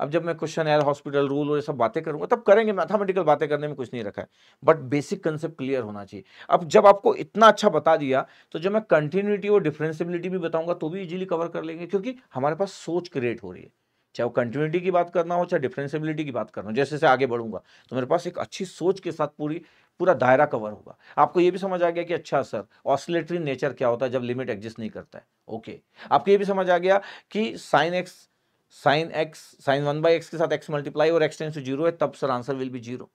अब जब मैं क्वेश्चन एयर हॉस्पिटल रूल और ये सब बातें करूंगा तब करेंगे मैथमेटिकल बातें करने में कुछ नहीं रखा है बट बेसिक कंसेप्ट क्लियर होना चाहिए अब जब आपको इतना अच्छा बता दिया तो जब मैं कंटिन्यूटी और डिफ्रेंसिबिलिटी भी बताऊंगा तो भी इजीली कवर कर लेंगे क्योंकि हमारे पास सोच क्रिएट हो रही है चाहे वो कंटिन्यूटी की बात करना हो चाहे डिफ्रेंसिबिलिटी की बात करना हो जैसे जैसे आगे बढ़ूंगा तो मेरे पास एक अच्छी सोच के साथ पूरी पूरा दायरा कवर होगा आपको ये भी समझ आ गया कि अच्छा सर ऑसिलेटरी नेचर क्या होता है जब लिमिट एग्जिस्ट नहीं करता है ओके आपको ये भी समझ आ गया कि sine x sine x sine one by x के साथ एक्स मल्टीप्लाई और एक्स टेंस टू जीरो है तब sir answer will be zero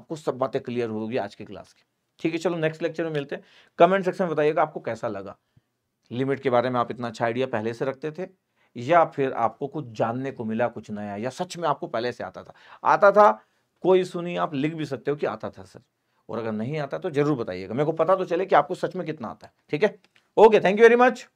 आपको सब बातें क्लियर होगी आज के क्लास की ठीक है चलो नेक्स्ट लेक्चर में मिलते हैं कमेंट सेक्शन में बताइएगा आपको कैसा लगा लिमिट के बारे में आप इतना अच्छा आइडिया पहले से रखते थे या फिर आपको कुछ जानने को मिला कुछ नया या सच में आपको पहले से आता था आता था कोई सुनी आप लिख भी सकते हो कि आता था सर और अगर नहीं आता तो जरूर बताइएगा मेरे को पता तो चले कि आपको सच में कितना आता है ठीक है okay thank you very much